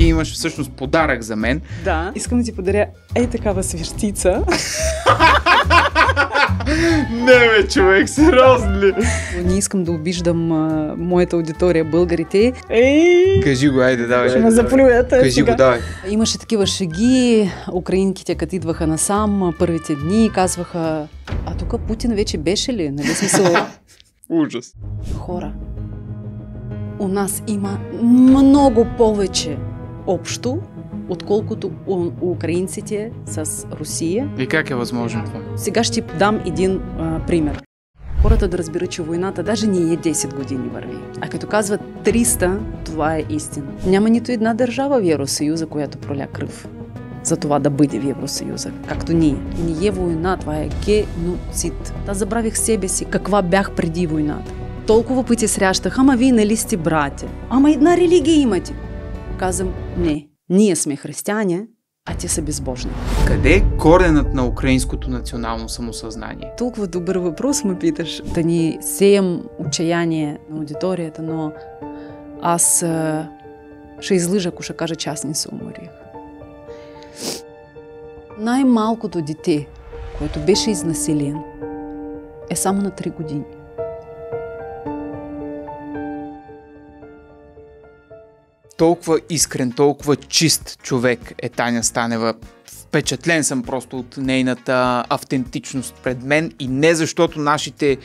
ти имаш всъщност подарък за мен. Да. Искам да ти подаря ей такава свещица. Не, бе, човек, сериозно ли? Не искам да обиждам а, моята аудитория, българите. Ей! Кажи го, айде, давай. Ще ме заплюят. Кажи сега. го, давай. Имаше такива шеги, украинките, като идваха насам първите дни, казваха, а тук Путин вече беше ли? Нали смисъл? Ужас. Хора, у нас има много повече общо, отколкото у, украинците с Русия. И как е възможно това? Сега ще дам един а, пример. Хората да разберат, че войната даже не е 10 години върви. А като казват 300, това е истина. Няма нито една държава в Евросъюза, която проля кръв за това да бъде в Евросъюза, както ние. Не е война, това е геноцид. Аз забравих себе си, каква бях преди войната. Толкова пъти срещах, ама вие нали сте брати, ама една религия имате казвам не. Ние сме християни, а те са безбожни. Къде е коренът на украинското национално самосъзнание? Толкова добър въпрос ме питаш. Да ни сеем отчаяние на аудиторията, но аз ще излъжа, ако ще кажа, че аз не се уморих. Най-малкото дете, което беше изнаселен, е само на 3 години. толкова искрен, толкова чист човек е Таня Станева. Впечатлен съм просто от нейната автентичност пред мен и не защото нашите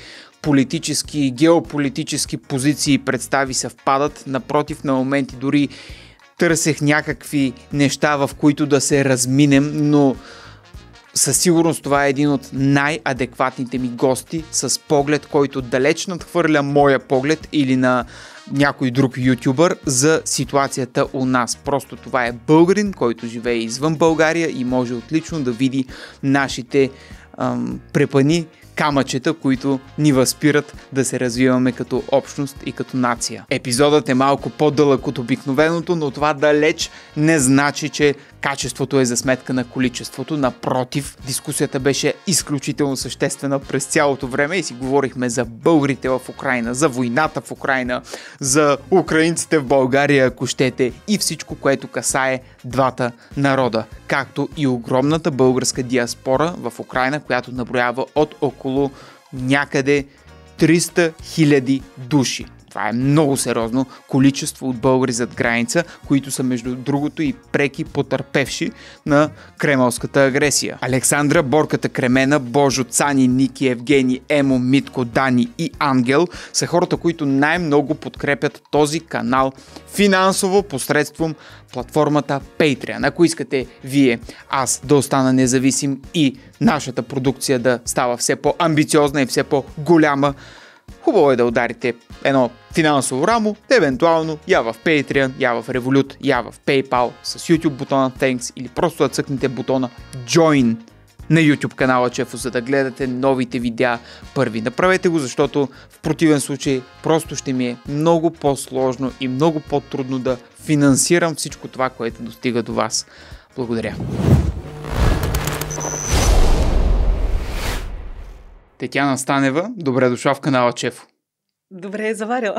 политически и геополитически позиции и представи съвпадат, напротив на моменти дори търсех някакви неща, в които да се разминем, но със сигурност това е един от най-адекватните ми гости с поглед, който далеч надхвърля моя поглед или на някой друг ютубър за ситуацията у нас. Просто това е българин, който живее извън България и може отлично да види нашите ам, препани, камъчета, които ни възпират да се развиваме като общност и като нация. Епизодът е малко по-дълъг от обикновеното, но това далеч не значи, че качеството е за сметка на количеството. Напротив, дискусията беше изключително съществена през цялото време и си говорихме за българите в Украина, за войната в Украина, за украинците в България, ако щете, и всичко, което касае двата народа, както и огромната българска диаспора в Украина, която наброява от около някъде 300 000 души това е много сериозно количество от българи зад граница, които са между другото и преки потърпевши на кремълската агресия. Александра, Борката Кремена, Божо, Цани, Ники, Евгени, Емо, Митко, Дани и Ангел са хората, които най-много подкрепят този канал финансово посредством платформата Patreon. Ако искате вие, аз да остана независим и нашата продукция да става все по-амбициозна и все по-голяма, Хубаво е да ударите едно финансово рамо, евентуално я в Patreon, я в Revolut, я в PayPal, с YouTube бутона Thanks или просто да цъкнете бутона Join на YouTube канала Чефо, за да гледате новите видеа първи. Направете го, защото в противен случай просто ще ми е много по-сложно и много по-трудно да финансирам всичко това, което достига до вас. Благодаря. Тетяна Станева, добре дошла в канала Чефо. Добре е заварила.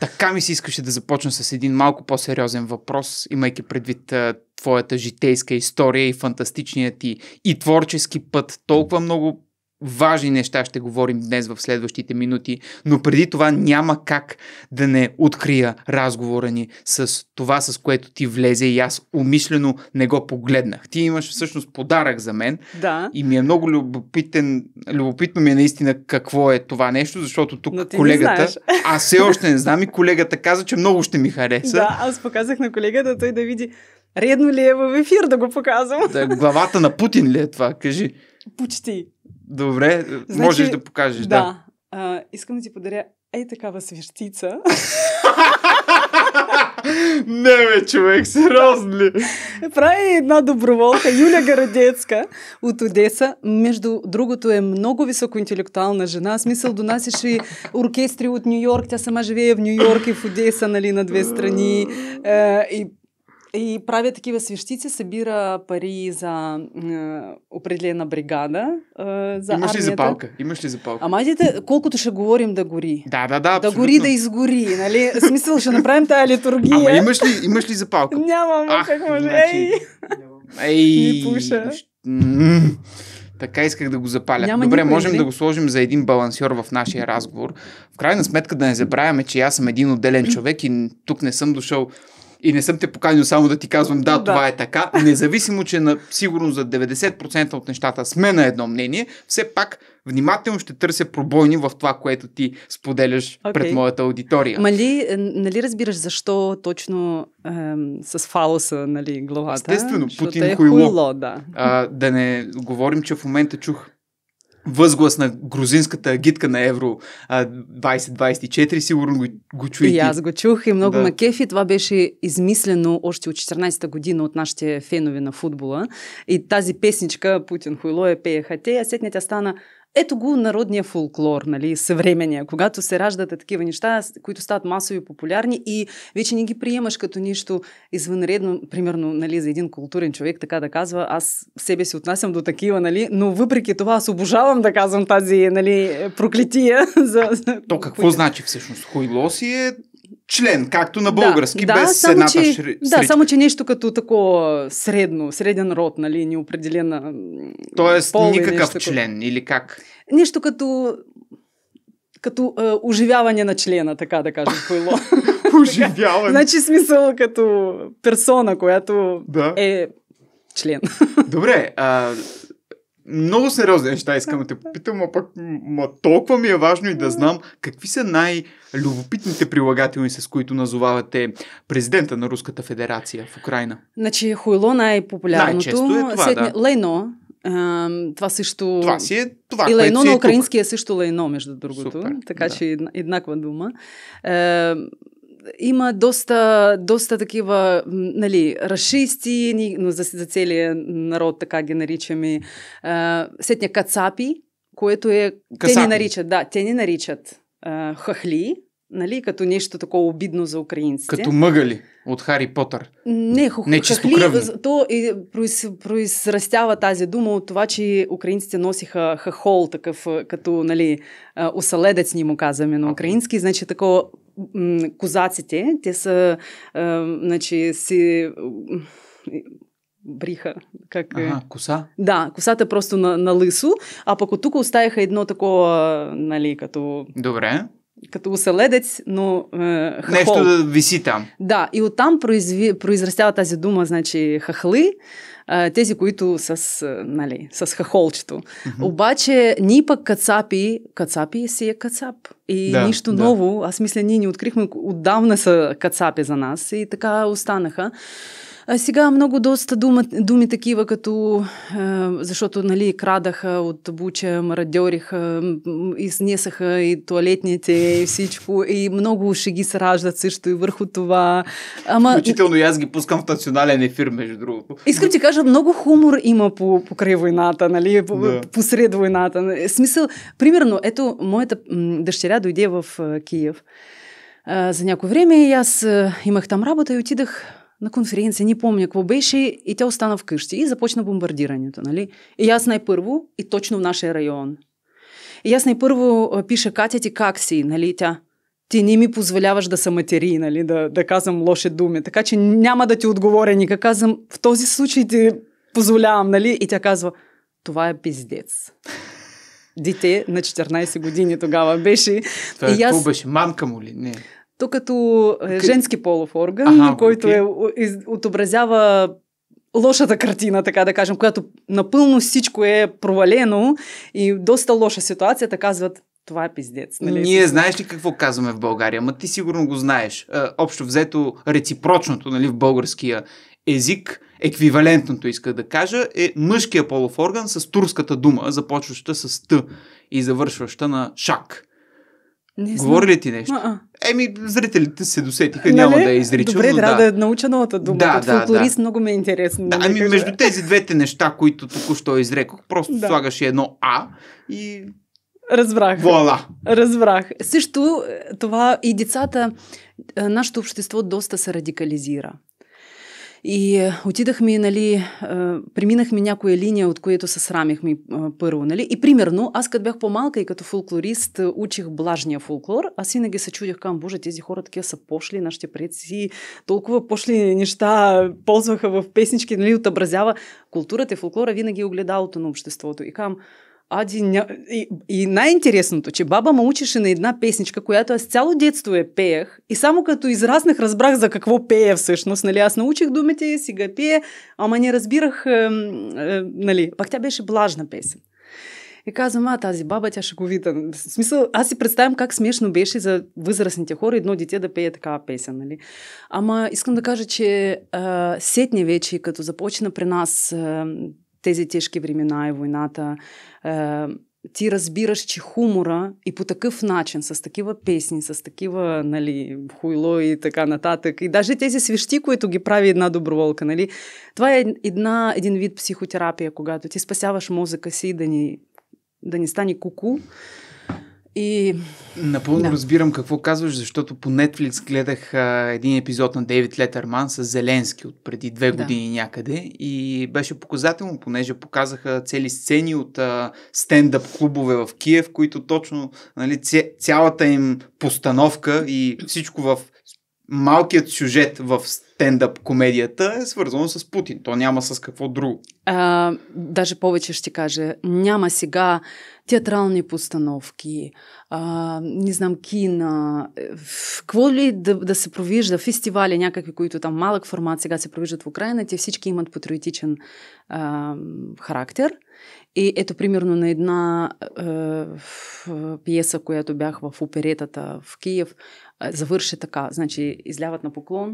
Така ми се искаше да започна с един малко по-сериозен въпрос, имайки предвид твоята житейска история и фантастичният ти и творчески път. Толкова много важни неща ще говорим днес в следващите минути, но преди това няма как да не открия разговора ни с това, с което ти влезе и аз умишлено не го погледнах. Ти имаш всъщност подарък за мен да. и ми е много любопитен, любопитно ми е наистина какво е това нещо, защото тук колегата, аз все още не знам и колегата каза, че много ще ми хареса. Да, аз показах на колегата той да види Редно ли е в ефир да го показвам? Да, главата на Путин ли е това? Кажи. Почти. Добре, значи, можеш да покажеш, да. да. А, искам да ти подаря ей такава свещица. Не, бе, човек, сериозно ли? Прави една доброволка, Юля Гарадецка от Одеса. Между другото е много високоинтелектуална жена. Смисъл, донасяше оркестри от Нью Йорк. Тя сама живее в Нью Йорк и в Одеса, нали, на две страни. Е, и и правя такива свещици, събира пари за е, определена бригада. Е, за Имаш ли запалка? Имаш ли запалка? Ама идите, колкото ще говорим да гори. Да, да, да. Абсолютно. Да гори, да изгори. Нали? Смисъл, ще направим тая литургия. Ама имаш ли, имаш ли запалка? Нямам, Ах, как може. Значи... Ей! Не пуша. Така исках да го запаля. Няма Добре, никой, можем ли? Нали? да го сложим за един балансьор в нашия разговор. В крайна сметка да не забравяме, че аз съм един отделен човек и тук не съм дошъл и не съм те поканил само да ти казвам да, да. това е така. Независимо, че на, сигурно за 90% от нещата сме на едно мнение, все пак внимателно ще търся пробойни в това, което ти споделяш okay. пред моята аудитория. Мали, е, нали разбираш защо точно ем, с фалоса нали, главата? Естествено, Путин е хуйло. хуйло да. А, да не говорим, че в момента чух възглас на грузинската гитка на Евро 2024, сигурно го, го чуете. И аз го чух и много да. ме кефи. Това беше измислено още от 14-та година от нашите фенове на футбола. И тази песничка Путин Хуйло е пееха те, а сетне тя стана ето го народния фолклор, нали, съвременния, когато се раждат такива неща, които стават масови популярни и вече не ги приемаш като нищо извънредно, примерно, нали, за един културен човек, така да казва, аз себе си отнасям до такива, нали, но въпреки това аз обожавам да казвам тази, нали, проклетия. За, То какво е? значи всъщност? Хуйло си е член, както на български, да, без да, само, едната че, шри... Да, само че нещо като такова средно, среден род, нали, неопределена Тоест пол никакъв нещо, член като... или как? Нещо като като е, оживяване на члена, така да кажем, пойло. оживяване. значи смисъл като персона, която да. е член. Добре, а, много сериозни неща искам да те попитам, а пък ма, толкова ми е важно и да знам какви са най-любопитните прилагателни, с които назовавате президента на Руската федерация в Украина. Значи хуйло най-популярното. Най-често е това, да. Лейно. А, това също... Това си е това, И лейно е на украински е също лейно, между другото. Супер, така да. че еднаква дума. А, има доста, доста такива, нали, расисти, но за, за целия народ така ги наричаме, сетня кацапи, което е... Касапи. Те ни наричат, да, те ни наричат а, хахли, нали, като нещо такова обидно за украинците. Като мъгали от Хари Потър. Не, хух, не хахли, то и произ, произрастява тази дума от това, че украинците носиха хахол, такъв като, нали, оселедец ни му казваме на украински, значи такова козаците, те са, а, значи, си бриха. Как е? ага, коса? Да, косата просто на, на лъсо, а пък от тук оставяха едно такова, нали, като... Добре. Като уселедец, но е, хахол. Нещо да виси там. Да, и оттам произви, произрастява тази дума, значи хахли, тези, които с, нали, с хахолчето. Mm-hmm. Обаче, ни пък кацапи, кацапи си е кацап. И да, нищо да. ново, аз мисля, ние ни открихме, отдавна са кацапи за нас и така останаха. А сега много доста дума, думи такива, като а, защото нали, крадаха от Буча, марадьориха, изнесаха и туалетните и всичко. И много шеги се раждат също и върху това. Ама... Включително и аз ги пускам в национален ефир, между другото. Искам ти кажа, много хумор има по, покрай войната, нали? По, да. Посред войната. Смисъл, примерно, ето, моята дъщеря дойде в Киев за някое време и аз имах там работа и отидах на конференция, не помня какво беше, и тя остана вкъщи и започна бомбардирането. Нали? И аз най-първо, и точно в нашия район. И аз най-първо пиша Катя ти как си, нали, тя ти не ми позволяваш да са матери, нали, да, да казвам лоши думи, така че няма да ти отговоря никак. Казвам, в този случай ти позволявам, нали? И тя казва, това е пиздец. Дете на 14 години тогава беше. Това е и аз... беше? Мамка му ли? Не то като е женски полов орган, ага, който okay. е, отобразява лошата картина, така да кажем, която напълно всичко е провалено и доста лоша ситуацията, казват това е пиздец. Нали? Ние знаеш ли какво казваме в България? Ма ти сигурно го знаеш. Е, общо взето реципрочното нали, в българския език, еквивалентното иска да кажа, е мъжкия полов орган с турската дума, започваща с Т и завършваща на шак. Не Говори ли ти нещо? А-а. Еми, зрителите се досетиха, нали? няма да я изричам. Добре, трябва да. да е науча новата дума. Да, Като да, да. много ме е интересно. Да, нали, ами, между тези двете неща, които току-що изрекох, просто да. слагаш едно А и... Разбрах. Вуала. Разбрах. Също е, това и децата, е, нашето общество доста се радикализира. И е, отидахме, нали, е, преминахме някоя линия, от което се срамихме е, първо, нали. И примерно, аз като бях по-малка и като фолклорист учих блажния фолклор, аз винаги се чудях към, боже, тези хора такива са пошли, нашите предци толкова пошли неща ползваха в песнички, нали, отобразява културата и фолклора винаги е огледалото на обществото. И към, один и и най-интересното, че баба ме учеше на една песничка, която аз цяло детство я пеех и само като израснах разбрах за какво пея всъщност. Нали, аз научих думите, га пея, ама не разбирах, е, е, нали, пак тя беше блажна песен. И казвам, а тази баба, тя шеговита. В смисъл, аз си представям как смешно беше за възрастните хора едно дете да пее такава песен. Нали? Ама искам да кажа, че а, сетне вече, като започна при нас а, тези тежки времена и войната, е, ти разбираш, че хумора и по такъв начин, с такива песни, с такива нали, хуйло и така нататък, и даже тези свещи, които ги прави една доброволка, нали, това е една, един вид психотерапия, когато ти спасяваш мозъка си да ни, да ни стане куку, -ку, и... Напълно да. разбирам какво казваш, защото по Netflix гледах а, един епизод на Дейвид Летърман с Зеленски от преди две да. години някъде и беше показателно, понеже показаха цели сцени от а, стендъп клубове в Киев, които точно нали, цялата им постановка и всичко в малкият сюжет в стендъп комедията е свързано с Путин. То няма с какво друго. А, даже повече ще кажа, няма сега театрални постановки, а, не знам, кина, е, какво ли да, да се провижда, фестивали някакви, които там малък формат сега се провиждат в Украина, те всички имат патриотичен а, характер. И ето примерно на една е, пиеса, която бях в оперетата в Киев, завърши така. Значи, изляват на поклон,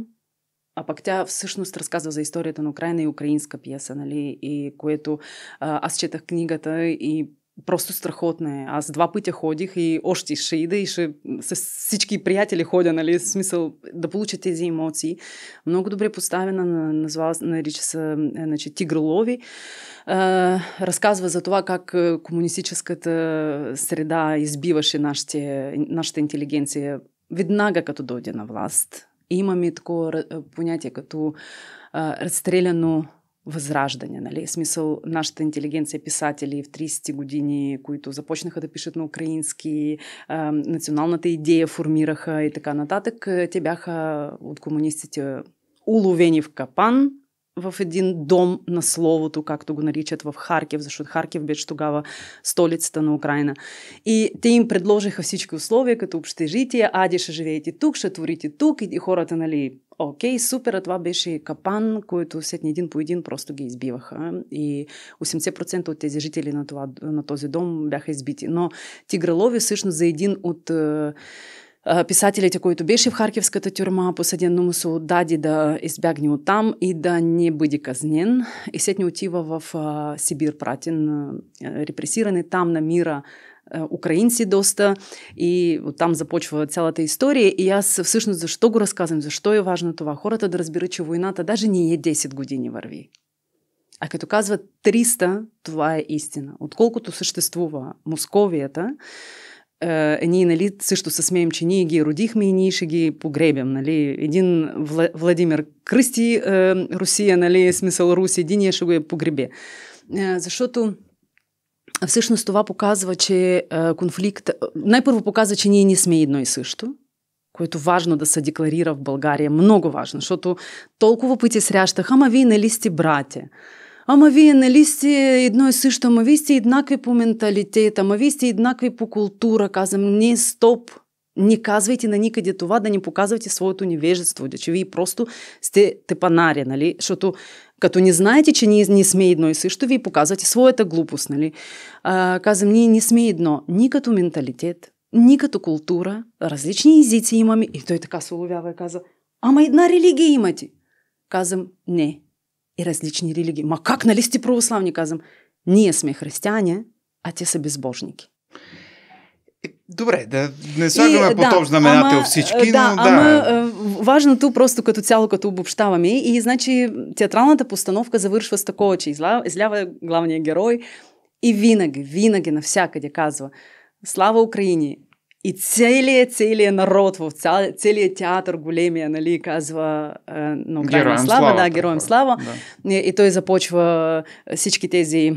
а пък тя всъщност разказва за историята на Украина и украинска пиеса, нали? И което а, аз четах книгата и просто страхотна е. Аз два пъти ходих и още ще ида и ще с всички приятели ходя, нали, в смисъл да получа тези емоции. Много добре поставена, назва, нарича се значи, Тигролови. А, разказва за това как комунистическата среда избиваше нашите, нашата интелигенция веднага като дойде на власт имаме такова понятие като а, разстреляно възраждане. Нали? В смисъл, нашата интелигенция писатели в 30-ти години, които започнаха да пишат на украински, а, националната идея формираха и така нататък, те бяха от комунистите уловени в капан, в един дом на словото, както го наричат в Харкив, защото Харкив беше тогава столицата на Украина. И те им предложиха всички условия, като общежитие, ади ще живеете тук, ще творите тук и хората, нали, окей, супер, а това беше капан, който след един по един просто ги избиваха. И 80% от тези жители на, това, на този дом бяха избити. Но Тигралови всъщност за един от е, писателите, които беше в Харкивската тюрьма, посъден, му се отдаде да избягне от там и да не бъде казнен. И след не отива в Сибир, пратен, репресиран и там намира украинци доста и оттам започва цялата история. И аз всъщност защо го разказвам, защо е важно това? Хората да разберат, че войната даже не е 10 години върви. А като казват 300, това е истина. Отколкото съществува Московията, е, ние нали, също се смеем, че ние ги родихме и ние ще ги погребем. Нали. Един Вла, Владимир кръсти е, Русия, нали, е смисъл Руси, един ще го е погребе. Е, защото всъщност това показва, че е, конфликт... Най-първо показва, че ние не сме едно и също което важно да се декларира в България, много важно, защото толкова пъти срещах, ама вие нали сте братя. Ама вие нели сте едно и също, ама вие сте еднакви по менталитет, ама вие сте еднакви по култура. Казвам, не, стоп, не казвайте на никъде това, да не показвате своето невежество, да че вие просто сте тепанари, нали? Защото като не знаете, че ние не сме едно и също, вие показвате своята глупост, нали? А, казвам, ние не сме едно, ни като менталитет, ни като култура, различни езици имаме. И той така се уловява и каза, ама една религия имате. Казвам, не, и различни религии. Ма как, нали сте православни? Казвам, ние сме християни, а те са безбожники. Добре, да не слагаме и, под да, знаменател всички, да, но да. Ама, е, важното просто като цяло, като обобщаваме. И значи театралната постановка завършва с такова, че излява главния герой и винаги, винаги навсякъде казва Слава Украине! И целият, целият народ в цял, целият театър, големия, нали, казва е, на Украина слава, слава, да, героем слава. Да. И, и той започва е, всички тези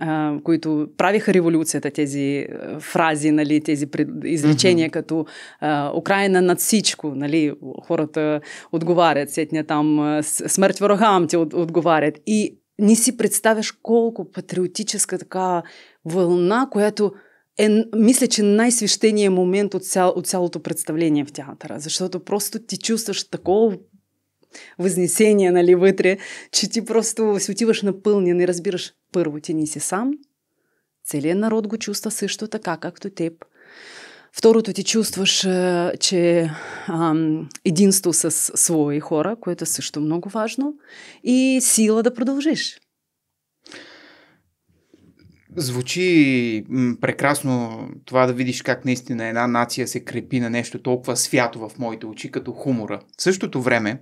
Uh, които правиха революцията, тези е, фрази, нали, тези изречения, mm-hmm. като uh, Украина над всичко, нали, хората отговарят, сетня там смърт врагам те от, отговарят. И не си представяш колко патриотическа така вълна, която е, мисля, че най-свещеният момент от, цял, от цялото представление в театъра, защото просто ти чувстваш такова възнесение нали, вътре, че ти просто си отиваш напълнен и разбираш, първо, ти не си сам, целият народ го чувства също така, както теб. Второто ти чувстваш, че ам, единство с свои хора, което е също много важно, и сила да продължиш. Звучи м- прекрасно това да видиш как наистина една нация се крепи на нещо толкова свято в моите очи, като хумора. В същото време,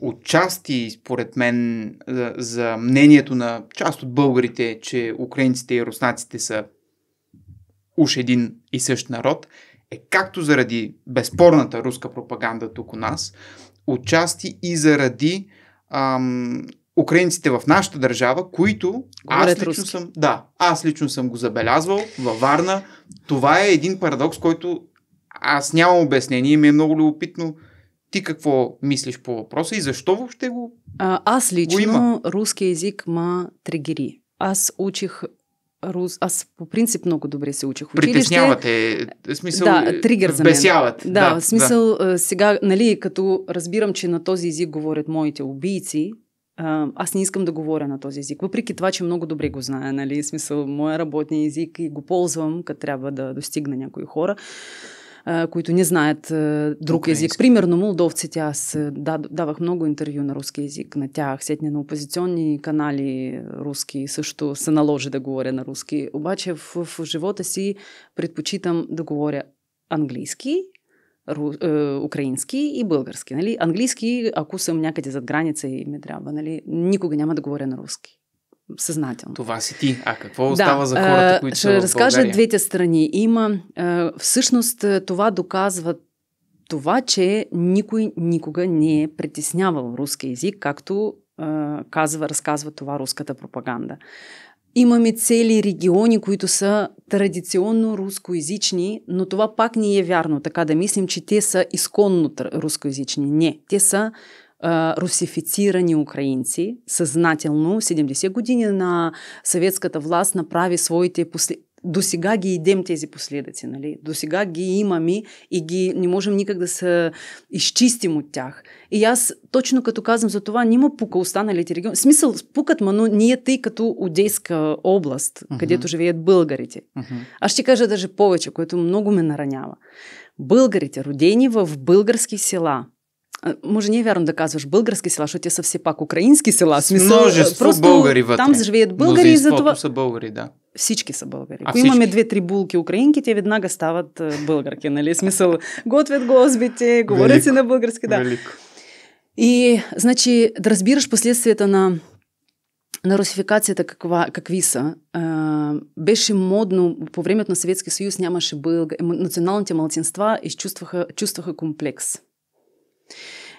отчасти, според мен, за, за мнението на част от българите, че украинците и руснаците са уж един и същ народ, е както заради безспорната руска пропаганда тук у нас, отчасти и заради ам, украинците в нашата държава, които аз лично, съм, да, аз лично съм го забелязвал във Варна. Това е един парадокс, който аз нямам обяснение и ми е много любопитно. Ти какво мислиш по въпроса и защо въобще го а, Аз лично го има? руски език ма тригери. Аз учих рус... Аз по принцип много добре се учих. Притеснявате, е смисъл, да, тригър за мен. Да, да, смисъл да. Е, сега, нали, като разбирам, че на този език говорят моите убийци, аз не искам да говоря на този език, въпреки това, че много добре го знае, нали, смисъл, моя работния език и го ползвам, като трябва да достигна някои хора, които не знаят друг Украински. език. Примерно, молдовците, аз да, давах много интервю на руски език на тях, сетне на опозиционни канали руски също се наложи да говоря на руски. Обаче в, в живота си предпочитам да говоря английски ру, е, украински и български. Нали? Английски, ако съм някъде зад граница и ми трябва, нали? никога няма да говоря на руски. Съзнателно. Това си ти. А какво да, остава за хората, които ще са разкажа България? двете страни. Има, е, всъщност това доказва това, че никой никога не е притеснявал руски язик, както е, казва, разказва това руската пропаганда. Имаме цели региони, които са традиционно рускоязични, но това пак не е вярно. Така да мислим, че те са изконно рускоязични. Не, те са а, русифицирани украинци съзнателно. 70 години на съветската власт направи своите после, до сега ги идем тези последици, нали? До сега ги имаме и ги не можем никак да се изчистим от тях. И аз точно като казвам за това, няма пука останалите региони. Смисъл, пукат, ма, но ние тъй като Одейска област, uh-huh. където живеят българите. Uh-huh. Аз ще кажа даже повече, което много ме наранява. Българите, родени в български села – може не е вярно да казваш български села, защото те са все пак украински села. Смисъл, Множество просто българи вътре. Там живеят българи и затова... са българи, да. Всички са българи. Ако имаме две-три булки украинки, те веднага стават българки, нали? Смисъл, готвят гозбите, говорят си на български, да. Велико. И, значи, да разбираш последствията на на русификацията каква, какви са. А, беше модно, по времето на Съветския съюз нямаше българ... Националните малцинства изчувстваха чувстваха комплекс.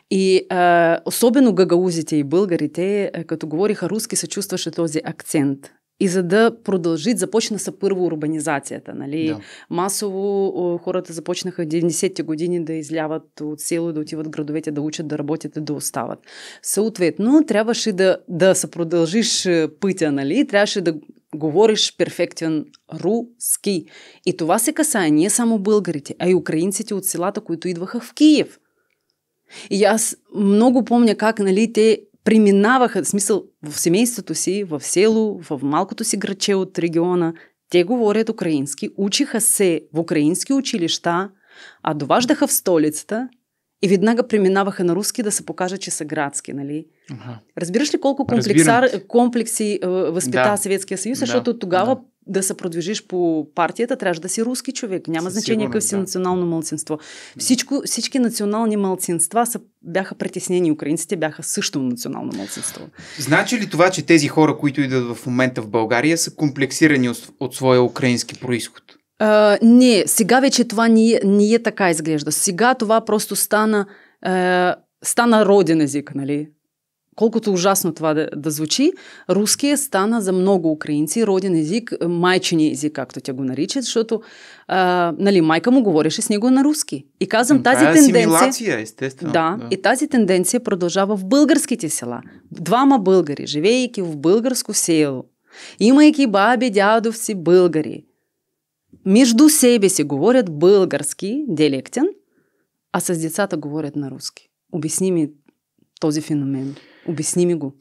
И а, особено гагаузите и българите, като говориха руски, се чувстваше този акцент. И за да продължи, започна са първо урбанизацията. Нали? Да. Масово хората започнаха 90-те години да изляват от село, да отиват в градовете, да учат, да работят и да остават. Съответно, трябваше да, да се продължиш пътя, нали? трябваше да говориш перфектен руски. И това се касае не само българите, а и украинците от селата, които идваха в Киев. И аз много помня как, нали, те преминаваха, в смисъл, в семейството си, в село, в малкото си граче от региона. Те говорят украински, учиха се в украински училища, а доваждаха в столицата и веднага преминаваха на руски да се покажа, че са градски, нали? Ага. Разбираш ли колко комплексар, комплекси възпита да. Съветския съюз, защото да. тогава да да се продвижиш по партията, трябва да си руски човек. Няма значение какъв си да. национално мълцинство. Всичко, всички национални мълцинства са, бяха притеснени. Украинците бяха също национално мълцинство. Значи ли това, че тези хора, които идват в момента в България, са комплексирани от, от своя украински происход? Uh, не, сега вече това не, не е така изглежда. Сега това просто стана, uh, стана роден език, нали? колкото ужасно това да, да звучи, руския стана за много украинци роден език, е, майчин език, както тя го наричат, защото а, нали, майка му говореше с него на руски. И казвам, тази е тенденция... естествено. Да, да, и тази тенденция продължава в българските села. Двама българи, живеейки в българско село, имайки баби, дядовци, българи, между себе си говорят български, диалектен, а с децата говорят на руски. Обясни ми този феномен. Обясни ми го.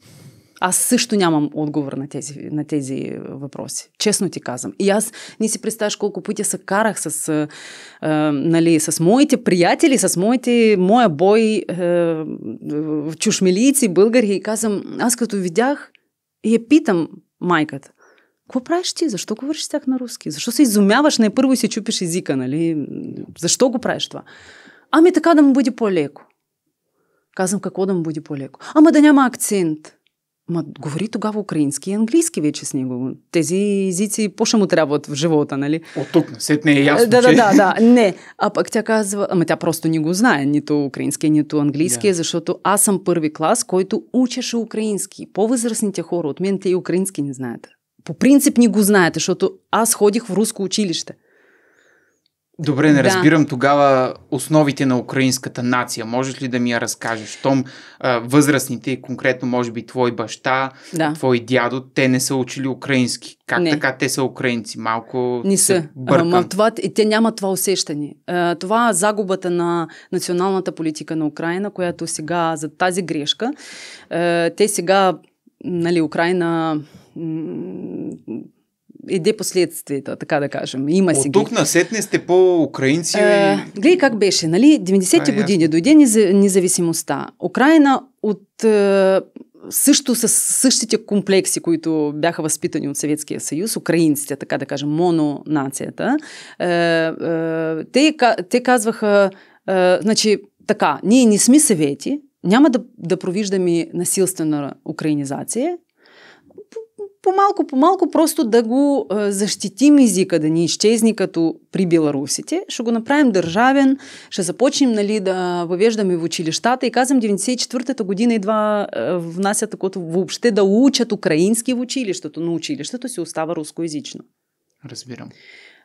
Аз също нямам отговор на тези, на тези въпроси. Честно ти казвам. И аз не си представяш колко пъти се карах с, а, нали, с моите приятели, с моите, моя бой а, е, чушмилийци, българи и казвам, аз като видях и я питам майката, какво правиш ти? Защо говориш с тях на руски? Защо се изумяваш най-първо и си чупиш езика, нали? Защо го правиш това? Ами така да му бъде по-леко. Казвам, какво да му бъде по-леко? Ама да няма акцент. Ма говори тогава украински и английски вече с него. Тези езици по-ще му трябват в живота, нали? От тук след не е ясно, Да, че... да, да, да, не. А пък тя казва, ама тя просто не го знае, нито украински, нито английски, yeah. защото аз съм първи клас, който учеше украински. По-възрастните хора от мен те и украински не знаят. По принцип не го знаят, защото аз ходих в руско училище. Добре, не да. разбирам тогава основите на украинската нация. Можеш ли да ми я разкажеш? Том а, възрастните, конкретно може би твой баща, да. твой дядо, те не са учили украински. Как не. така те са украинци? Малко не са. Ама, това, те нямат това усещане. Това е загубата на националната политика на Украина, която сега за тази грешка, те сега, нали, Украина иде последствието, така да кажем. Има си От тук ги. насетне сте по-украинци? Е, а, гледай как беше, нали, 90-те а, години ясно. дойде независимостта. Украина от е, а, също с същите комплекси, които бяха възпитани от Съветския съюз, украинците, така да кажем, мононацията, е, е, те, те казваха, е, значи, така, ние не сме съвети, няма да, да провиждаме насилствена украинизация, по-малко, по-малко просто да го а, защитим езика, да ни изчезни като при беларусите. Ще го направим държавен, ще започнем нали, да въвеждаме в училищата и казвам 94-та година едва а, внася такото въобще да учат украински в училището, но училището си остава рускоязично. Разбирам.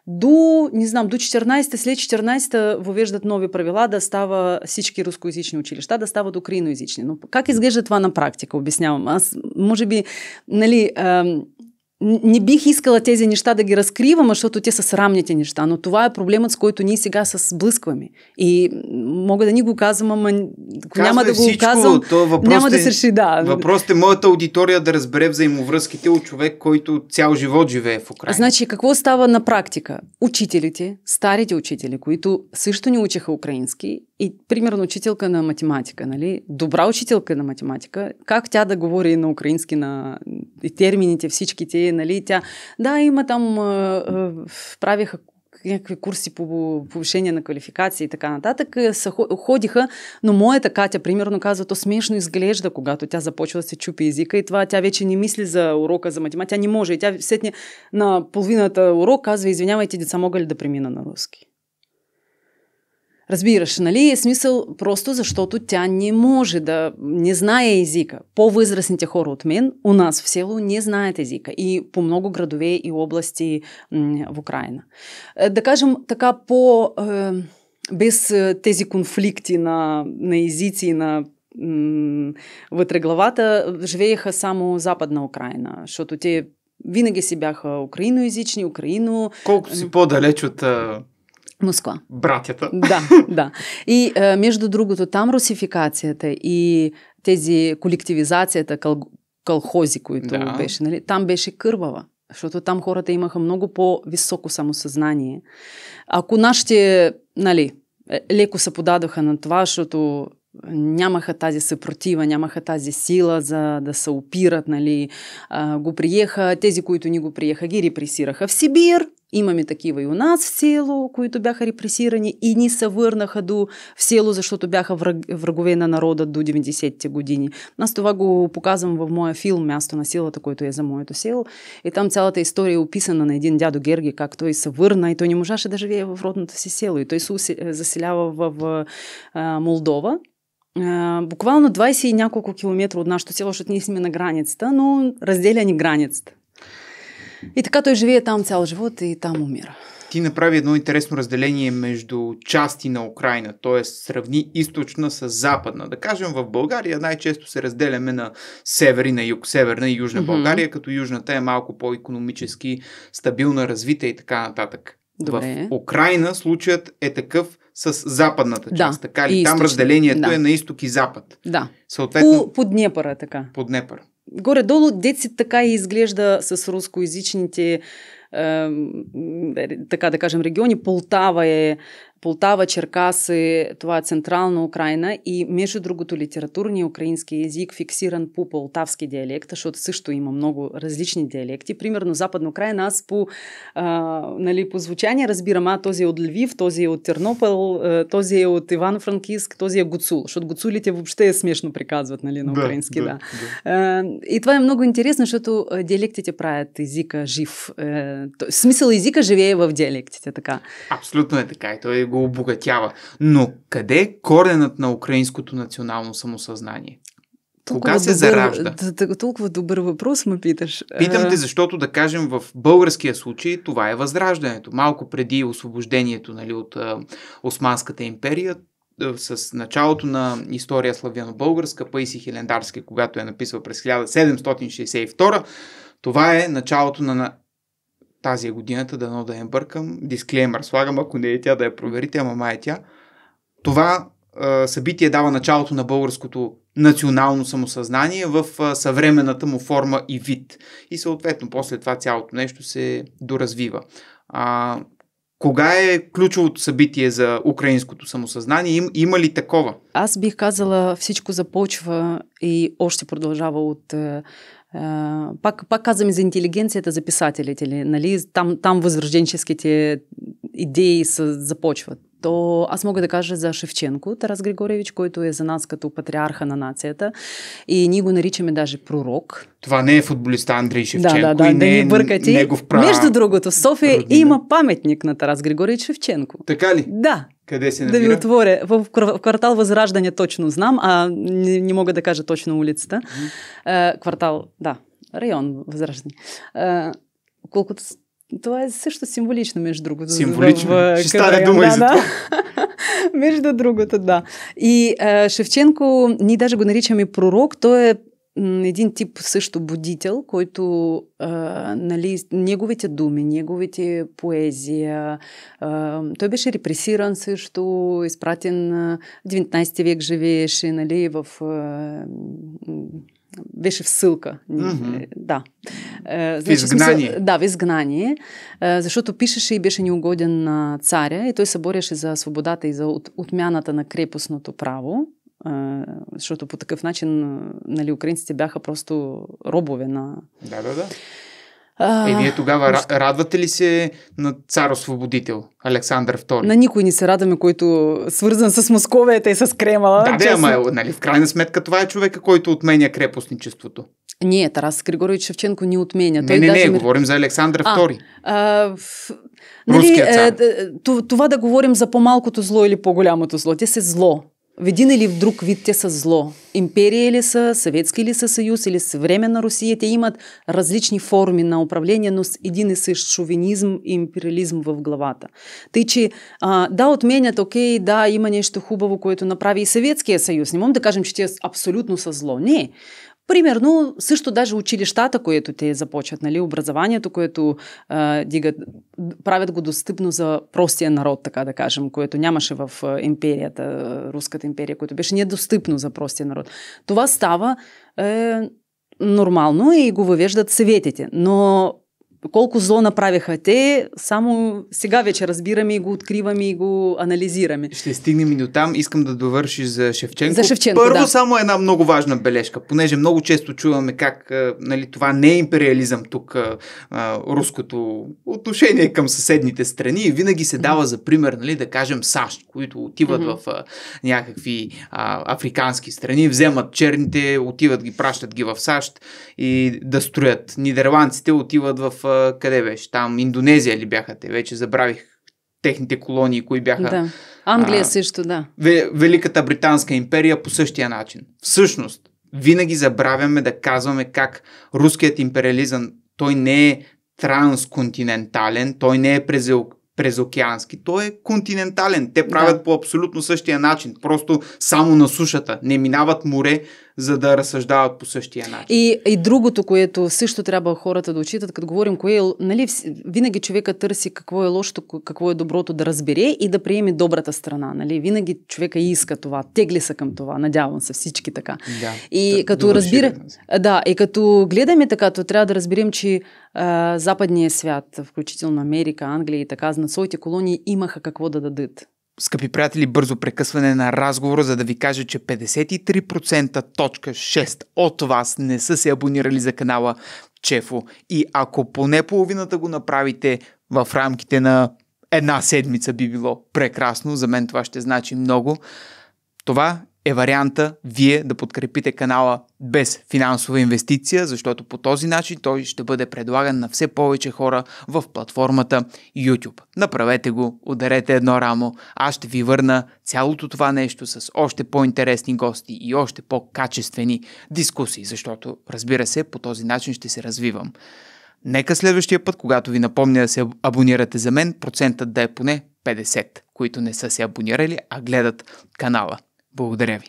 До, не знам, до 14-та, след 14-та въвеждат нови правила да става всички рускоязични училища, да стават украиноязични. Но как изглежда това на практика, обяснявам. Аз, може би, нали, не бих искала тези неща да ги разкривам, защото те са срамните неща, но това е проблемът, с който ние сега се сблъскваме. И мога да ни го казвам, ама Казвай няма да го всичко, казвам, то няма е, да се реши, да. Въпросът е моята аудитория да разбере взаимовръзките от човек, който цял живот живее в Украина. Значи, какво става на практика? Учителите, старите учители, които също ни учеха украински и, примерно, учителка на математика, нали? Добра учителка на математика, как тя да говори на украински, на и термините, всичките, и нали, тя, да, има там, правиха някакви курси по повишение на квалификация и така нататък, са, ходиха, но моята Катя, примерно, казва, то смешно изглежда, когато тя започва да се чупи езика и това тя вече не мисли за урока за математика, тя не може и тя сетне на половината урок казва, извинявайте, деца мога ли да премина на руски? Разбираш, нали? Е смисъл просто защото тя не може да не знае езика. По-възрастните хора от мен у нас в село не знаят езика и по много градове и области в Украина. Е, да кажем така по... Е, без тези конфликти на, на езици и на вътре главата живееха само Западна Украина, защото те винаги си бяха украиноязични, украино... Колкото си по-далеч от а, Москва. Братята. Да, да. И е, между другото, там русификацията и тези колективизацията, къл, кълхози, които да. беше, нали, там беше кървава. Защото там хората имаха много по-високо самосъзнание. Ако нашите, нали, е, леко се подадоха на това, защото нямаха тази съпротива, нямаха тази сила за да се опират, нали, а, го приеха. Тези, които ни го приеха, ги репресираха в Сибир, Имаме такива и у нас в селу, кое-то бяха репресирани и ни се върнаха до в село, защото бяха враг, врагове на народа до 90-те години. Аз това го показвам в моя филм Място на силата, то я за моето село. И там цялата история е описана на един дядо Герги, как той се върна и той не можеше да живее в родното си село. И той се заселява в, в а, Молдова буквално 20 и няколко километра от нашото село, защото ние сме на границата, но ну, разделя ни границата. И така той живее там цял живот и там умира. Ти направи едно интересно разделение между части на Украина, т.е. сравни източна с западна. Да кажем, в България най-често се разделяме на север и на юг, северна и южна mm-hmm. България, като южната е малко по-економически стабилна, развита и така нататък. Добре. В Украина случаят е такъв с западната част, да, така ли? Там източна. разделението да. е на изток и запад. Да. Съответно, по, по Днепъра, е така. По Днепър горе-долу деци така и изглежда с рускоязичните е, така да кажем, региони. Полтава е Полтава, Черкаси, това е централна Украина. И между другото, литературния украински език фиксиран по полтавски диалект, защото също има много различни диалекти. Примерно Западна Украина, аз по, а, нали, по звучание разбирам, а този е от Львив, този е от Тернопол, този е от Иван-Франкиск, този е Гуцул, защото гуцулите въобще е смешно приказват нали, на украински. Да, да. да. А, и това е много интересно, защото диалектите правят езика жив. Е, в смисъл езика живее в диалектите, така. Абсолютно е така. И той го обогатява. Но къде е коренът на украинското национално самосъзнание? Кога се заражда? Толкова добър въпрос ме питаш. Питам те, защото да кажем в българския случай това е възраждането. Малко преди освобождението нали, от а, Османската империя, с началото на история славяно-българска, Паиси Хилендарски, когато е написал през 1762, това е началото на тази е годината, дано да я бъркам. Дисклеймер слагам, ако не е тя да я проверите, ама май е тя. Това е, събитие дава началото на българското национално самосъзнание в е, съвременната му форма и вид. И съответно, после това цялото нещо се доразвива. А, кога е ключовото събитие за украинското самосъзнание? Им, има ли такова? Аз бих казала, всичко започва и още продължава от е, Э, пак, пак казвам, за интеллигенцията за писателите, нали, там, там възрожденческите идеи се започват. То аз мога да кажа за Шевченко, Тарас Григоревич, който е за нас като патриарха на нацията и ние го наричаме даже пророк. Това не е футболист Андрей Шевченко да, да, да, и да не е негов прав... Между другото, в София родина. има паметник на Тарас Григоревич Шевченко. Така ли? Да, къде се намира? Да ви отворя. В квартал Възраждане точно знам, а не, не мога да кажа точно улицата. Mm-hmm. А, квартал, да, район Възраждане. А, колкото това е също символично, между другото. Символично. В, Ще стане дума да, и за това. между другото, да. И а, Шевченко, ние даже го наричаме пророк, той е един тип също будител, който а, нали, неговите думи, неговите поезия, а, той беше репресиран също, изпратен 19 век живееше нали, в а, беше в ссылка. Mm-hmm. Да. в изгнание. Смисъл, да, в изгнание. защото пишеше и беше неугоден на царя и той се бореше за свободата и за отмяната на крепостното право защото по такъв начин нали, украинците бяха просто робове на... Да, да, да. А... Е, вие тогава Мужко... радвате ли се на цар освободител Александър II? На никой не се радваме, който свързан с московията и с крема. Да, да, ама нали, в крайна сметка това е човека, който отменя крепостничеството. Не, Тарас Григорович Шевченко ни отменя. Не, Той не, даже... не, говорим за Александър II. А, а, в... нали, цар. Е, е това да говорим за по-малкото зло или по-голямото зло, те се зло. В един или в друг вид те са зло. Империя ли са, съветски ли са съюз или съвременна Русия, те имат различни форми на управление, но с един и същ шовинизм и империализм в главата. Тъй, че а, да, отменят, окей, да, има нещо хубаво, което направи и Съветския съюз. Не можем да кажем, че те абсолютно са зло. Не. Примерно, също даже училищата, които те започват, нали, образованието, което а, дигат, правят го достъпно за простия народ, така да кажем, което нямаше в империята, руската империя, което беше недостъпно за простия народ. Това става е, нормално и го въвеждат съветите, но колко зло направиха те, само сега вече разбираме и го откриваме и го анализираме. Ще стигнем и до там. Искам да довършиш за Шевченко. За Шевченко Първо да. само една много важна бележка, понеже много често чуваме как нали, това не е империализъм тук, а, руското отношение към съседните страни. Винаги се дава за пример, нали, да кажем САЩ, които отиват mm-hmm. в а, някакви а, африкански страни, вземат черните, отиват ги, пращат ги в САЩ и да строят. Нидерландците отиват в къде беше? Там Индонезия ли бяха те? Вече забравих техните колонии, кои бяха. Да. Англия а, също, да. Великата британска империя по същия начин. Всъщност, винаги забравяме да казваме как руският империализъм, той не е трансконтинентален, той не е през, през океански, той е континентален. Те правят да. по абсолютно същия начин, просто само на сушата. Не минават море, за да разсъждават по същия начин. И, и другото, което също трябва хората да учитат, като говорим кое е, нали, винаги човека търси какво е лошото, какво е доброто да разбере и да приеме добрата страна. Нали? Винаги човека иска това, тегли са към това, надявам се всички така. Да, и да, като да, разбира, да, и като гледаме така, то трябва да разберем, че а, западния свят, включително Америка, Англия и така, своите колонии имаха какво да дадат. Скъпи приятели, бързо прекъсване на разговора, за да ви кажа, че 53.6% от вас не са се абонирали за канала Чефо. И ако поне половината го направите в рамките на една седмица би било прекрасно, за мен това ще значи много. Това е варианта вие да подкрепите канала без финансова инвестиция, защото по този начин той ще бъде предлаган на все повече хора в платформата YouTube. Направете го, ударете едно рамо, аз ще ви върна цялото това нещо с още по-интересни гости и още по-качествени дискусии, защото разбира се, по този начин ще се развивам. Нека следващия път, когато ви напомня да се абонирате за мен, процентът да е поне 50, които не са се абонирали, а гледат канала. Благодаря ви.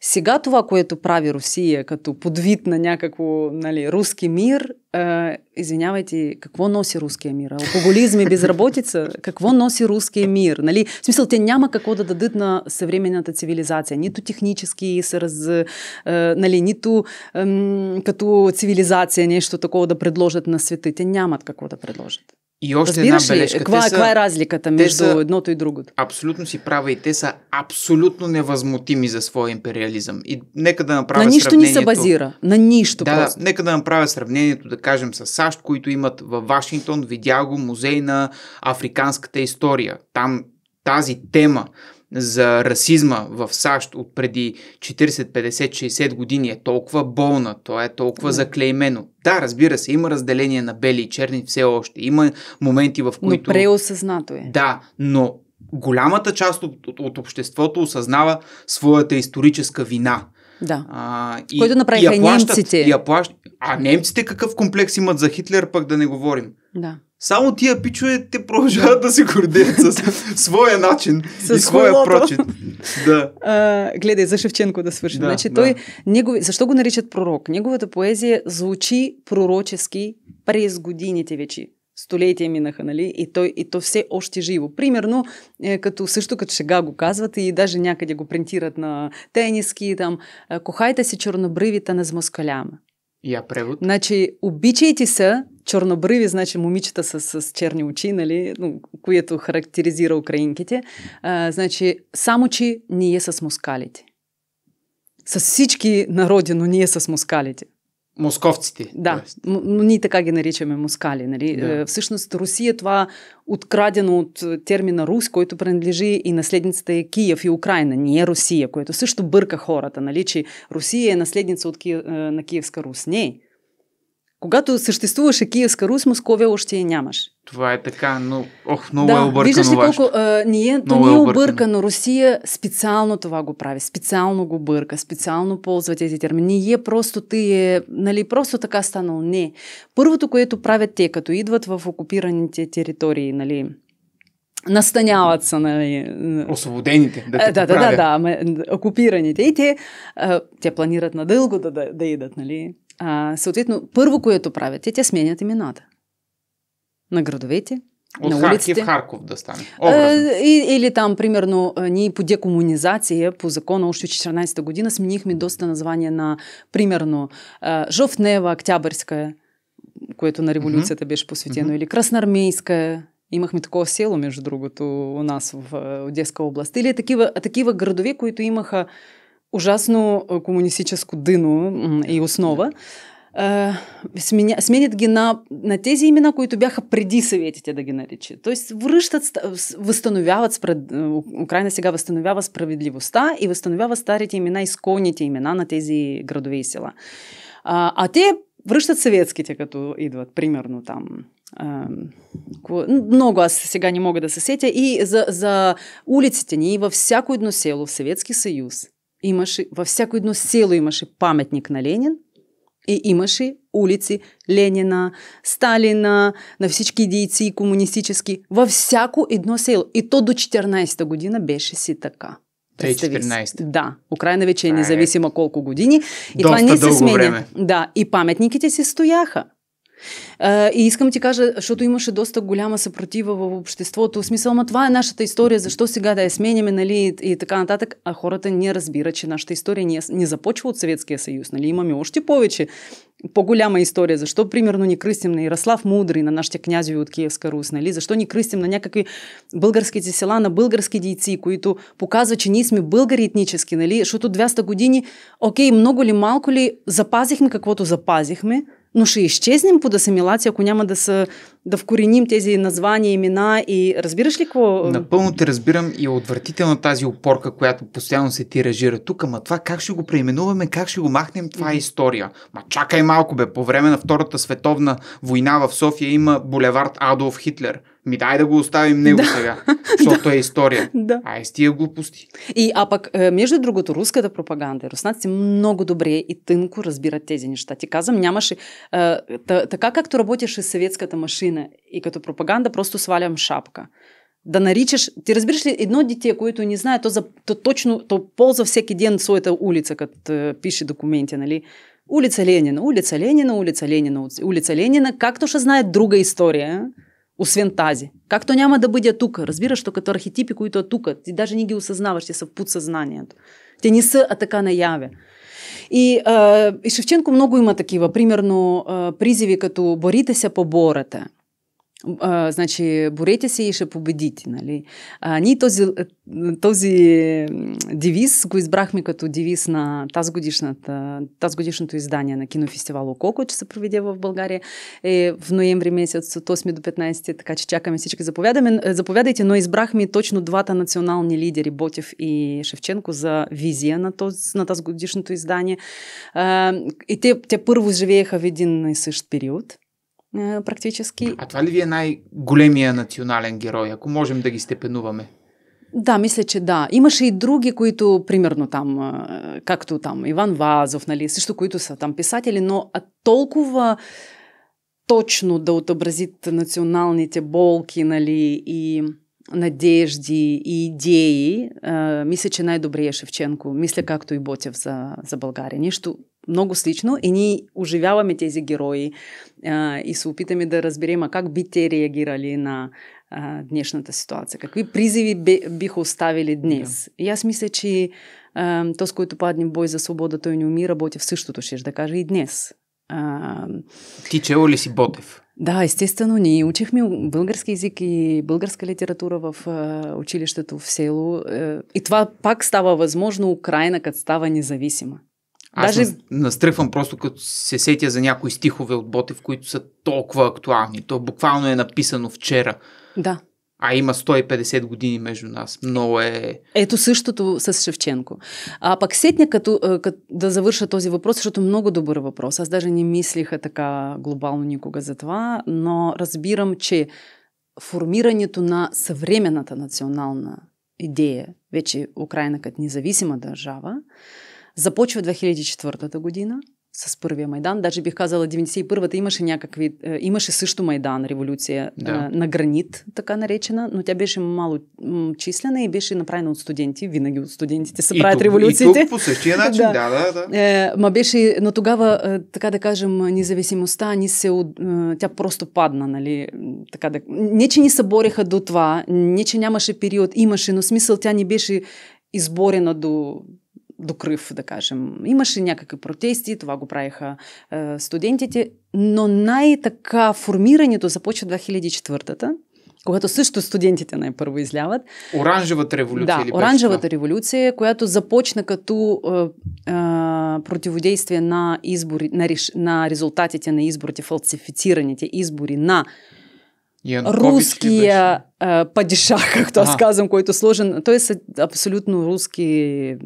Сега това, което прави Русия като подвид на някакво нали, руски мир, е, извинявайте, какво носи руския мир? алкоголизм и безработица? Какво носи руския мир? Нали? В смисъл, те няма какво да дадат на съвременната цивилизация. Нито технически, се раз, е, нали, нито е, като цивилизация нещо такова да предложат на света. Те нямат какво да предложат. И още Разбираш една бележка. Ли? Каква, са, каква е разликата между са, едното и другото? Абсолютно си права и те са абсолютно невъзмутими за своя империализъм. И нека да направя На нищо ни се базира. На нищо да, просто. Да, нека да направя сравнението, да кажем, с САЩ, които имат във Вашингтон, видя го, музей на африканската история. Там тази тема за расизма в САЩ от преди 40, 50, 60 години е толкова болна, то е толкова да. заклеймено. Да, разбира се, има разделение на бели и черни все още. Има моменти, в които... Но преосъзнато е. Да, но голямата част от, от, от обществото осъзнава своята историческа вина. Да. А, и, Който направиха и я плащат, немците. И я плащат, а немците какъв комплекс имат за Хитлер, пък да не говорим. Да. Само тия пичове те продължават да се гордеят с своя начин с и своя хубавото. прочит. Да. А, гледай, за Шевченко да свършим. Да, значи, да. той, негови, Защо го наричат пророк? Неговата поезия звучи пророчески през годините вече. Столетия минаха, нали? И, той, и то все още живо. Примерно, е, като също като шега го казват и даже някъде го принтират на тениски, там, е, кохайте се чернобривите на змоскаляма. Я превод. Значи, обичайте се, чернобриви, значи момичета с, с черни очи, нали, ну, което характеризира украинките. А, значи, само че ние с мускалите. С всички народи, но ние с мускалите. Московците. Да, но ние така ги наричаме москали. Нали? Да. Е, всъщност Русия е това открадено от е, термина Рус, който принадлежи и наследницата е Киев и Украина, не е Русия, което също бърка хората, нали? че Русия е наследница от Ки... на Киевска Рус. Не, когато съществуваше Киевска Рус, Московия още и нямаш. Това е така, но ох, много да, е объркано виждаш ли колко, а, ние, е, то ни е, е объркано. объркано. Русия специално това го прави, специално го бърка, специално ползва тези термини. Ние просто ти е, нали, просто така станало. Не. Първото, което правят те, като идват в окупираните територии, нали, настаняват са, нали... Освободените, да Да, да, да, да, окупираните. И те, те планират надълго да, да, да идат, нали? А, съответно, първо, което правят, е, те сменят имената на градовете, от на Харкив улиците. Харков да стане. А, и, или там, примерно, ние по декомунизация, по закона още 14-та година, сменихме доста названия на, примерно, Жовнева, Октябрьска, което на революцията беше посветено, mm-hmm. или Красноармейска. Имахме такова село, между другото, у нас в Одеска област. Или такива, такива градове, които имаха ужасную э, коммунистическую дыну и основа, э, сменя, сменят ги на, э, на тези имена, които бяха преди съветите да ги наричат. Тоест, връщат, възстановяват, спред, Украина сега възстановява справедливостта и възстановява старите имена, и изконните имена на тези градове и села. А, а те връщат съветските, като идват, примерно там. Эм, ну, много аз сега не мога да се сетя. И за, за улиците ни във всяко едно село в Съветски съюз – имаше, във всяко едно село имаше паметник на Ленин и имаше улици Ленина, Сталина, на всички идейци комунистически, във всяко едно село. И то до 14-та година беше си така. 2014. Да, Украина вече е, е независима колко години. И Доста това не се сменя. Време. Да, и паметниките си стояха и искам ти кажа, защото имаше доста голяма съпротива в обществото. В смисъл, ма това е нашата история, защо сега да я сменяме, нали, и, така нататък. А хората не разбират, че нашата история не, не започва от Съветския съюз, нали, имаме още повече по-голяма история. Защо, примерно, ни кръстим на Ярослав Мудри, на нашите князеви от Киевска Рус, нали? Защо ни кръстим на някакви българските села, на български дейци, които показват, че ние сме българи етнически, нали? Защото 200 години, окей, много ли, малко ли, запазихме каквото запазихме, но ще изчезнем под асимилация, ако няма да, са, да вкореним тези названия, имена и разбираш ли какво? Напълно те разбирам и е отвратителна тази опорка, която постоянно се тиражира тук, ама това как ще го преименуваме, как ще го махнем, това е история. Ма чакай малко бе, по време на Втората световна война в София има булевард Адолф Хитлер – ми дай да го оставим него да. сега, защото е история. Да. Ай с тия глупости. И, а пък, е, между другото, руската пропаганда и руснаците много добре и тънко разбират тези неща. Ти казвам, нямаше... Е, така както работеше съветската машина и като пропаганда, просто свалям шапка да наричаш, ти разбираш ли, едно дете, което не знае, то, за, то точно, то ползва всеки ден своята улица, като е, пише документи, нали? Улица Ленина, улица Ленина, улица Ленина, улица Ленина, както ще знае друга история, освен тази. Както няма да бъдя тук. Разбираш, като архетипи, които е тук. Ти даже не ги осъзнаваш, те са в подсъзнанието. Те не са, а така наяве. И, а, и Шевченко много има такива, примерно, а, призиви като борите се, поборете а, значи, борете се и ще победите. Нали? А, ние този, е, този девиз го избрахме като девиз на тази годишното издание на кинофестивал Околко, че се проведе в България е, в ноември месец от 8 до 15, така че чакаме всички заповядаме, е, заповядайте, но избрахме точно двата национални лидери, Ботев и Шевченко, за визия на, този, на тази годишното издание. А, и те, те първо живееха в един и същ период практически. А това ли ви е най-големия национален герой, ако можем да ги степенуваме? Да, мисля, че да. Имаше и други, които, примерно там, както там Иван Вазов, нали, също които са там писатели, но толкова точно да отобразит националните болки, нали, и надежди и идеи, мисля, че най-добре е Шевченко. Мисля, както и Ботев за, за България. Нещо много слично и ние оживяваме тези герои а, и се опитаме да разберем а как би те реагирали на а, днешната ситуация. Какви призиви би, биха оставили днес? Да. И аз мисля, че а, то, с който падне бой за свобода, той не умира, работи в същото, ще да кажа и днес. А... Ти чело ли си Ботев? Да, естествено, ние учихме български язик и българска литература в а, училището в село. А, е, и това пак става възможно Украина, като става независима. Аз Даже... настръхвам просто като се сетя за някои стихове от Ботев, които са толкова актуални. То буквално е написано вчера. Да. А има 150 години между нас. Много е. Ето същото с Шевченко. А пък сетня като, като да завърша този въпрос, защото много добър въпрос. Аз даже не мислиха така глобално никога за това, но разбирам, че формирането на съвременната национална идея, вече Украина като независима държава, Започва 2004 година с първия Майдан. Даже бих казала 91-та имаше някакви... Е, имаше също Майдан, революция е, да. на, на гранит, така наречена, но тя беше мало м- числена и беше направена от студенти. Винаги от студентите се правят революциите. И тук по същия начин, да, да, да. да. Е, ма беше... Но тогава, е, така да кажем, независимостта ни се... Тя просто падна, нали? Така да... Не, че ни събореха до това, не, че нямаше период, имаше, но смисъл тя ни беше изборена до докрив, да кажем. Имаше някакви протести, това го правиха е, студентите, но най-така формирането започва 2004-та, когато също студентите най-първо изляват. Оранжевата революция. Да, или оранжевата революция, която започна като е, е, противодействие на, избори, на, реш, на резултатите на изборите, фалсифицираните избори на е русские э, падиша, как то ага. сказан, който е сложен. То есть абсолютно русский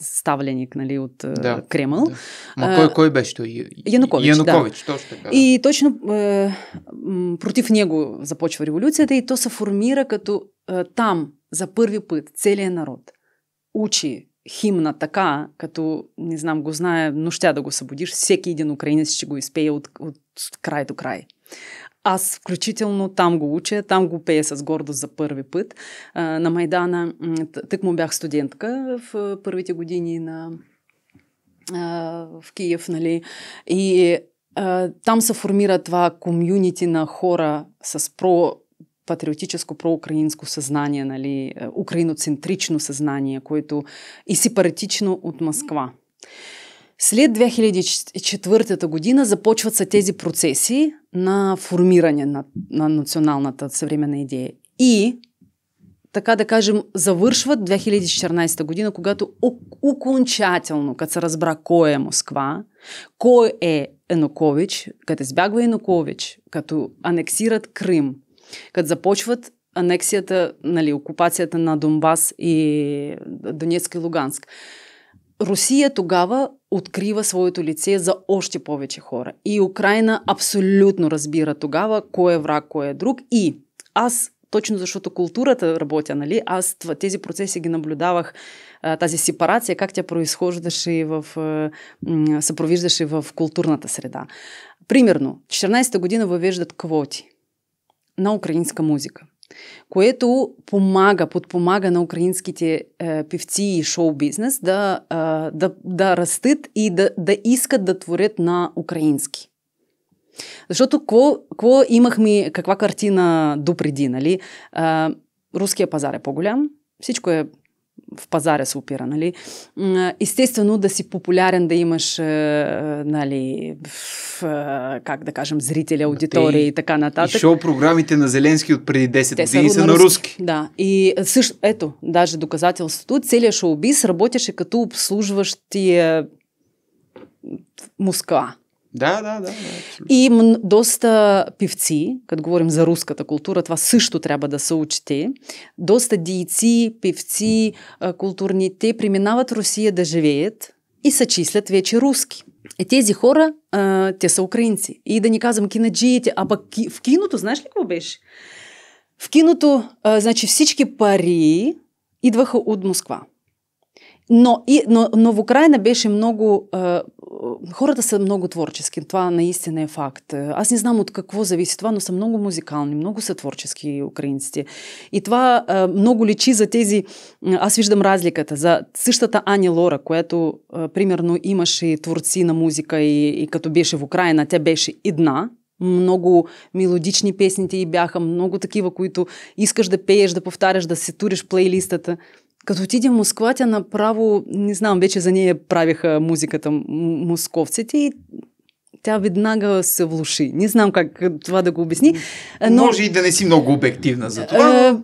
ставленник нали, от да. Кремъл. Да. кой, кой беше той? Янукович, Янукович да. точно така. Да. И точно э, против него започва революцията и то се формира като э, там за първи път целият народ учи химна така, като, не знам, го знае нощя да го събудиш, всеки един украинец ще го изпее от, от край до край. Аз включително там го уча, там го пея с гордост за първи път. на Майдана, тък му бях студентка в първите години на в Киев, нали? И там се формира това комюнити на хора с про патриотическо проукраинско съзнание, нали, е, украиноцентрично съзнание, което и сепаратично от Москва. След 2004 година започват са тези процеси на формиране на, на националната съвременна идея. И, така да кажем, завършват 2014 година, когато окончателно, като се разбра кой е Москва, кой е Енукович, като избягва Енукович, като анексират Крим, като започват анексията, нали, окупацията на Донбас и Донецк и Луганск. Русия тогава открива своето лице за още повече хора. И Украина абсолютно разбира тогава кой е враг, кой е друг. И аз точно защото културата работя, нали, аз тези процеси ги наблюдавах, тази сепарация, как тя произхождаше в, се провиждаше в културната среда. Примерно, 14-та година въвеждат квоти на украинска музика което помага, подпомага на украинските е, певци и шоу-бизнес да, е, да, да растат и да, да искат да творят на украински. Защото какво, какво имахме, каква картина допреди, нали? Е, руския пазар е по-голям, всичко е в пазара се опира, нали? Естествено да си популярен, да имаш, е, е, нали, е, как да кажем, зрители, аудитория и, и така нататък. И шоу програмите на Зеленски от преди 10 Те години са, на, са на руски. Да, и също, ето, даже доказателството, целият шоубис работеше като обслужващия Москва. Да, да, да. да абсолютно. и доста певци, като говорим за руската култура, това също трябва да се учите. Доста дейци, певци, културните преминават Русия да живеят и се числят вече руски. И е, тези хора, а, те са украинци. И да ни казвам кинаджиите, а пък в киното, знаеш ли какво беше? В киното, а, значи всички пари идваха от Москва. Но, и, но Украина беше много... Е, хората са много творчески, това наистина е факт. Аз не знам от какво зависи това, но са много музикални, много са творчески украинците. И това е, много личи за тези... Аз виждам разликата за същата Ани Лора, която е, примерно имаше творци на музика и, и като беше в Украина, тя беше една, много мелодични песните и бяха, много такива, които искаш да пееш, да повтаряш, да се туриш плейлистата. Като отиде в Москва, тя направо, не знам, вече за нея правиха музиката московците и тя веднага се влуши. Не знам как това да го обясни. Но... Може и да не си много обективна за това. Е, но,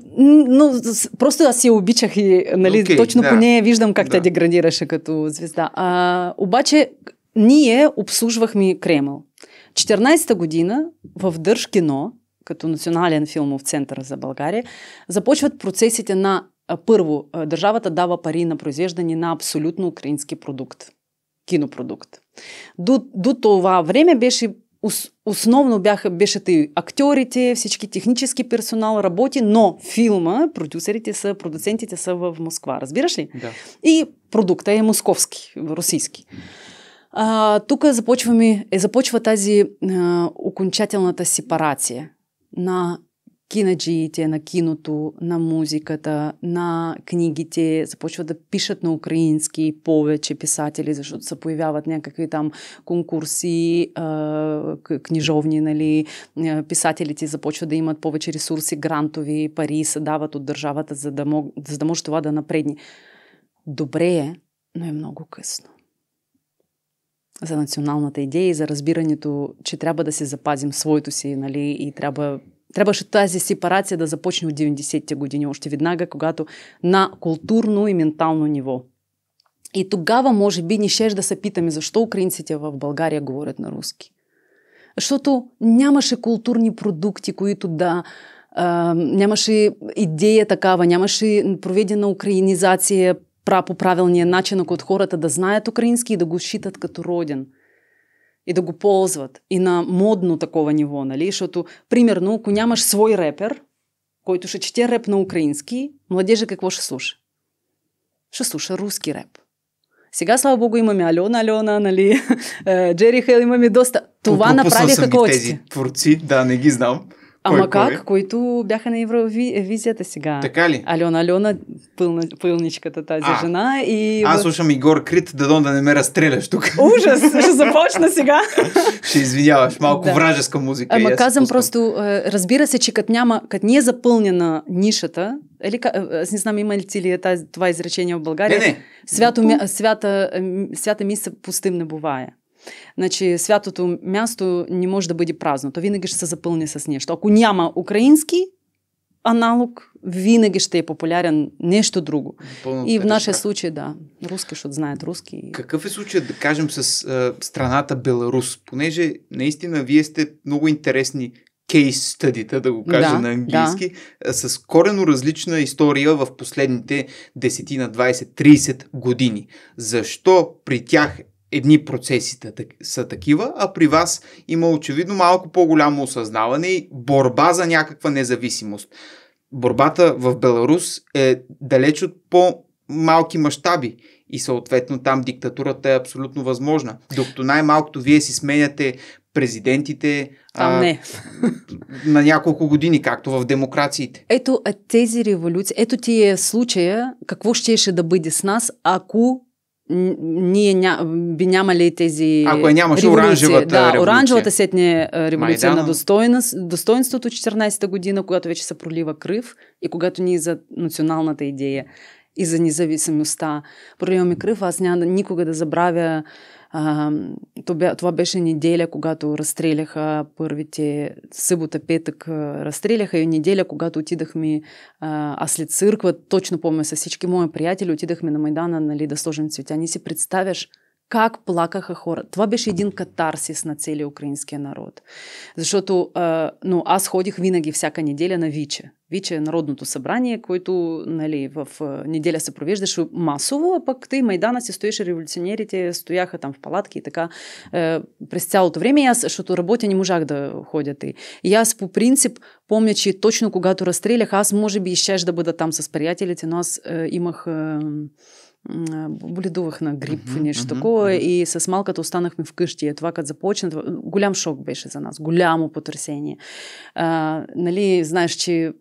но просто аз я обичах и нали, okay, точно да. по нея виждам как да. тя деградираше като звезда. А, обаче ние обслужвахме Кремъл. 14-та година в Държ кино, като национален филмов център за България, започват процесите на първо, държавата дава пари на произвеждане на абсолютно украински продукт, кинопродукт. До, до това време беше основно бяха, беше и актьорите, всички технически персонал работи, но филма, продюсерите са, продуцентите са в Москва, разбираш ли? Да. И продукта е московски, русийски. А, тук започваме, е, започва тази а, окончателната сепарация на кинаджиите на киното, на музиката, на книгите, започват да пишат на украински повече писатели, защото се появяват някакви там конкурси, книжовни, нали, писателите започват да имат повече ресурси, грантови, пари се дават от държавата, за да, мог, за да може това да напредни. Добре е, но е много късно. За националната идея и за разбирането, че трябва да се запазим своето си, нали, и трябва Трябваше тази сепарация да започне от 90-те години, още веднага, когато на културно и ментално ниво. И тогава, може би, ни шеш да се питаме защо украинците в България говорят на руски. Защото нямаше културни продукти, които да, а, нямаше идея такава, нямаше проведена украинизация по правилния начин, ако от хората да знаят украински и да го считат като роден – и да го ползват и на модно такова ниво, нали? Защото, примерно, ако нямаш свой репер, който ще чете реп на украински, младежа какво ще слуша? Ще слуша руски реп. Сега, слава богу, имаме Алена, Алена, нали, е, Джери Хел, имаме доста. Това Пропусна направиха съм тези творци, да, не ги знам. Ама кой, как, кой? които бяха на Евровизията е, сега. Така ли? Алена, Алена, пълна, пълничката тази а, жена. И аз слушам Игор Крит, дадон да не ме разстреляш тук. Ужас, ще започна сега. ще извиняваш, малко да. вражеска музика. Ама казвам просто, е, разбира се, че като няма, като ни е запълнена нишата, или, е аз не знам има ли цели това изречение в България. Не, не. Свято, свята, свята мисъл пустим не бувае. Значи, святото място не може да бъде празно. То винаги ще се запълни с нещо. Ако няма украински аналог, винаги ще е популярен нещо друго. Пълно и в нашия така. случай, да, руски, защото знаят руски. Какъв е случай, да кажем, с а, страната Беларус? Понеже наистина вие сте много интересни кейс стъдита, да го кажа да, на английски, да. с корено различна история в последните 10 на 20, 30 години. Защо при тях едни процесите са такива, а при вас има очевидно малко по-голямо осъзнаване и борба за някаква независимост. Борбата в Беларус е далеч от по-малки мащаби и съответно там диктатурата е абсолютно възможна. Докато най-малкото вие си сменяте президентите а, а, не. на няколко години, както в демокрациите. Ето тези революции, ето ти е случая, какво щеше да бъде с нас, ако ние ня, би нямали тези. Ако е нямаше оранжевата. Да, революция. оранжевата сетне е, революция Майдана. на достойна, достоинството 14-та година, когато вече се пролива кръв и когато ние за националната идея и за независимостта проливаме кръв, аз няма никога да забравя а, това беше неделя, когато разстреляха първите, събота, петък разстреляха и неделя, когато отидахме, а, а след църква, точно помня с всички мои приятели, отидахме на Майдана нали, да сложим цветя. Не си представяш, как плакаха хора. Това беше един катарсис на целия украинския народ. Защото а, ну, аз ходих винаги всяка неделя на Виче. вече Народното събрание, което нали, в неделя се провеждаше масово, а пък тъй Майдана си стоеше революционерите, стояха там в палатки и така е, през цялото време. И аз, защото работя, не можах да ходя тъй. И аз по принцип помня, че точно когато разстрелях, аз може би щеш да бъда там с приятелите, но аз е, имах е, боледувах на грип, mm-hmm, нещо mm-hmm, такова. Mm-hmm. И с малката останахме вкъщи. И е, Това като започна, това... голям шок беше за нас, голямо потрясение. А, нали, знаеш, че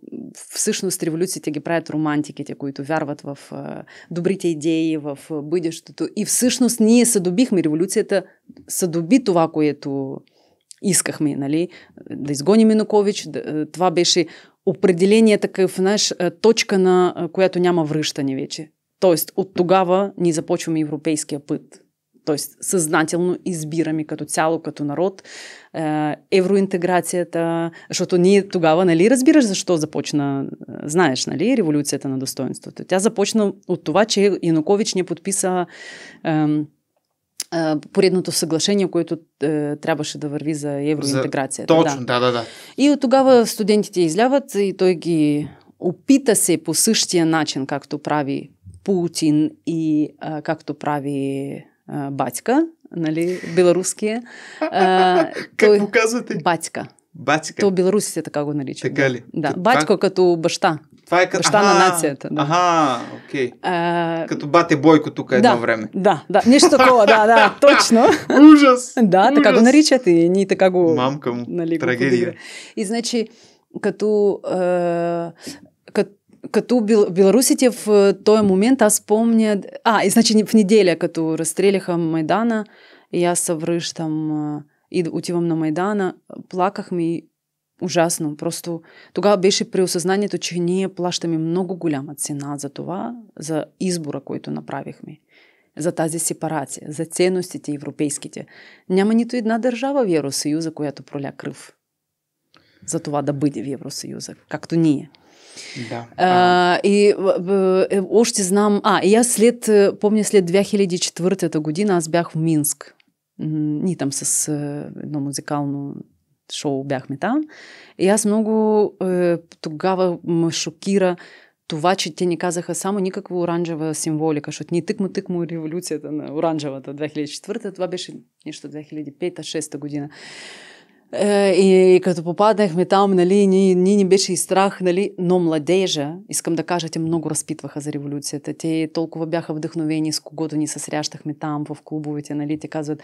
всъщност революциите ги правят романтиките, които вярват в а, добрите идеи, в бъдещето. И всъщност ние съдобихме революцията, съдоби това, което искахме, нали, да изгоним Янукович. Да, това беше определение такъв, знаеш, точка на която няма връщане вече. Тоест, от тогава ни започваме европейския път. Тоест, съзнателно избираме като цяло, като народ е, евроинтеграцията, защото ние тогава, нали, разбираш защо започна, е, знаеш, нали, революцията на достоинството. Тя започна от това, че Янукович не подписа ем, е, поредното съглашение, което е, трябваше да върви за евроинтеграцията. За... Точно, да. да, да, да. И от тогава студентите изляват и той ги опита се по същия начин, както прави Путін і як-то э, праві э, батька, нали, білоруські. Як э, указувати? Батька. Батька. То Беларусь это как он нарича. Така ли? Да. Та, Батько като баща. Това е като... ага, на нацията. Да. Ага, окей. А... Като бате Бойко тук едно да, време. Да, да. Нещо такова, да, да, точно. Ужас! Да, така го наричат и ние така го... Мамка му, нали, трагедия. И значи, като... Е, Като бел, беларусите в э, този момент, аз помня... А, и значи в неделя, като разстреляха Майдана, и аз се връщам а, и отивам на Майдана, плаках и ужасно. Просто тогава беше при осъзнанието, че ние плащаме много голяма цена за това, за избора, който направихме за тази сепарация, за ценностите европейските. Няма нито една държава в Евросъюза, която проля кръв за това да бъде в Евросъюза, както ние. Да. А, и а, е, още знам. А, и аз след, е, помня, след 2004 година аз бях в Минск. Ние там с е, едно музикално шоу бяхме там. И аз много тогава ме шокира това, че те ни казаха само никаква оранжева символика, защото ние тъкмо тъкмо революцията на оранжевата 2004, това беше нещо 2005-2006 година. Е, и като попаднахме там, нали, ни, ни ни беше и страх, нали, но младежа, искам да кажа, те много разпитваха за революцията. Те толкова бяха вдъхновени, с когото ни се срящахме там, в клубовете, нали, те казват,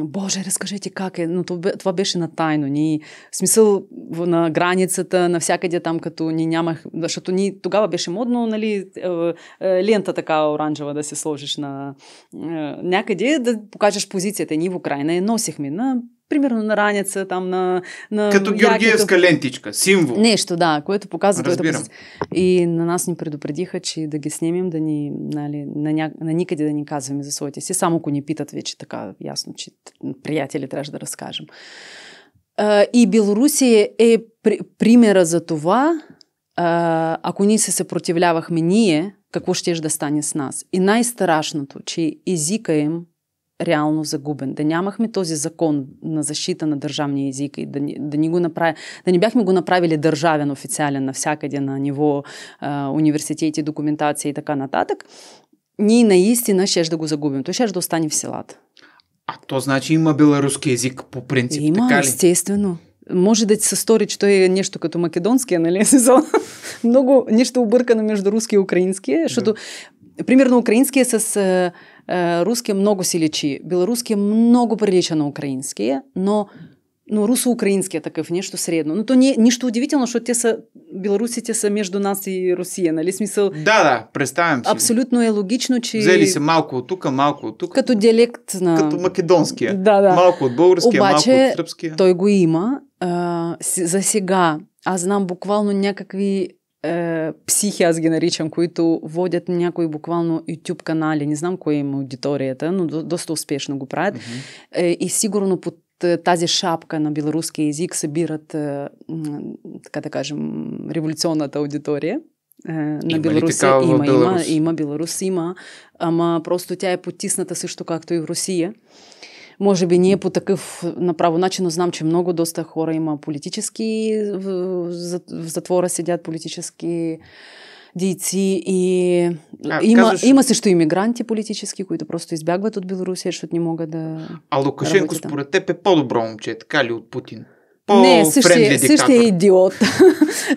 боже, разкажете как е, но това беше на тайно. Ни, в смисъл на границата, навсякъде там, като ни нямах, защото ни тогава беше модно, нали, е, е, лента така оранжева да се сложиш на някъде, да покажеш позицията. Ни в Украина я носихме на примерно на раница, там на. на като георгиевска лентичка, символ. Нещо, да, което показва. Разбирам. Което... И на нас ни предупредиха, че да ги снимем, да ни, нали, на, ня... на никъде да ни казваме за своите си, само ако ни питат вече така ясно, че приятели трябва да разкажем. и Белорусия е при, примера за това, ако ние се съпротивлявахме ние, какво ще да стане с нас. И най-страшното, че езика им реално загубен, да нямахме този закон на защита на държавния език и да, да, ни го направи, да не бяхме го направили държавен официален навсякъде на ниво а, университети, документация и така нататък, ние наистина ще да го загубим. Той ще да остане в селата. А то значи има беларуски език по принцип, има, така ли? естествено. Може да ти се стори, че той е нещо като македонския, нали? Много нещо объркано между руски и украинския, защото да. примерно украинския с а, Е, Русский много си личи. Белорусский много прилича на украинские, но ну, русско-украинские такъв нещо средно. Но то не, е нищо удивително, защото те са, белорусите са между нас и Русия, нали смисъл? Да, да, представям си. Абсолютно е логично, че... Взели се малко от тук, малко от тук. Като диалект на... Като македонския. Да, да. Малко от българския, Обаче, малко от сръбския. той го има. А, за сега аз знам буквално някакви е, психи, аз ги наричам, които водят някои буквално YouTube канали. Не знам кой има е аудиторията, но до, доста успешно го правят. Mm-hmm. Е, и сигурно под е, тази шапка на белорусски език, събират, е, така да кажем, революционната аудитория на има Белорусия. Има, Беларус? има, има, Беларус има, ама просто тя е потисната също както и в Русия може би ние по такъв направо начин, но знам, че много доста хора има политически, в затвора седят политически дейци и а, има, казваш... има също иммигранти политически, които просто избягват от Белорусия, защото не могат да А Лукашенко според теб е по-добро момче, така ли, от Путин? не, същия, същия е идиот.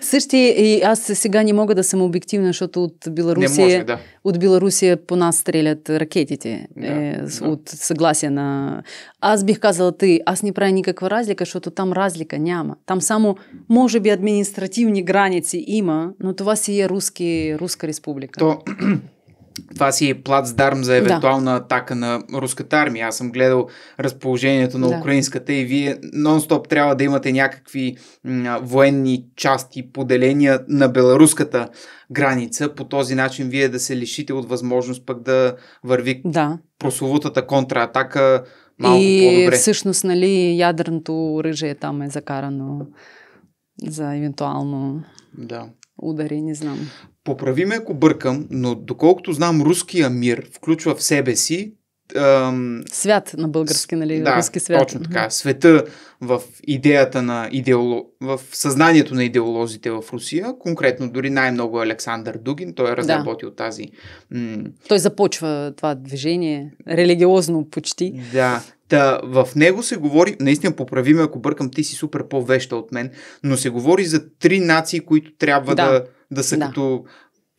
същия, е- и аз сега не мога да съм обективна, защото от Беларусия, не може, да. от Беларусия по нас стрелят ракетите е, да, е, да. от съгласие на... Аз бих казала ти, аз не правя никаква разлика, защото там разлика няма. Там само, може би, административни граници има, но това си е руски, руска република. То това си е плацдарм за евентуална да. атака на руската армия. Аз съм гледал разположението на да. украинската и вие нон-стоп трябва да имате някакви военни части, поделения на беларуската граница. По този начин вие да се лишите от възможност пък да върви да. прословутата контратака малко и, по-добре. И всъщност нали, ядрното оръжие там е закарано за евентуално да. удари, не знам. Поправи ме ако бъркам, но доколкото знам, руския мир включва в себе си ам, свят на български, нали? Да, руски свят. Точно така. Света в идеята на идеоло... в съзнанието на идеолозите в Русия, конкретно дори най-много е Александър Дугин, той е разработил да. тази. М... Той започва това движение, религиозно почти. Да. Та, в него се говори, наистина поправи ме ако бъркам, ти си супер по-веща от мен, но се говори за три нации, които трябва да, да да са да. като...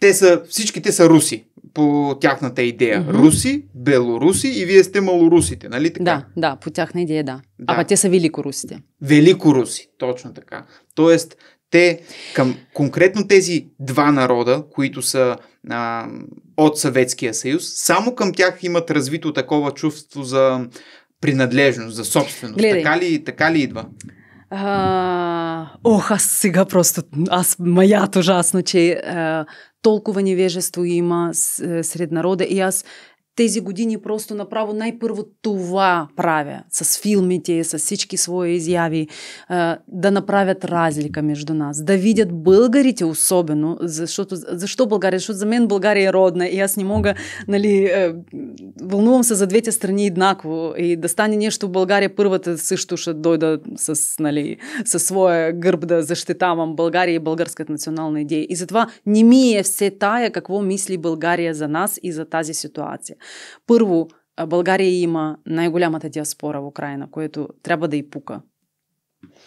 Те са, всички те са руси по тяхната идея. Mm-hmm. Руси, белоруси и вие сте малорусите, нали така? Да, да, по тяхна идея, да. да. Ама те са великорусите. Великоруси, точно така. Тоест, те към конкретно тези два народа, които са а, от Съветския съюз, само към тях имат развито такова чувство за принадлежност, за собственост. Гледай. Така ли, така ли идва? ох, аз сега просто, аз маят ужасно, че а, толкова невежество има е, сред народа и аз тези години просто направо най-първо това правя с филмите, с всички свои изяви, да направят разлика между нас, да видят българите особено, защото защо България? Защото за мен България е родна и аз не мога, нали, вълнувам се за двете страни еднакво и да стане нещо в България, първата също ще дойда с, нали, със своя гърб да защитавам България и българската национална идея. И затова не ми е все тая какво мисли България за нас и за тази ситуация. Първо, България има най-голямата диаспора в Украина, което трябва да и пука.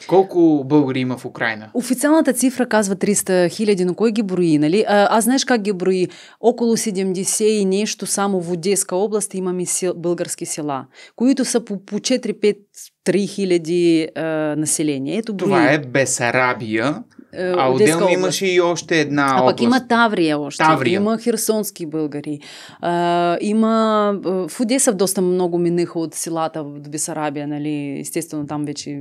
Колко българи има в Украина? Официалната цифра казва 300 хиляди, но кой ги брои, нали? А, аз знаеш как ги брои? Около 70 и нещо само в Одеска област имаме сел, български села, които са по, по 4-5-3 хиляди население. Ето брои. Това е Бесарабия, е, а отделно област. имаше и още една А пък има Таврия още. Таврия. Има херсонски българи. А, има... В Одеса доста много минаха от селата в Бесарабия, нали? Естествено, там вече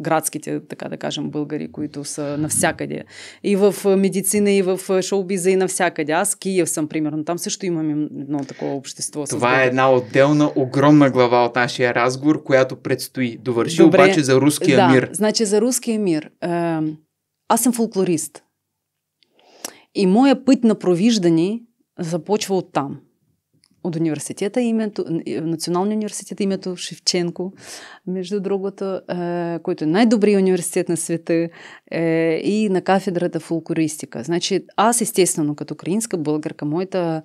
градските, така да кажем, българи, които са навсякъде. И в медицина, и в шоубиза, и навсякъде. Аз Киев съм, примерно. Там също имам едно такова общество. Това е една отделна, огромна глава от нашия разговор, която предстои. Довърши Добре. обаче за руския да, мир. Значи за руския мир. Аз съм фолклорист. И моя път на провиждане започва от там. От университета, името, Националния университет, името Шевченко, между другото, е, който е най-добрият университет на света е, и на кафедрата фолклористика. Значи аз, естествено, като украинска българка, моята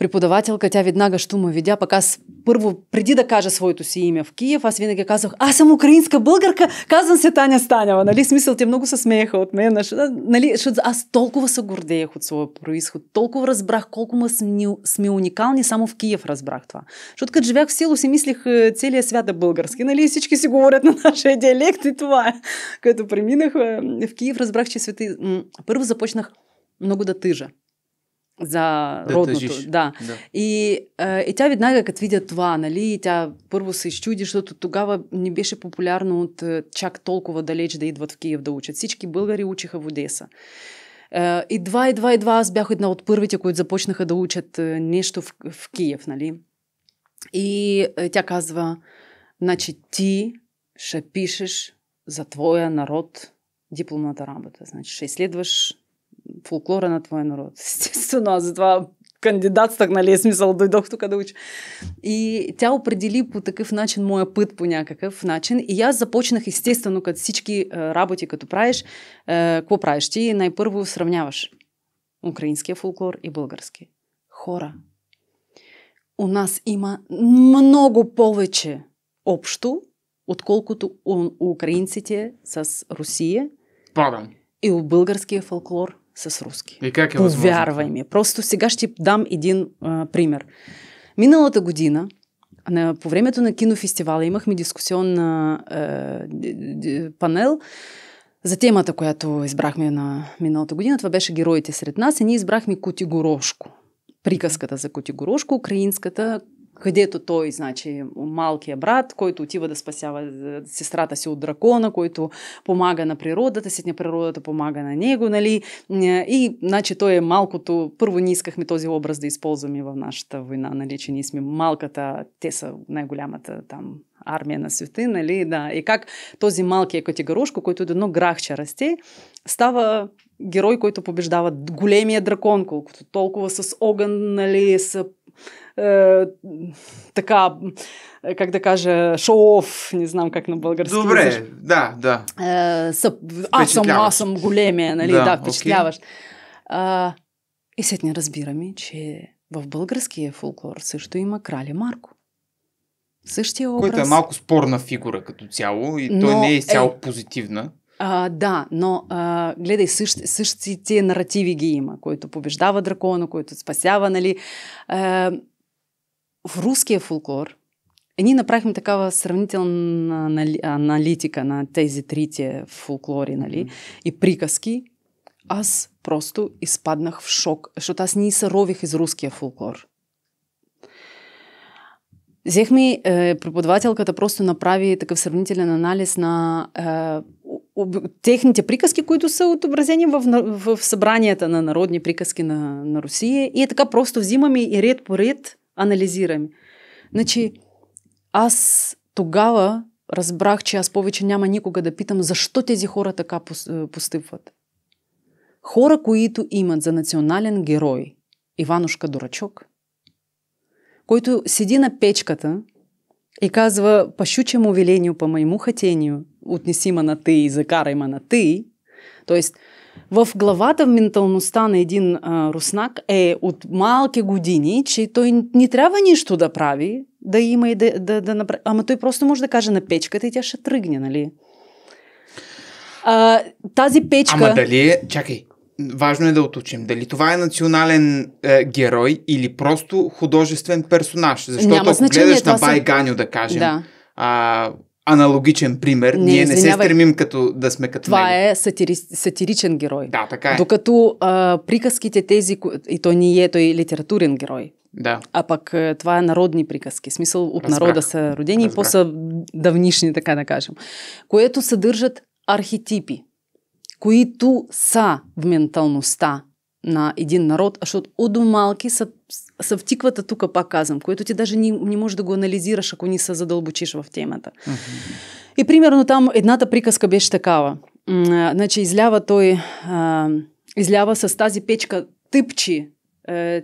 преподавателка, тя веднага що видя, пък аз първо, преди да кажа своето си име в Киев, аз винаги казах, аз съм украинска българка, казвам се Таня Станева, нали, смисъл те много се смееха от мен, нали, защото аз толкова се гордеех от своя происход, толкова разбрах колко ме сме, сме уникални, само в Киев разбрах това. Защото като живях в село си мислих е, целият свят е български, нали, всички си говорят на нашия диалект и това е. Като преминах е, в Киев, разбрах, че света... Първо започнах много да тъжа за да родното. Да. да. И, а, и тя веднага, като видя това, нали, тя първо се изчуди, защото тогава не беше популярно от чак толкова далеч да идват в Киев да учат. Всички българи учиха в Одеса. И два, и два, и два аз бях една от първите, които започнаха да учат нещо в, в Киев, нали. И тя казва, значи ти ще пишеш за твоя народ дипломната работа. Значи ще изследваш фолклора на твоя народ. Естествено, аз затова кандидатствах, нали, е смисъл, дойдох тук да уча. И тя определи по такъв начин моя път по някакъв начин. И аз започнах, естествено, като всички работи, като правиш, какво правиш ти? Най-първо сравняваш украинския фолклор и български. Хора, у нас има много повече общо, отколкото у, украинците с Русия. Падам. И у българския фолклор с руски. И как е Повярвай възможно? ми. Просто сега ще дам един а, пример. Миналата година, на, по времето на кинофестивала, имахме дискусион а, д, д, панел за темата, която избрахме на миналата година. Това беше Героите сред нас и ние избрахме котигорошко. Приказката за котигорошко украинската, където той, значи, малкият брат, който отива да спасява е, сестрата си от дракона, който помага на природата, на природата помага на него, нали? Е, и, значи, той е малкото, първо ние искахме този образ да използваме в нашата война, нали, че ние сме малката, те са най-голямата там армия на света, нали, да. И как този малкият котигорошко, който едно грахче расте, става герой, който побеждава големия дракон, колкото толкова с огън, нали, с е, така, как да кажа, шоу-оф, не знам как на български. Добре, язък. да, да. Е, съп, аз съм, аз съм големия, нали, да, да впечатляваш. Okay. и след не разбираме, че в българския фолклор също има краля Марко. Същия образ. Който е малко спорна фигура като цяло и но, той не е, е изцяло е, позитивна. А, да, но а, гледай, същ, същите наративи ги има, който побеждава дракона, който спасява, нали. А, е, в русския фолклор Они направихме такава сравнителна аналитика на тези трите фолклори нали, mm. и приказки. Аз просто изпаднах в шок, защото аз не се из руския фолклор. Взехме, е, э, преподавателката просто направи такъв сравнителен анализ на е, э, об, техните приказки, които са отобразени в, в събранията на народни приказки на, на Русия. И е така просто взимаме и ред по ред анализираме. Значи, аз тогава разбрах, че аз повече няма никога да питам защо тези хора така е, постъпват. Хора, които имат за национален герой Иванушка Дурачок, който седи на печката и казва по щучьему велению, по моему хотению, отнеси ма на ты и закарай ма на ты. Тоест, в главата, в менталността на един а, руснак е от малки години, че той не трябва нищо да прави, да има и да, да, да направи. Ама той просто може да каже на печката и тя ще тръгне, нали? А, тази печка... Ама дали е- Чакай, важно е да уточим. Дали това е национален е, герой или просто художествен персонаж? Защото Няма ако значение, гледаш на Байганю, да кажем, да. А, аналогичен пример. Не, Ние не се стремим като да сме като Това него. е сатири, сатиричен герой. Да, така е. Докато а, приказките тези, и той не е, той е литературен герой. Да. А пък това е народни приказки. Смисъл от Разбрах. народа са родени и по-са давнишни, така да кажем. Което съдържат архетипи, които са в менталността на един народ, защото от малки са са втиквата тук, пак казвам, което ти даже не, не можеш да го анализираш, ако не се задълбочиш в темата. И примерно там едната приказка беше такава. Значи излява той, излява с тази печка тъпчи е,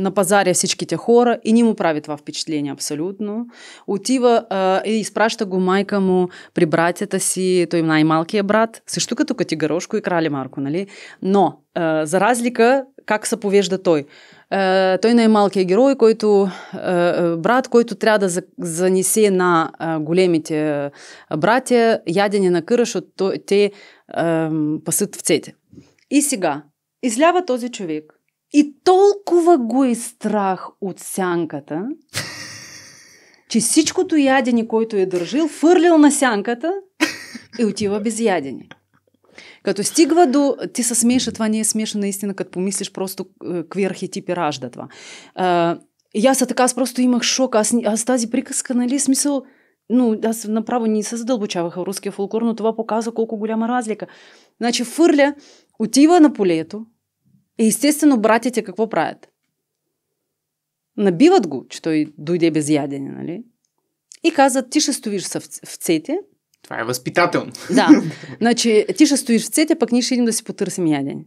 на пазаря всичките хора и не му прави това впечатление абсолютно. Отива и изпраща го майка му при братята си, той най-малкият брат, също като Катигорошко и Крали Марко, нали? Но за разлика как се повежда той. Е, той той най-малкият е герой, който е, е, брат, който трябва да занесе на големите братя ядене на къра, защото те е, пасат овцете. И сега, излява този човек и толкова го е страх от сянката, че всичкото ядене, което е държил, фърлил на сянката и отива без ядене. Като стигва до... Ти се смееш, това не е смешно наистина, като помислиш просто е, какви архетипи ражда това. А, и аз така, аз просто имах шок. Аз, аз тази приказка, нали, смисъл... Ну, аз направо не се задълбочаваха в руския фолклор, но това показва колко голяма разлика. Значи Фърля отива на полето и естествено братите какво правят? Набиват го, че той дойде без ядене, нали? И казват, ти ще стоиш в цете, това е възпитателно. Да. Значи, ти ще стоиш в цете, пък ние ще идем да си потърсим яден.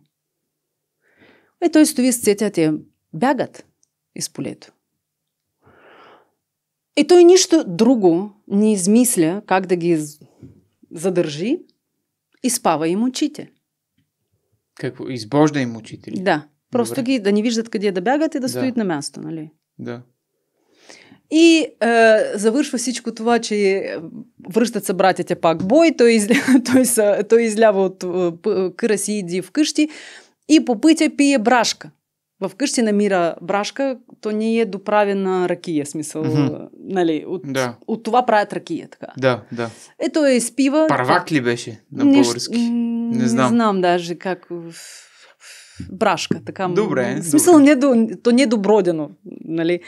Е, той стои с а те бягат из полето. И е, той нищо друго не измисля как да ги задържи и спава им очите. Какво? Избожда им очите ли? Да. Просто Добре. ги да не виждат къде да бягат и да, да. стоят на място, нали? Да. И е, завършва всичко това, че е, връщат се братята пак бой, той, изля, той, са, той излява от е, къра си иди вкъщи и по пътя пие брашка. В намира брашка, то не е доправена ракия, смисъл, mm-hmm. нали, от, да. от това правят ракия, така. Да, да. Ето Е, спива. изпива. Парвак ли беше на български? Не, не знам. Не знам даже как брашка, така. Добре. В смисъл, добре. Не, то не е добродено, нали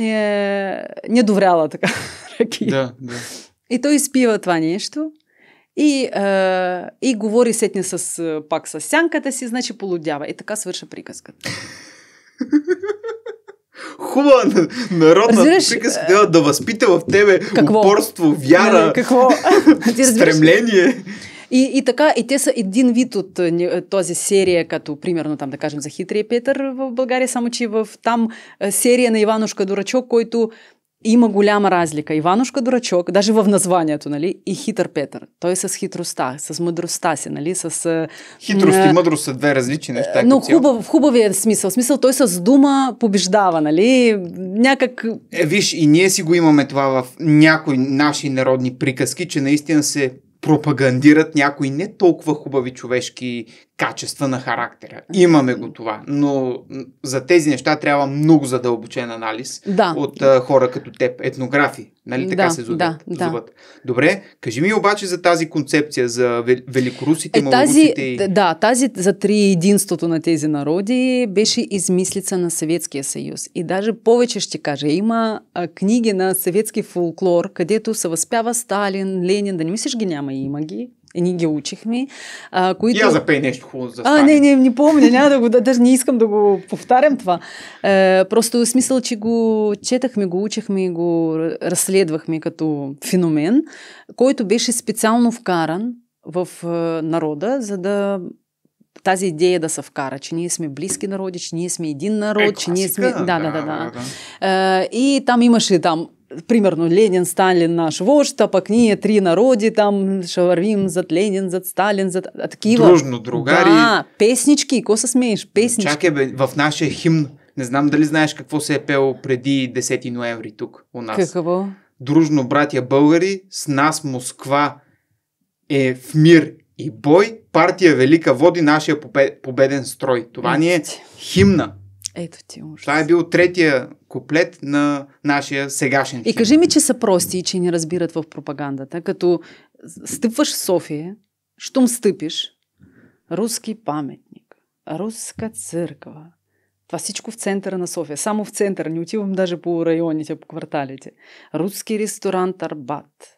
е недовряла, така ракия. Да, да. И той изпива това нещо и, е, и говори сетне с, пак с сянката си, значи полудява. И така свърша приказката. Хубава народна Разбираш, приказка трябва да възпита в тебе какво? упорство, вяра, не, какво? стремление. И, и така, и те са един вид от е, е, този серия, като примерно там да кажем за Хитрия Петър в България, само че в там е, серия на Иванушка Дурачок, който има голяма разлика. Иванушка Дурачок, даже в названието, нали, и Хитър Петър. Той с хитростта, с мъдростта си, нали, с... Хитрост и мъдрост са две различни неща. Но хубав, в хубавия смисъл. В смисъл той с дума побеждава, нали, някак... Е, виж, и ние си го имаме това в някои наши народни приказки, че наистина се пропагандират някои не толкова хубави човешки качества на характера. Имаме го това, но за тези неща трябва много задълбочен анализ да. от а, хора като теб, етнографи, нали така да, се зубят? Да, да. зубят. Добре, кажи ми обаче за тази концепция за великорусите, е, малорусите тази, и... Да, тази за три единството на тези народи беше измислица на Съветския съюз. И даже повече ще кажа, има а, книги на съветски фолклор, където се възпява Сталин, Ленин, да не мислиш ги няма, има ги и ние ги учихме. А, които... Я запей нещо хубаво за А, не, не, не помня, няма да го, даже не искам да го повтарям това. Е, просто смисъл, че го четахме, го учихме и го разследвахме като феномен, който беше специално вкаран в е, народа, за да тази идея да се вкара, че ние сме близки народи, че ние сме един народ, е, че ние сме... Да, да, да. да. да. да. Е, и там имаше там примерно Ленин Сталин наш вождь, та по книге три народи там зад Ленин, зад Сталин, зад за Киева Дружно, другари. Да, песнички, ко се смееш? Песнички. Чакай бе, в нашия химн, не знам дали знаеш какво се е пел преди 10 ноември тук у нас. Какво? Дружно, братя българи, с нас Москва е в мир и бой, партия Велика води нашия победен строй. Това ни е химна. Ето ти ужас. Това е бил третия куплет на нашия сегашен И кажи ми, че са прости и че ни разбират в пропагандата. Като стъпваш в София, щом стъпиш, руски паметник, руска църква. Това всичко в центъра на София. Само в центъра. Не отивам даже по районите, по кварталите. Руски ресторант Арбат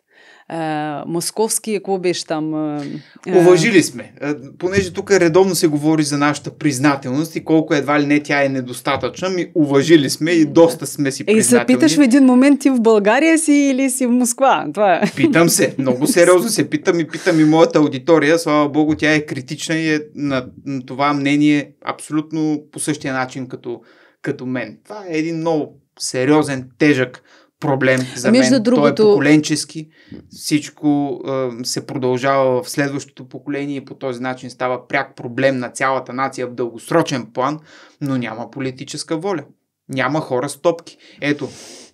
а, е, московски, какво беше там? А, е, е? Уважили сме, понеже тук редовно се говори за нашата признателност и колко едва ли не тя е недостатъчна, ми уважили сме и доста сме си признателни. И се питаш в един момент ти в България си или си в Москва? Това е. Питам се, много сериозно се питам и питам и моята аудитория, слава богу, тя е критична и е на, на това мнение абсолютно по същия начин като, като мен. Това е един много сериозен, тежък проблем за мен. Между другото... Той е поколенчески. Всичко е, се продължава в следващото поколение и по този начин става пряк проблем на цялата нация в дългосрочен план, но няма политическа воля. Няма хора с топки. Ето,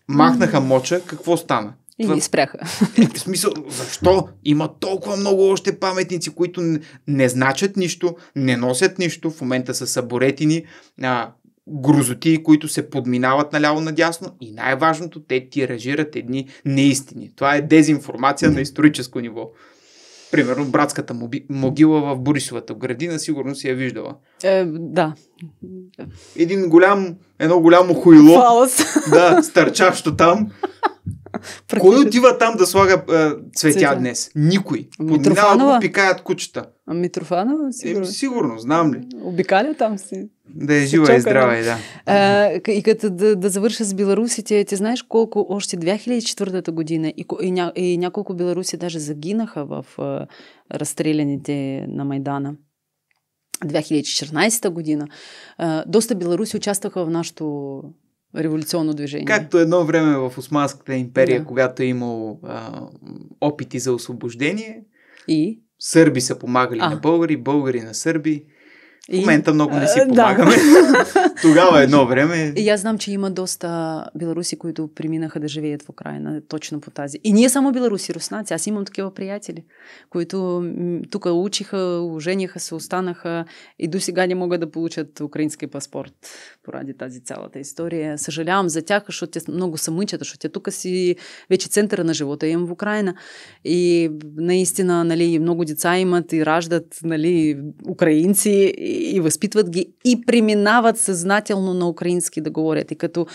махнаха моча, какво стана? И ги спряха. Е, в смисъл, защо? Има толкова много още паметници, които не, не значат нищо, не носят нищо, в момента са саборетини, а, грозоти, които се подминават наляво-надясно и най-важното, те тиражират едни неистини. Това е дезинформация на историческо ниво. Примерно, братската могила в Борисовата градина сигурно си я виждала. Е, да. Един голям, едно голямо хуйло. Фалос. Да, стърчащо там. Практически... Кой отива там да слага а, е, цветя цветя днес? Никой. Ами Подминава го, пикаят кучета. А ами Митрофанова? Е, сигурно. Е, сигурно, знам ли. Обикаля там си. Да е жива и здрава, и да. А, и като да, да завърша с беларусите, ти знаеш колко още 2004 година и, и, ня, и няколко беларуси даже загинаха в а, разстреляните на Майдана. 2014 година. А, доста беларуси участваха в нашото революционно движение. Както едно време в Османската империя, да. когато е имало а, опити за освобождение. И? Сърби са помагали а. на българи, българи на сърби. И... В момента много не си помагаме. Да. Тогава едно време. И аз знам, че има доста беларуси, които преминаха да живеят в Украина точно по тази. И ние само беларуси, руснаци. Аз имам такива приятели, които тук учиха, ожениха се, останаха и до сега не могат да получат украински паспорт поради тази цялата история. Съжалявам за тях, защото те много са мъчат, защото те тук си вече центъра на живота им в Украина. И наистина, нали, много деца имат и раждат, нали, украинци и възпитват ги и преминават съзнателно на украински да говорят. И като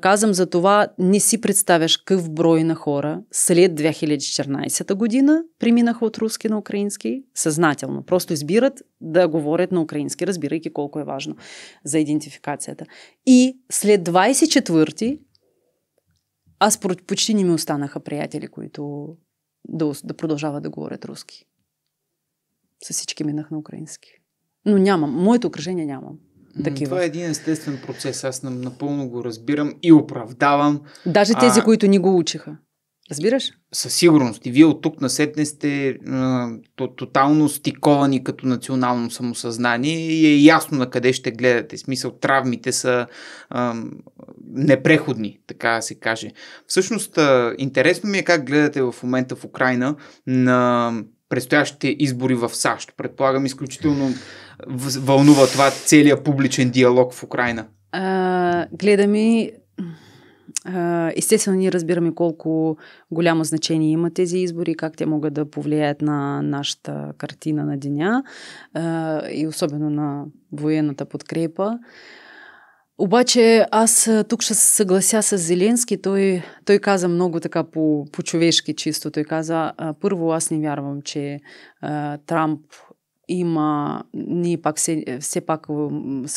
казвам за това, не си представяш какъв брой на хора след 2014 година преминаха от руски на украински съзнателно. Просто избират да говорят на украински, разбирайки колко е важно за идентификацията. И след 24-ти аз почти не ми останаха приятели, които да, да продължават да говорят руски. С всички минах на украински. Но нямам. Моето окръжение нямам. Такива. Това е един естествен процес. Аз напълно го разбирам и оправдавам. Даже тези, а... които ни го учиха. Разбираш? Със сигурност. И вие от тук насетне сте а, тотално стиковани като национално самосъзнание и е ясно на къде ще гледате. В смисъл, травмите са а, непреходни, така да се каже. Всъщност, а, интересно ми е как гледате в момента в Украина на предстоящите избори в САЩ. Предполагам, изключително вълнува това целият публичен диалог в Украина? Гледа гледаме Естествено, ние разбираме колко голямо значение има тези избори, как те могат да повлияят на нашата картина на деня и особено на военната подкрепа. Обаче аз тук ще се съглася с Зеленски. Той, той каза много така по, по-човешки чисто. Той каза, първо аз не вярвам, че а, Трамп има, ние пак все, все пак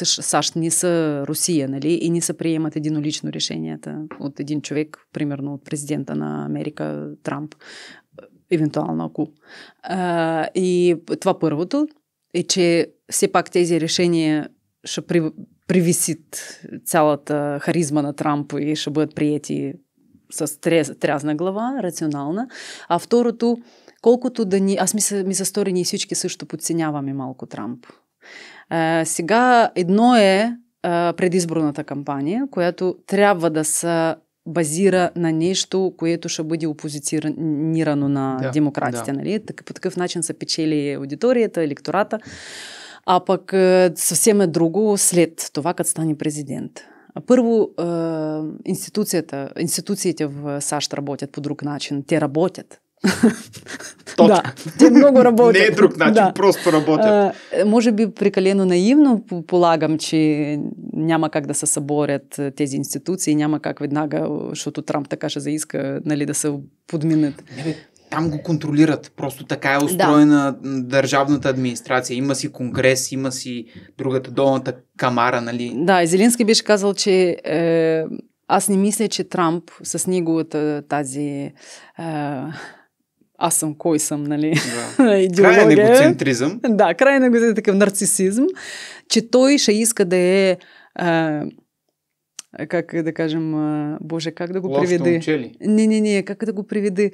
САЩ не са Русия, нали, и не са приемат единолично решенията от един човек, примерно от президента на Америка, Трамп, евентуално ако. А, и това първото е, че все пак тези решения ще при, привисит цялата харизма на Трамп и ще бъдат приети с трязна глава, рационална. А второто, колкото да ни... Аз ми се, ми се стори, ние всички също подценяваме малко Трамп. А, сега едно е а, предизборната кампания, която трябва да се базира на нещо, което ще бъде опозиционирано на да, демократите. Да. Нали? Так, по такъв начин са печели аудиторията, електората. А пък съвсем е друго след това, като стане президент. Първо, институцията, институциите в САЩ работят по друг начин. Те работят. Точка. Да, те много работят. Не е друг начин, да. просто работят. А, може би прекалено наивно полагам, че няма как да се съборят тези институции, няма как веднага, защото Трамп така ще заиска нали, да се подминат. там го контролират. Просто така е устроена да. държавната администрация. Има си конгрес, има си другата долната камара, нали? Да, и Зеленски беше казал, че е, аз не мисля, че Трамп с неговата тази е, аз съм кой съм, нали? Да. Идеология. Крайен егоцентризъм. Да, крайен егоцентризъм, такъв нарцисизъм, че той ще иска да е а, как да кажем, а, боже, как да го приведе? Не, не, не, как да го приведе?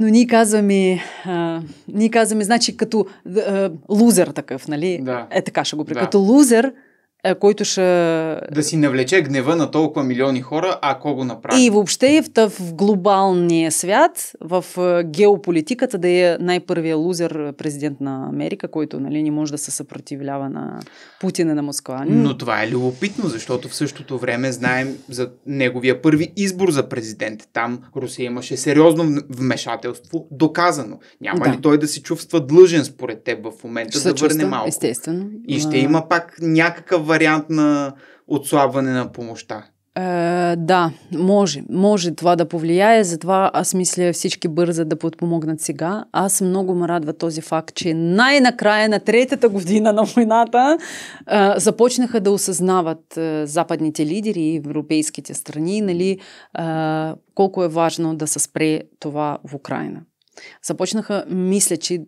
но ние казваме, а, ние казваме, значи като а, лузер такъв, нали? Да. Е така ще го прекратя. Да. Като лузер, е, който ще... Да си навлече гнева на толкова милиони хора, ако го направи. И въобще е в, в глобалния свят, в е, геополитиката да е най-първия лузер президент на Америка, който нали, не може да се съпротивлява на Путина на Москва. Но това е любопитно, защото в същото време знаем за неговия първи избор за президент. Там Русия имаше сериозно вмешателство, доказано. Няма да. ли той да се чувства длъжен според теб в момента ще да върне чувства, малко? Естествено. И ще има пак някакъв вариант на отслабване на помощта. Е, да, може. Може това да повлияе, затова аз мисля всички бърза да подпомогнат сега. Аз много ме радва този факт, че най-накрая на третата година на войната е, започнаха да осъзнават е, западните лидери и европейските страни нали, е, колко е важно да се спре това в Украина. Започнаха, мисля, че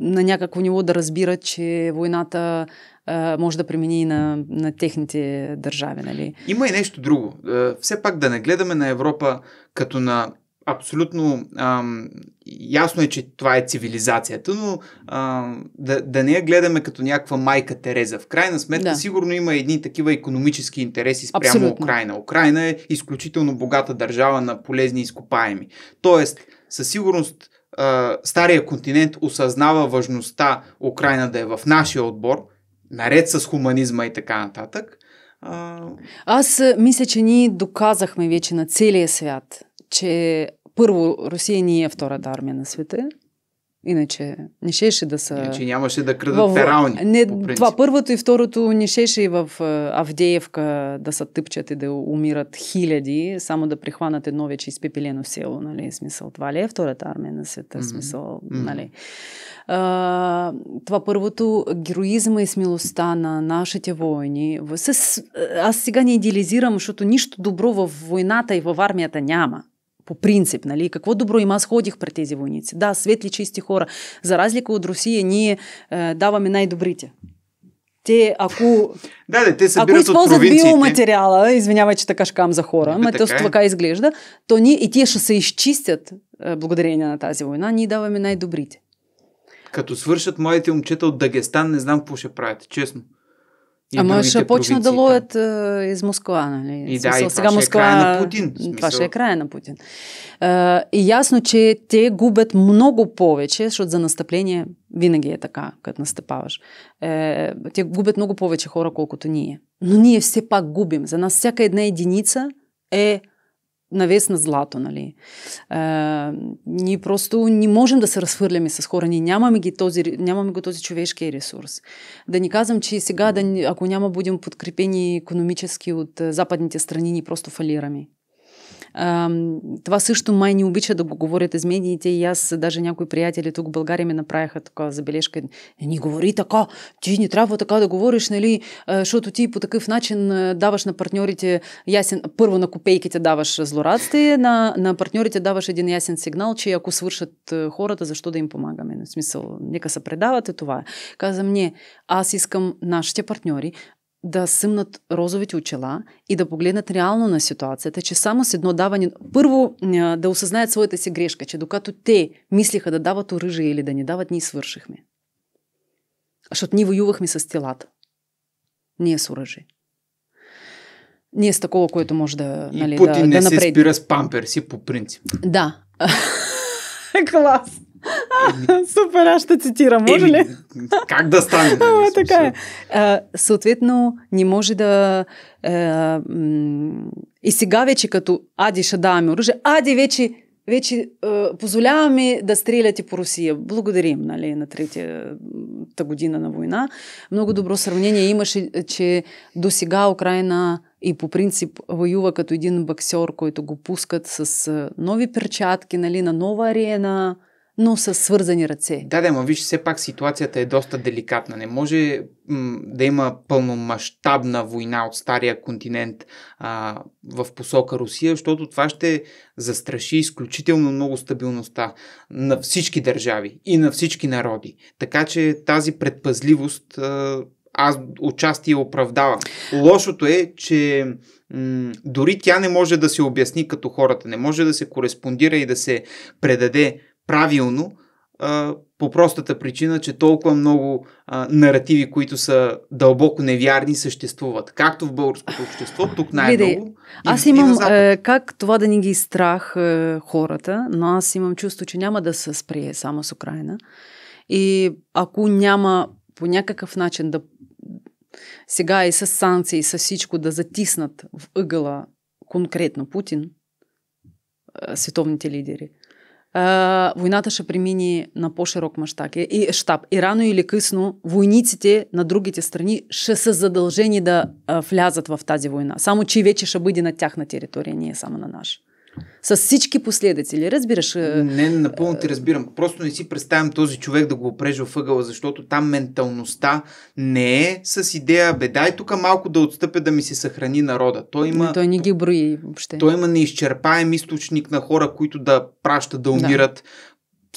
на някакво ниво да разбират, че войната може да примени и на, на техните държави. Нали? Има и нещо друго. Все пак да не гледаме на Европа като на абсолютно ам, ясно е, че това е цивилизацията, но ам, да, да не я гледаме като някаква майка Тереза. В крайна сметка, да. сигурно има едни такива економически интереси спрямо абсолютно. Украина. Украина е изключително богата държава на полезни изкопаеми. Тоест, със сигурност а, стария континент осъзнава важността Украина да е в нашия отбор, наред с хуманизма и така нататък. А... Аз мисля, че ние доказахме вече на целия свят, че първо Русия ни е втората армия на света Иначе не щеше да са. Иначе нямаше да крадат в... перални. Не, това първото и второто не щеше и в Авдеевка да са тъпчат и да умират хиляди, само да прихванат едно вече изпепелено село. Нали? Смисъл, това ли е втората армия на света? Mm-hmm. Смисъл, нали? А, това първото, героизма и смилостта на нашите войни. С, аз сега не идеализирам, защото нищо добро в войната и в армията няма по принцип, нали, какво добро има, аз ходих пред тези войници. Да, светли, чисти хора. За разлика от Русия, ние е, даваме най-добрите. Те, ако, да, да, те ако използват биоматериала, извинявай, че така шкам за хора, но те така е. изглежда, то ние и те ще се изчистят е, благодарение на тази война. Ние даваме най-добрите. Като свършат моите момчета от Дагестан, не знам какво ще правят, честно. И Ама ще почна да ловят а, из Москва, нали? И да, смисъл, и това сега ще е Москва, е края на Путин. Смисъл... Това ще е края на Путин. А, и ясно, че те губят много повече, защото за настъпление винаги е така, като настъпаваш. Е, те губят много повече хора, колкото ние. Но ние все пак губим. За нас всяка една единица е навес на злато. Нали. А, ние просто не можем да се разхвърляме с хора. Ние нямаме, ги този, нямаме го този човешки ресурс. Да ни казвам, че сега, да, ако няма будем подкрепени економически от западните страни, ни просто фалираме. Това също май не обича да го говорят из медиите и аз даже някои приятели тук в България ми направиха така забележка. Не говори така, ти не трябва така да говориш, нали, защото ти по такъв начин даваш на партньорите ясен, първо на копейките даваш злорадствие, на, на партньорите даваш един ясен сигнал, че ако свършат хората, защо да им помагаме? В смисъл, нека се предават и това е. Каза мне, аз искам нашите партньори да съмнат розовите очила и да погледнат реално на ситуацията, че само с едно даване... Първо да осъзнаят своята си грешка, че докато те мислиха да дават оръжие или да ни дават, ние свършихме. Защото ние воювахме с телата. Ние с оръжие. Ние с такова, което може да нали, И Путин да, не да се спира с памперси по принцип. Да. Клас. Супер, аз ще цитирам. Може ли? Как да стане? А, ами, така е. А, съответно, не може да... А, и сега вече като Ади ще даваме оръжие, Ади вече вече е, позволяваме да стреляте по Русия. Благодарим нали, на третата година на война. Много добро сравнение имаше, че до сега Украина и по принцип воюва като един боксер, който го пускат с нови перчатки нали, на нова арена но с свързани ръце. Да, да, но виж, все пак ситуацията е доста деликатна. Не може м- да има пълномащабна война от стария континент а, в посока Русия, защото това ще застраши изключително много стабилността на всички държави и на всички народи. Така че тази предпазливост а, аз участие оправдавам. Лошото е, че м- дори тя не може да се обясни като хората, не може да се кореспондира и да се предаде правилно, а, по простата причина, че толкова много а, наративи, които са дълбоко невярни, съществуват. Както в българското общество, тук най-много. Аз имам е, как това да ни ги страх е, хората, но аз имам чувство, че няма да се сприе само с Украина. И ако няма по някакъв начин да сега и с санкции, и с всичко да затиснат в ъгъла конкретно Путин, е, световните лидери – войната ще премине на по-широк мащаб. И, щаб. и рано или късно войниците на другите страни ще са задължени да а, влязат в тази война. Само, че вече ще бъде на тяхна територия, не е само на наша с всички последици ли, разбираш? Не, напълно ти разбирам. Просто не си представям този човек да го опрежа въгъла, защото там менталността не е с идея, бе, дай тук малко да отстъпя да ми се съхрани народа. Той има... той не ги брои въобще. Той има неизчерпаем източник на хора, които да праща да умират. Да.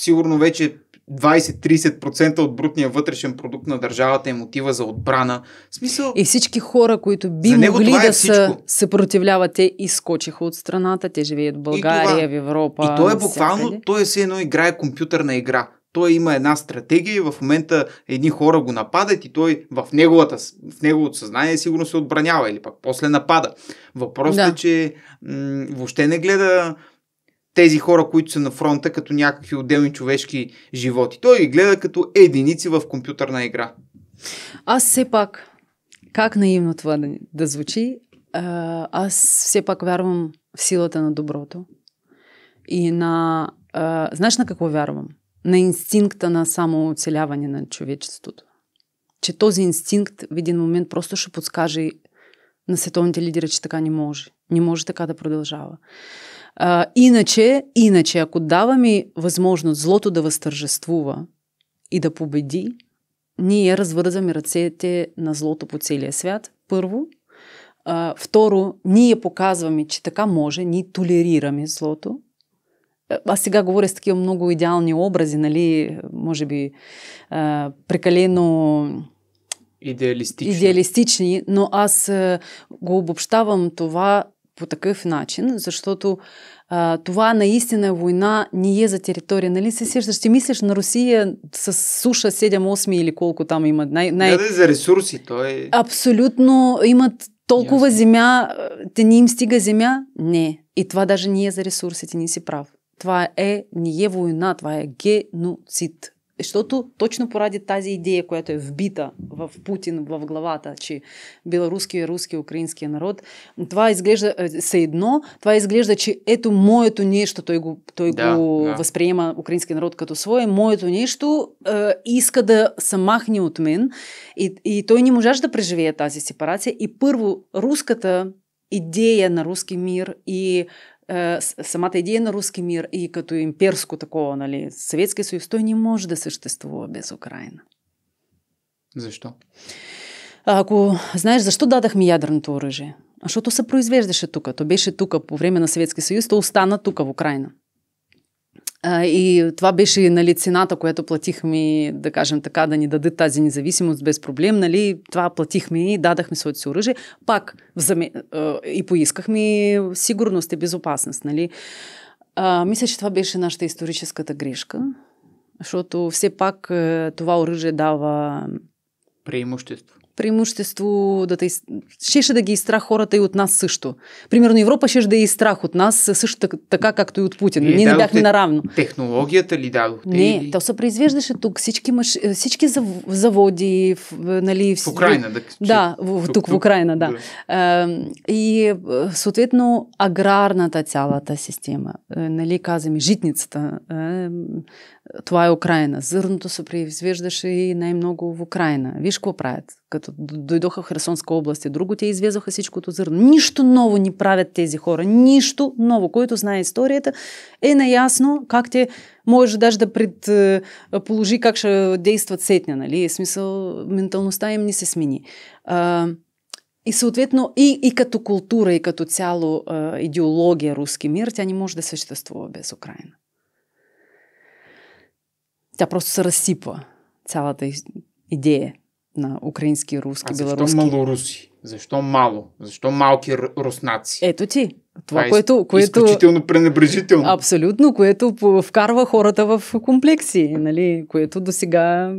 Сигурно вече 20-30% от брутния вътрешен продукт на държавата е мотива за отбрана. В смисъл... И всички хора, които би могли е да се съпротивляват, те изкочиха от страната, те живеят в България, това... в Европа. И то е буквално, то е все едно играе компютърна игра той има една стратегия и в момента едни хора го нападат и той в, неговата, в неговото съзнание сигурно се отбранява или пък после напада. Въпросът да. е, че м- въобще не гледа тези хора, които са на фронта като някакви отделни човешки животи. Той ги гледа като единици в компютърна игра. Аз все пак, как наивно това да, да звучи, аз все пак вярвам в силата на доброто. И на... А, знаеш на какво вярвам? На инстинкта на самооцеляване на човечеството. Че този инстинкт в един момент просто ще подскаже на световните лидери, че така не може. Не може така да продължава. А, иначе, иначе, ако даваме възможност злото да възтържествува и да победи, ние развързваме ръцете на злото по целия свят. Първо. А, второ, ние показваме, че така може, ние толерираме злото. Аз сега говоря с такива много идеални образи, нали, може би а, прекалено идеалистични. идеалистични, но аз а, го обобщавам това по такъв начин, защото а, това наистина е война не е за територия. Нали се сещаш, ти мислиш на Русия с суша 7-8 или колко там имат. Най- най... Да, да, за ресурси. Той... Абсолютно имат толкова Ясно. земя, те не им стига земя. Не. И това даже не е за ресурсите, ни си прав. Това е, не е война, това е геноцид. Защото точно поради тази идея, която е вбита в Путин в главата, че беларуския, е руски, украинския народ, това изглежда е, се едно, това изглежда, че ето моето нещо, той го, той да, го да. възприема украинския народ като свое, моето нещо е, иска да се махне от мен и, и той не можеше да преживее тази сепарация и първо руската идея на руски мир и е, самата идея на руски мир и като имперско такова, нали, Съветския съюз, той не може да съществува без Украина. Защо? ако знаеш защо дадахме ядреното оръжие? защото се произвеждаше тук. То беше тук по време на Съветския съюз, то остана тук в Украина. А, и това беше нали, цената, която платихме, да кажем така, да ни даде тази независимост без проблем. Нали, това платихме и дадахме своето си оръжие. Пак взаме, а, и поискахме сигурност и безопасност. Нали. А, мисля, че това беше нашата историческата грешка, защото все пак това оръжие дава преимущество. преимуществу да, тъй, щеше да ги изстра хората и от нас също. Примерно Европа щеше да е и страх от нас също така, както и от Путин. Ние не бяхме наравно. Технологията ли дадохте? Не, или... то се произвеждаше тук. Всички, маш... Э, всички заводи в, нали, в... Украина. Да, да в, тук, тук, в Украина, да. да. А, и э, съответно аграрната цялата система, э, нали, казваме, житницата, эм, това е Украина. Зърното се произвеждаше и най-много в Украина. Виж какво правят. Като дойдоха в Херсонска област и друго, те извезаха всичкото зърно. Нищо ново ни правят тези хора. Нищо ново. Който знае историята, е наясно как те може даже да предположи е, как ще действат сетня. Нали? В смисъл, менталността им не се смени. и съответно и, и като култура, и като цяло а, е, идеология руски мир, тя не може да съществува без Украина тя просто се разсипва цялата идея на украински, руски, а беларуски. Защо руси? Защо мало? Защо малки руснаци? Ето ти. Това, Това е което, което... Изключително пренебрежително. Абсолютно, което вкарва хората в комплекси, нали? което до сега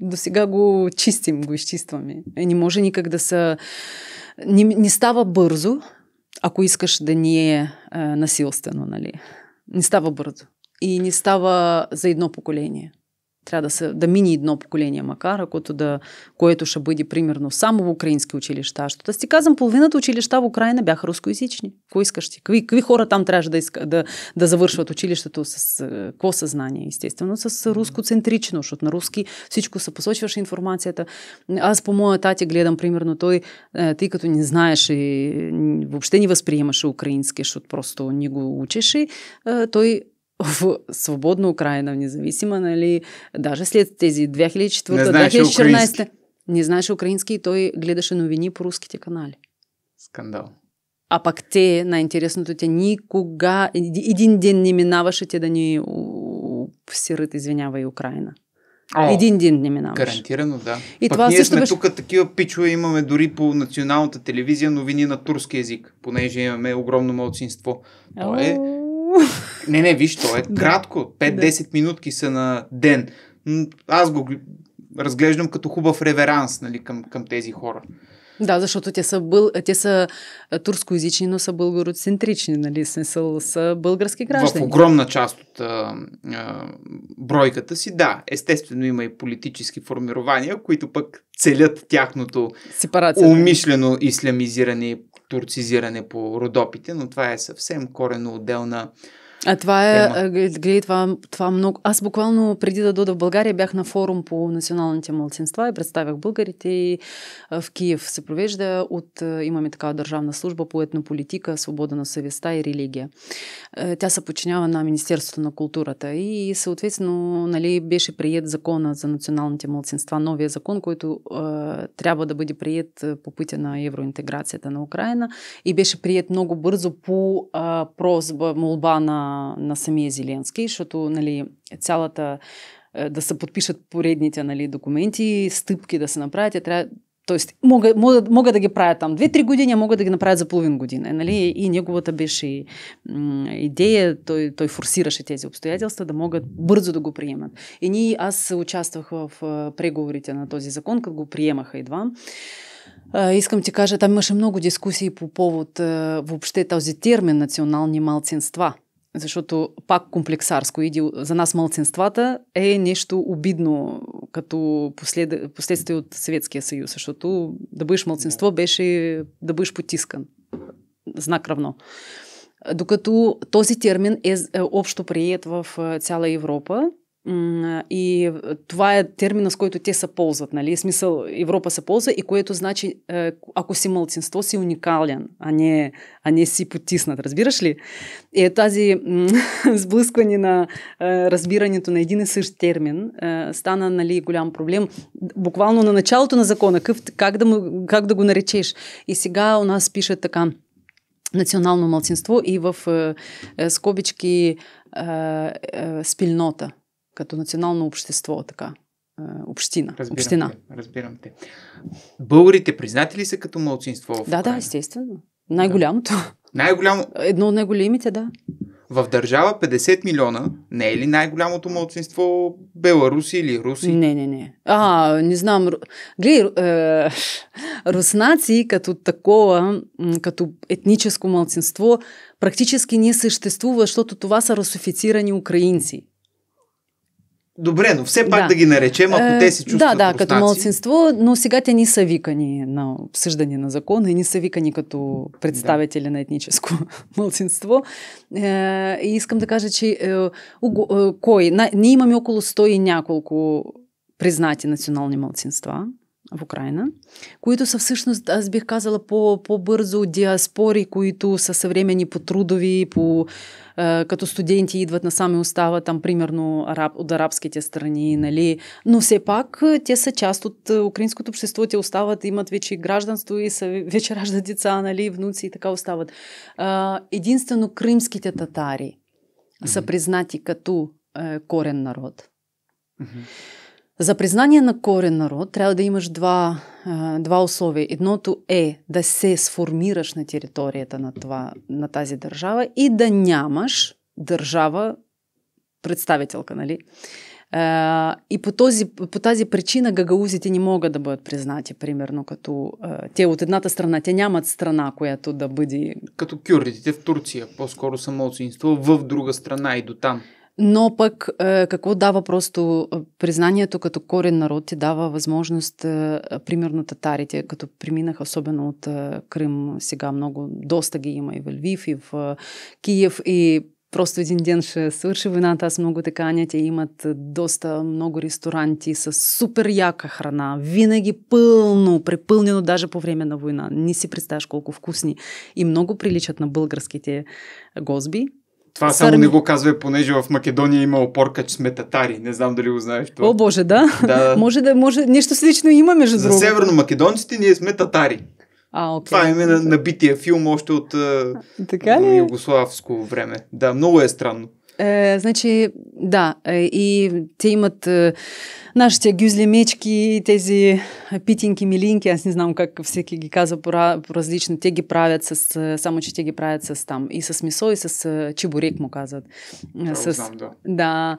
до сега го чистим, го изчистваме. Не може никак да са... Не, не става бързо, ако искаш да ни е, е насилствено, нали? Не става бързо и не става за едно поколение. Трябва да, се, да мине едно поколение, макар, акото да, което ще бъде примерно само в украински училища. Защото аз ти казвам, половината училища в Украина бяха рускоязични. Кой искаш ти? Какви, какви хора там трябваше да, иска, да, да завършват училището с е, какво съзнание? Естествено, с русско-центрично, защото на руски всичко се посочваше информацията. Аз по моя тати гледам, примерно, той, е, тъй като не знаеш въобще не възприемаше украински, защото просто не го учеше, е, той в свободна Украина, независима, нали, даже след тези 2004-2014, не знаеше украински и той гледаше новини по руските канали. Скандал. А пък те, най-интересното, те никога, един ден не минаваше те да ни сират, извинявай, Украина. О, един ден не минаваше. Гарантирано, да. И това ние сме беше... тук такива пичове, имаме дори по националната телевизия новини на турски язик, понеже имаме огромно младсинство. Това е Не, не, виж, то е кратко. 5-10 минутки са на ден. Аз го разглеждам като хубав реверанс нали, към, към тези хора. Да, защото те са, бъл... те са турскоязични, но са българоцентрични, нали? Смисъл са български граждани. В огромна част от а, а, бройката си, да. Естествено има и политически формирования, които пък целят тяхното нали? умишлено ислямизиране и турцизиране по родопите, но това е съвсем корено отделна а това е, тема. гледай, това, това много... Аз буквално преди да дойда в България бях на форум по националните младсинства и представях българите и в Киев се провежда от... Имаме такава държавна служба по етнополитика, свобода на съвестта и религия. Тя се подчинява на Министерството на културата и съответно нали, беше прият закона за националните младсинства, новия закон, който е, трябва да бъде прият по пътя на евроинтеграцията на Украина и беше прият много бързо по е, просьба, молба на на, самия Зеленски, защото нали, цялата е, да се подпишат поредните нали, документи, стъпки да се направят, я трябва Тоест, мога, мога, мога да ги правя там 2-3 години, а мога да ги направя за половин година. Е, нали? И неговата беше идея, той, той форсираше тези обстоятелства, да могат бързо да го приемат. И ние, аз участвах в преговорите на този закон, като го приемаха едва. искам ти кажа, там имаше много дискусии по повод въобще този термин национални малцинства – защото пак комплексарско иди за нас мълценствата е нещо обидно като послед... последствие от Съветския съюз, защото да бъдеш мълценство, беше да бъдеш потискан. Знак равно. Докато този термин е, е общо прият в е, цяла Европа и това е термина, с който те се ползват. Нали? Смисъл, Европа се ползва и което значи, е, ако си мълцинство, си уникален, а не, а не си потиснат. Разбираш ли? И е тази сблъскване на е, разбирането на един и същ термин е, стана нали, голям проблем. Буквално на началото на закона, къв, как, да, му, как да го наречеш. И сега у нас пише така национално мълцинство и в скобички спильнота като национално общество, така. Е, община. Разбирам община. Те, разбирам те. Българите признати ли са като младсинство? да, Украина? да, естествено. Най-голямото. Да. Най-голямо. Едно от най-големите, да. В държава 50 милиона не е ли най-голямото младсинство беларуси или руси? Не, не, не. А, не знам. Гли, е, руснаци като такова, като етническо младсинство, практически не съществува, защото това са русифицирани украинци. Добре, но все пак да, да ги наречем, ако те се е, чувстват. Да, да, като малцинство, но сега те не са викани на обсъждане на закона и не са викани като представители да. на етническо малцинство. Е, и искам да кажа, че е, кой? ние имаме около 100 и няколко признати национални малцинства в Украина, които са всъщност, аз бих казала, по, бързо диаспори, които са съвремени по трудови, по, е, като студенти идват на сами остава, там примерно араб, от арабските страни, нали? Но все пак те са част от украинското общество, те остават, имат вече гражданство и са, вече раждат деца, нали? Внуци и така остават. Е, единствено кримските татари mm-hmm. са признати като е, корен народ. Mm-hmm. За признание на корен народ трябва да имаш два, два условия. Едното е да се сформираш на територията на, това, на тази държава и да нямаш държава представителка, нали? И по, този, по тази причина гагаузите не могат да бъдат признати, примерно, като те от едната страна, те нямат страна, която да бъде... Като кюрдите в Турция, по-скоро са младсинство в друга страна и до там. Но пък е, какво дава просто е, признанието като корен народ ти дава възможност, е, примерно татарите, като преминаха особено от Крим, сега много, доста ги има и в Львив, и в Киев, и просто един ден ще свърши войната. Аз много така каня, те имат доста много ресторанти с супер яка храна. Винаги пълно, препълнено даже по време на война. Не си представяш колко вкусни. И много приличат на българските гозби. Това Сърми. само не го казва, понеже в Македония има опорка, че сме татари. Не знам дали го знаеш това. О, Боже, да. да. може да, може. Нещо слично има, между другото. За северно македонците, ние сме татари. А, окей. Това е на набития филм още от така ли? югославско време. Да, много е странно. Е, значи, да, е, и те имат е, нашите гюзлемечки, тези е, питинки, милинки, аз не знам как всеки ги казва по-различно, те ги правят с, е, само че те ги правят с там, и с месо, и с чебурек му казват. Да, с, знам, да. да.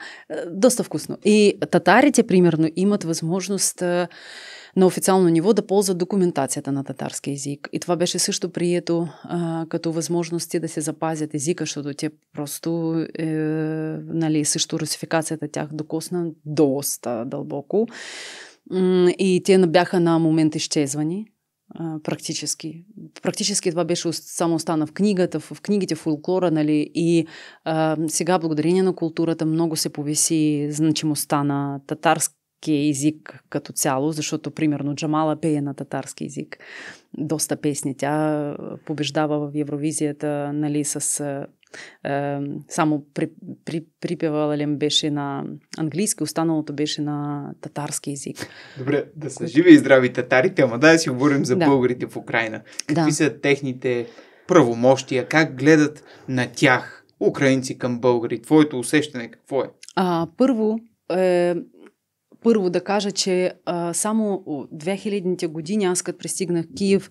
Доста вкусно. И татарите, примерно, имат възможност на официално ниво да ползват документацията на татарски език. И това беше също прието а, като възможности да се запазят езика, защото те просто, е, нали, също русификацията тях докосна доста дълбоко. И те бяха на момент изчезвани практически. Практически това беше само остана в книгата, в книгите, в фолклора, нали, и а, сега благодарение на културата много се повиси значимостта на татарск, език като цяло, защото примерно Джамала пее на татарски език доста песни. Тя побеждава в Евровизията нали, с е, само при, при, припевала ли беше на английски, останалото беше на татарски език. Добре, да са живи и здрави татарите, ама дай да си говорим за да. българите в Украина. Какви да. са техните правомощия, как гледат на тях украинци към българи? Твоето усещане какво е? А, първо, е, първо да кажа, че а, само 2000-те години, аз като пристигнах Киев,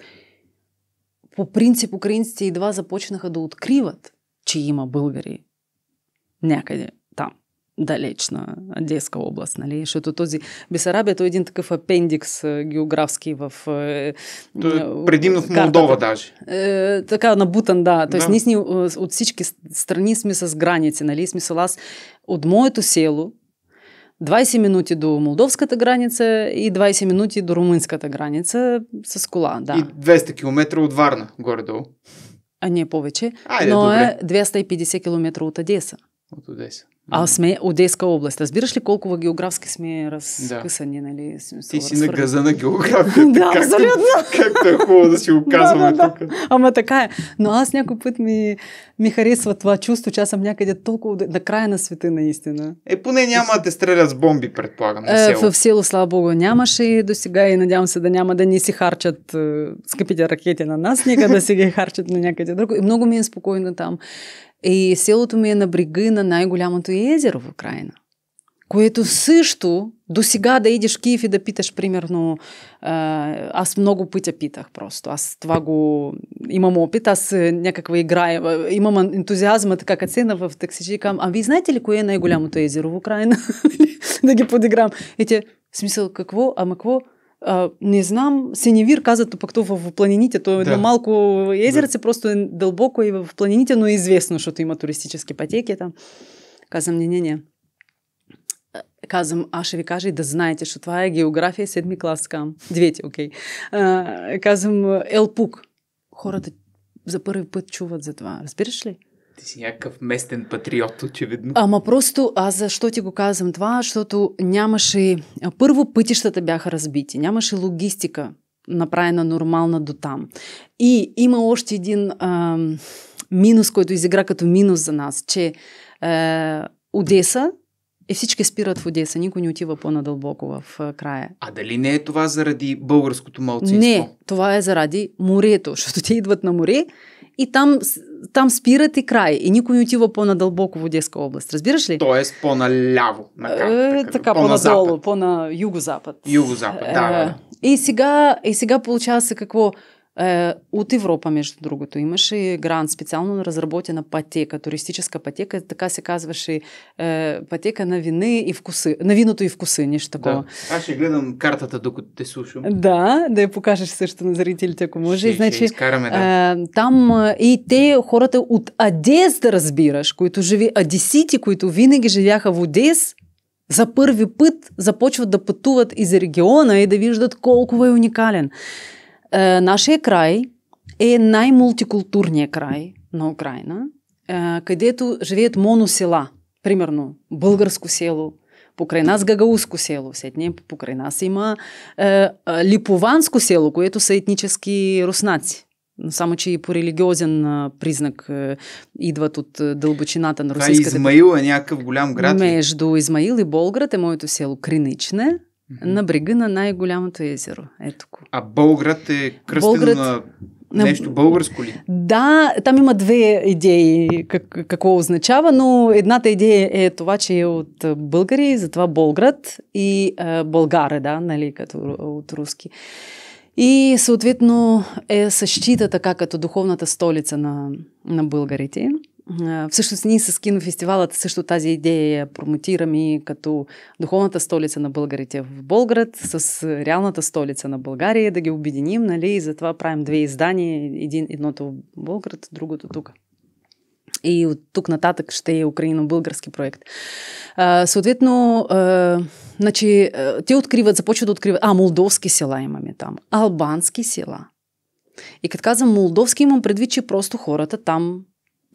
по принцип украинците едва започнаха да откриват, че има българи някъде там, далеч на Одеска област, нали? Защото този Бесарабия, то е един такъв апендикс географски в... Е, той е предимно в Молдова даже. Е, така, набутан, да. Тоест, да. ние от всички страни сме с граници, нали? Смисъл аз от моето село, 20 минути до молдовската граница и 20 минути до румънската граница с кола, да. И 200 км от Варна, горе-долу. А не повече, Айде, но е добре. е 250 км от Одеса. От Одеса. А сме Одеска област. Разбираш ли колко географски сме разкъсани, да. нали? сме Ти си на газа на географията. да, както, абсолютно. Както е хубаво да си го казваме да, да, тук. Да. Ама така е. Но аз някой път ми, ми харесва това чувство, че аз съм някъде толкова на края на света, наистина. Е, поне няма да те стрелят с бомби, предполагам. На е, село. Е, в село, слава богу, нямаше и до сега и надявам се да няма да ни си харчат е, скъпите ракети на нас, нека да си ги харчат на някъде друго. И много ми е спокойно там. И селото ми е на брега на най-голямото езеро в Украина. Което също до сега да идиш в Киев и да питаш, примерно, аз много пътя питах просто. Аз това го имам опит, аз е, някаква игра, е, имам ентузиазма, така като сена в такси, и кам, а вие знаете ли кое е най-голямото езеро в Украина? Нали? да ги подиграм. И те, смисъл, какво? Ама какво? А, не знам, се не вир каза пактува во планините, тоа да. е малку езерце, да. просто е дълбоко и в планините, но е известно, што има туристически патеки там. Казам, не, не, не. Казам, а ще ви кажа и да знаете, што това е география седми клас кам. Двете, окей. Okay. А, казам, Елпук. Хората за първи път чуват за това. Разбираш ли? Ти си някакъв местен патриот, очевидно. Ама просто, аз защо ти го казвам това? Защото нямаше... Първо пътищата бяха разбити, нямаше логистика направена нормална до там. И има още един а, минус, който изигра като минус за нас, че а, Одеса и всички спират в Одеса, никой не отива по-надълбоко в края. А дали не е това заради българското малцинство? Не, това е заради морето, защото те идват на море и там, там спират и край. И никой не отива по-надълбоко в Одеска област. Разбираш ли? Тоест по-наляво. На карта, е, така, по-надолу, по-на юго-запад. Юго-запад, е, да. Е, и сега, и сега получава се какво? Е, от Европа, между другото, имаше грант специално на разработена пътека, туристическа пътека, така се казваше э, пътека на вины и вкуси, на виното и вкуси, нещо такова. Да. Аз ще гледам картата, докато те слушам. Да, да я покажеш също на зрителите, ако може. Ще, Значи, ще изкараме, да. Е, там и те, хората от Адес, да разбираш, които живи, адесити, които винаги живяха в Одес, за първи път започват да пътуват из региона и да виждат колко е уникален. Е, нашия край е най-мултикултурният край на Украина, е, където живеят моносела. Примерно, българско село, покрай нас Гагаузско село, след покрай нас има е, е Липованско село, което са етнически руснаци. Само, че и по религиозен признак идват от дълбочината на русинската... А, Измаил е някакъв голям град. Между Измаил и Болград е моето село Криничне. На брега на най-голямото езеро. Ето го. А Болград е кръстен Болград... на Нещо българско ли? Да, там има две идеи как, какво означава, но едната идея е това, че е от българи, затова Болград и е, Българе, да, нали, като от руски. И съответно е същита така като духовната столица на, на българите. Всъщност ние с кинофестивалът също тази идея промотираме и като духовната столица на българите в Болград с реалната столица на България, да ги обединим, нали? И затова правим две издания, един, едното в Болград, другото тук. И от тук нататък ще е украино-български проект. А, съответно, а, значи, те откриват, започват да откриват, а, молдовски села имаме там, албански села. И като казвам молдовски, имам предвид, че просто хората там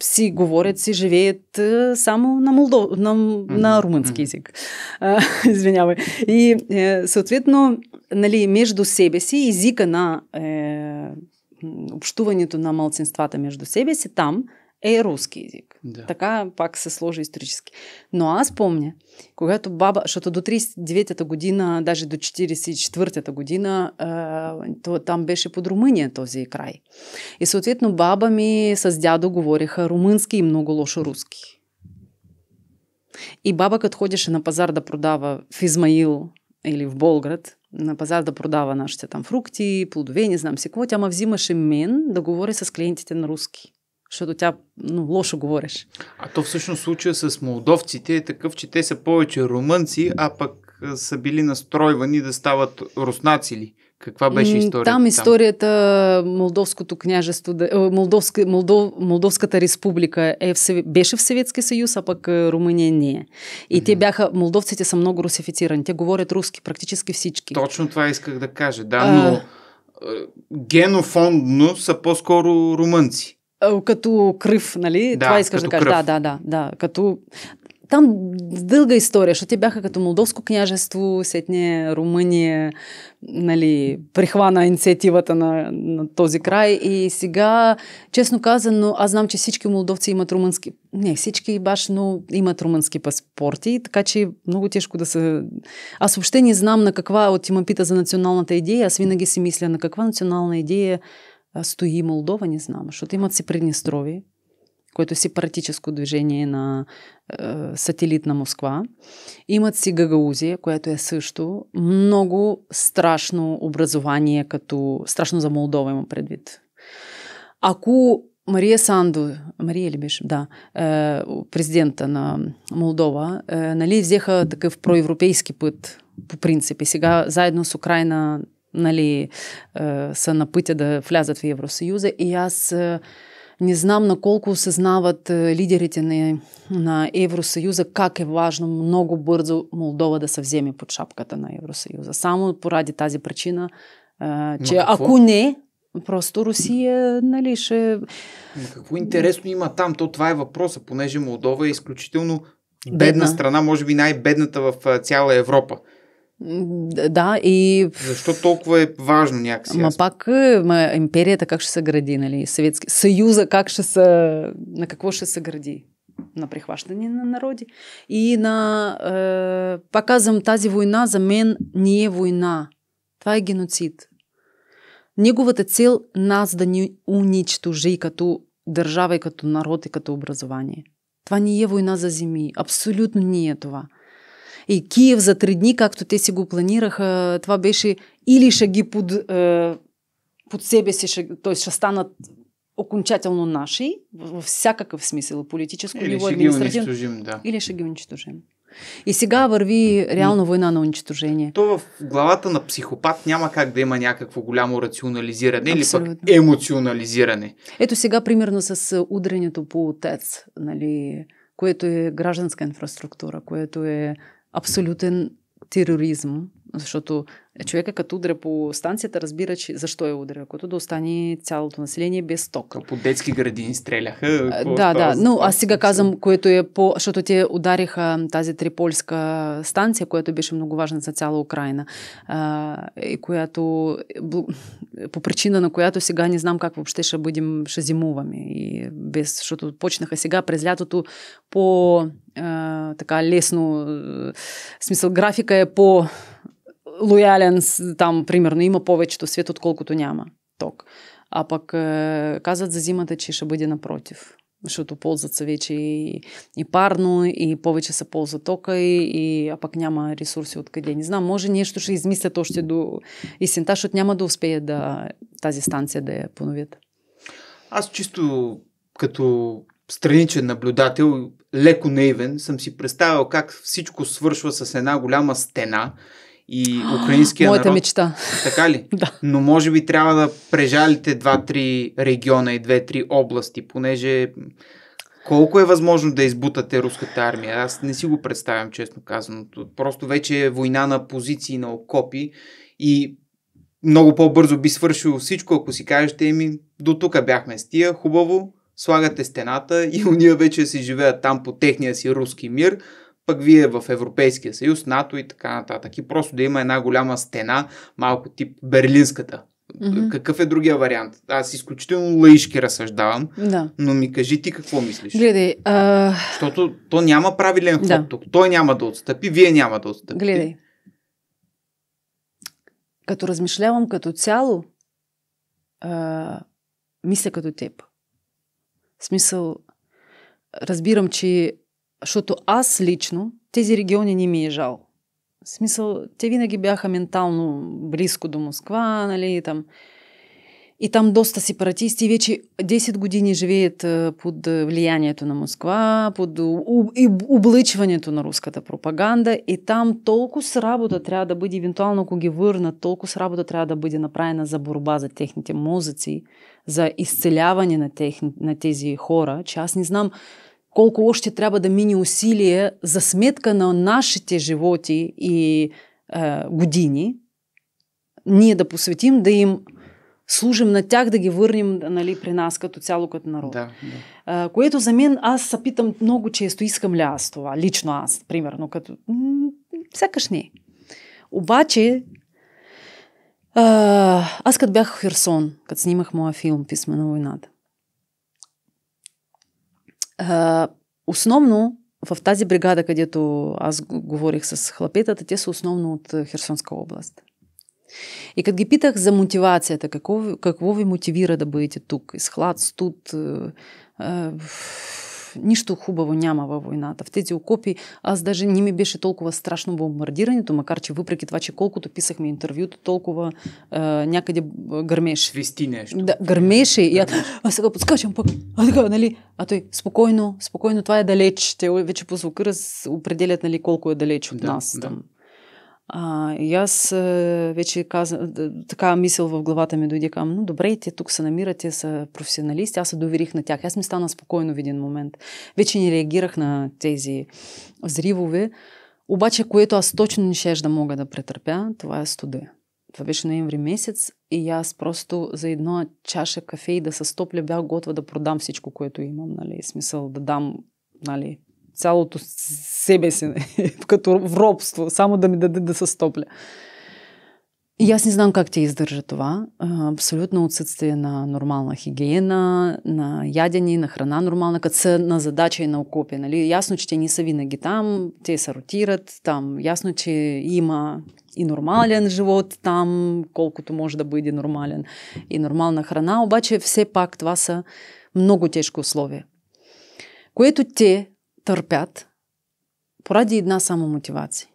си говорят, си живеят само на, молдо... на, mm-hmm. на румънски язик. Извинявай. И е, съответно, нали, между себе си, езика на е, общуването на малцинствата между себе си там е руски език. Да. Така пак се сложи исторически. Но аз помня, когато баба, защото до 39-та година, даже до 44-та година, то, там беше под Румъния този край. И съответно баба ми с дядо говориха румънски и много лошо руски. И баба, като ходеше на пазар да продава в Измаил или в Болград, на пазар да продава нашите там фрукти, плодове, не знам си какво, тя ма взимаше мен да говори с клиентите на руски защото тя ну, лошо говореш. А то всъщност случая с молдовците е такъв, че те са повече румънци, а пък са били настройвани да стават руснаци ли? Каква беше историята? Там историята Молдовското княжество, е, Молдовска, Молдов, Молдовската република е в, беше в Съветски съюз, а пък е, Румъния не е. И mm-hmm. те бяха, молдовците са много русифицирани. Те говорят руски, практически всички. Точно това исках да кажа, да, но а... Е, генофондно са по-скоро румънци. Е, като кръв, нали? Да, Това искаш да кажеш. Да, да, да, да. Като... Там дълга история, защото те бяха като Молдовско княжество, сетне Румъния, нали, прихвана инициативата на, на този край. И сега, честно казано, аз знам, че всички молдовци имат румънски... Не, всички баш, но имат румънски паспорти, така че много тежко да се... Аз въобще не знам на каква, от има пита за националната идея, аз винаги си мисля на каква национална идея стои Молдова, не знам, защото имат си Приднестрови, което е сепаратическо движение на е, на Москва. Имат си Гагаузия, което е също много страшно образование, като страшно за Молдова има предвид. Ако Мария Санду, Мария ли беше, да, е, президента на Молдова, е, нали, взеха такъв проевропейски път по принцип и сега заедно с Украина нали, е, са на пътя да влязат в Евросъюза и аз е, не знам на колко осъзнават е, лидерите на, на Евросъюза как е важно много бързо Молдова да се вземе под шапката на Евросъюза. Само поради тази причина, че Но ако не, Просто Русия, нали, ще... Но какво интересно има там? То това е въпроса, понеже Молдова е изключително бедна, бедна страна, може би най-бедната в цяла Европа. Да, и... Защо толкова е важно някакси? Ма пак ма, империята как ще се гради, нали? Съветски... Съюза как ще се... На какво ще се гради? На прихващане на народи. И на... Е, пак казвам, тази война за мен не е война. Това е геноцид. Неговата цел нас да ни уничтожи като държава и като народ и като образование. Това не е война за земи. Абсолютно не е това. и Киев за три дни, както те си го планираха, това беше или ще ги под, е, под себе си, т.е. ще станат окончателно наши, във всякакъв смисъл, политическо или ги унищожим, Да. Или ще ги унищожим. И сега върви реално война на унищожение. То в главата на психопат няма как да има някакво голямо рационализиране Абсолютно. или пък емоционализиране. Ето сега примерно с удренето по отец, нали, което е гражданска инфраструктура, което е absoluten Terrorismus Защото човека като удря по станцията разбира, че защо е удря, като да остане цялото население без ток. По детски градини стреляха. да, да, но аз сега казвам, което е по... Защото те удариха тази трипольска станция, която беше много важна за цяла Украина. А, и която... По причина на която сега не знам как въобще ще бъдем, ще зимуваме. И без, защото почнаха сега през лятото по а, така лесно... В смисъл, графика е по лоялен, там, примерно, има повечето свет, отколкото няма ток. А пък е, казват за зимата, че ще бъде напротив защото ползват се вече и, и парно, и повече се ползва тока, и, и, а пък няма ресурси откъде. Не знам, може нещо ще измислят още до есента, защото няма да успеят да, тази станция да я поновят. Аз чисто като страничен наблюдател, леко наивен, съм си представил как всичко свършва с една голяма стена, и украинския Моята народ. мечта. Така ли? да. Но може би трябва да прежалите 2-3 региона и 2-3 области, понеже колко е възможно да избутате руската армия? Аз не си го представям, честно казано. Просто вече е война на позиции, на окопи и много по-бързо би свършило всичко, ако си кажете, ми, до тук бяхме с тия, хубаво, слагате стената и уния вече си живеят там по техния си руски мир – пък вие в Европейския съюз, НАТО и така нататък. И просто да има една голяма стена, малко тип Берлинската. Mm-hmm. Какъв е другия вариант? Аз изключително лъишки разсъждавам, да. но ми кажи ти какво мислиш. Гледай. А... Защото то няма правилен ход да. тук. Той няма да отстъпи, вие няма да отстъпи. Гледай. Като размишлявам като цяло, а, мисля като теб. В смисъл, разбирам, че защото аз лично тези региони не ми е жал. В смисъл, те винаги бяха ментално близко до Москва, нали, и там. И там доста сепаратисти вече 10 години живеят под влиянието на Москва, под обличването на руската пропаганда. И там толкова с работа трябва да бъде, евентуално ако ги върнат, толкова с работа трябва да бъде направена за борба за техните мозъци, за изцеляване на, тех, на тези хора, че аз не знам колко още трябва да мине усилие за сметка на нашите животи и е, години, ние да посветим, да им служим на тях, да ги върнем нали, при нас като цяло, като народ. Да, да. Е, което за мен, аз се питам много често, искам ли аз това, лично аз, примерно, като... М- сякаш не. Обаче, е, аз като бях в Херсон, като снимах моя филм «Писмена войната», Основно э, в тази бригада, където аз говорих с хлапетата, те са основно от э, Херсонска област. И като ги питах за мотивацията, какво, какво ви мотивира да бъдете тук? Изхлад, студ, э, нищо хубаво няма във войната. В тези окопи аз даже не ми беше толкова страшно бомбардирането, макар че въпреки това, че колкото писахме интервюто, толкова а, някъде гърмеше. Свисти нещо. Да, гърмеше. И аз, а сега подскачам пък. А, така, нали? а той, спокойно, спокойно, това е далеч. Те вече по звука определят нали, колко е далеч от да, нас. Да. Там. А, и аз а, е, вече каза, така мисъл в главата ми дойде към, ну добре, те тук се намират, те са професионалисти, аз се доверих на тях. Аз ми стана спокойно в един момент. Вече не реагирах на тези взривове, обаче което аз точно не щеш да мога да претърпя, това е студа. Това беше ноември месец и аз просто за една чаша кафе и да се стопля бях готова да продам всичко, което имам, нали, смисъл да дам, нали, цялото себе си, нали, като в робство, само да ми даде да се стопля. И аз не знам как те издържа това. Абсолютно отсъствие на нормална хигиена, на ядени, на храна нормална, като са на задача и на окопи. Нали? Ясно, че те не са винаги там, те се ротират там. Ясно, че има и нормален живот там, колкото може да бъде нормален и нормална храна. Обаче все пак това са много тежки условия. Което те търпят поради една само а мотивация.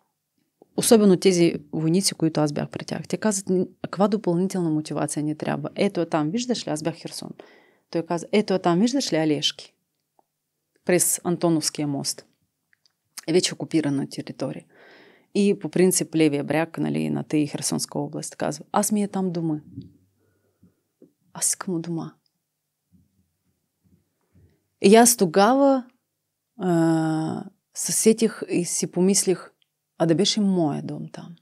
Особено тези войници, които аз бях при тях. Те казват, каква допълнителна мотивация ни трябва? Ето е там, виждаш ли, аз бях Херсон. Той каза, ето е там, виждаш ли Алешки? През Антоновския мост. Е вече окупирана територия. И по принцип левия бряг нали, на тъй Херсонска област казва, аз ми е там дома. Аз искам у дома. И аз тогава а, се сетих и си помислих, а да беше моя дом там.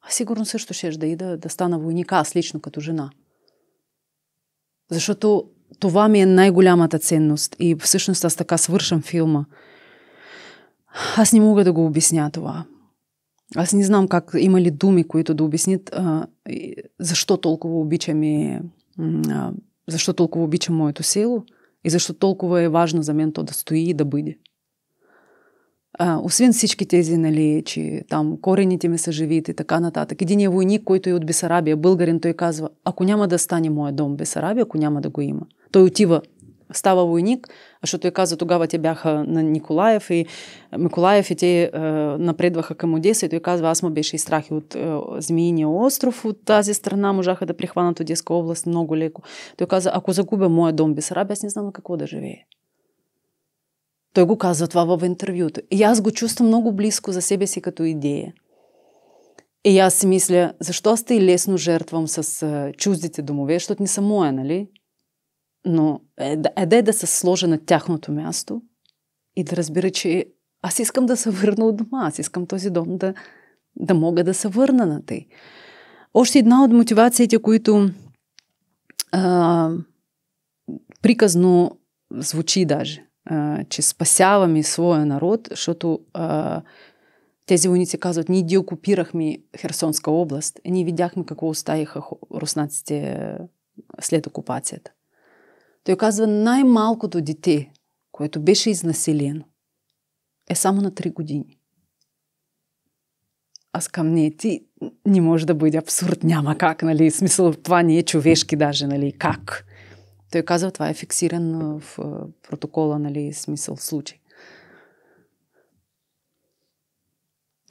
А сигурно също ще да ида да, да стана войника, аз лично като жена. Защото това ми е най-голямата ценност и всъщност аз така свършам филма. Аз не мога да го обясня това. Аз не знам как има ли думи, които да обяснят а, защо толкова обичам и а, защо толкова обичам моето село – и защо толкова е важно за мен то да стои и да бъде. А, освен всички тези, нали, че там корените ми са живите и така нататък. Единия войник, който е от Бесарабия, българин, той казва, ако няма да стане моя дом в Бесарабия, ако няма да го има, той отива става войнік, що той каза, тогава те бяха на Ніколаєв, і Миколаїв і ті е, на предваха кому десь, і той казав, аз ма беше і страхи от е, зміїння остров, от тази страна можаха да прихвана ту Одеська область, много леко. Той каза, ако загубя моя дом Бесарабия, аз не знам какво да живее. Той го каза това в интервюто. И аз го чувствам много близко за себе си като идея. И аз си мисля, защо аз те лесно жертвам с е, чуждите домове, защото не са моя, нали? но е, еде да се сложа на тяхното място и да разбира, че аз искам да се върна от дома, аз искам този дом да, да мога да се върна на тъй. Още една от мотивациите, които а, приказно звучи даже, а, че спасяваме своя народ, защото а, тези войници казват, ние деокупирахме Херсонска област и ние видяхме какво оставиха руснаците след окупацията. Той казва, най-малкото дете, което беше изнасилено, е само на 3 години. Аз към не, ти не може да бъде абсурд, няма как, нали? Смисъл, това не е човешки даже, нали? Как? Той казва, това е фиксиран в протокола, нали? Смисъл, в случай.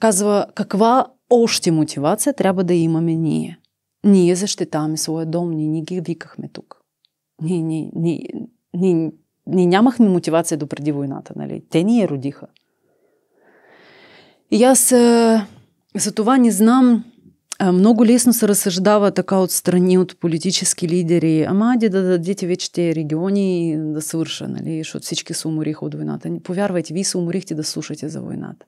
Казва, каква още мотивация трябва да имаме ние? Ние защитаваме своя дом, ние ни ги викахме тук. Ни, ни ние, ние, ние нямахме мотивация до преди войната. Нали? Те ни я родиха. И аз а, за това не знам. А, много лесно се разсъждава така от страни, от политически лидери. Ама аде да дадете вече те региони да свърша, нали? защото всички се умориха от войната. Повярвайте, вие се уморихте да слушате за войната.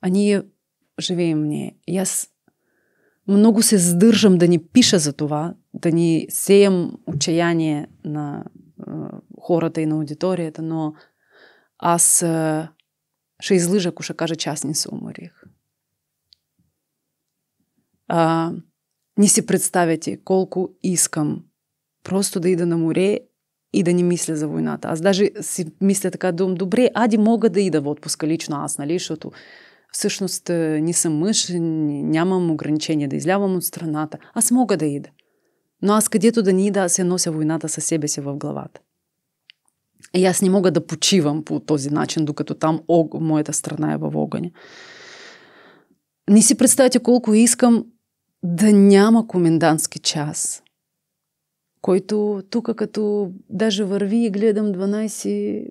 А ние живеем в нея. И аз много се задържам да ни пиша за това, да ни сеям отчаяние на а, хората и на аудиторията, но аз а, ще излъжа, ако ще кажа, че аз не се уморих. А, не си представяте колко искам просто да ида на море и да не мисля за войната. Аз даже си мисля така, добре, ади мога да ида в отпуска лично аз, нали, защото всъщност не съм мъж, нямам ограничение да излявам от страната. Аз мога да ида. Но аз където да ни ида, аз се нося войната със себе си в главата. И аз не мога да почивам по този начин, докато там ог... моята страна е в огъня. Не си представяте колко искам да няма комендантски час, който тук като даже върви и гледам 12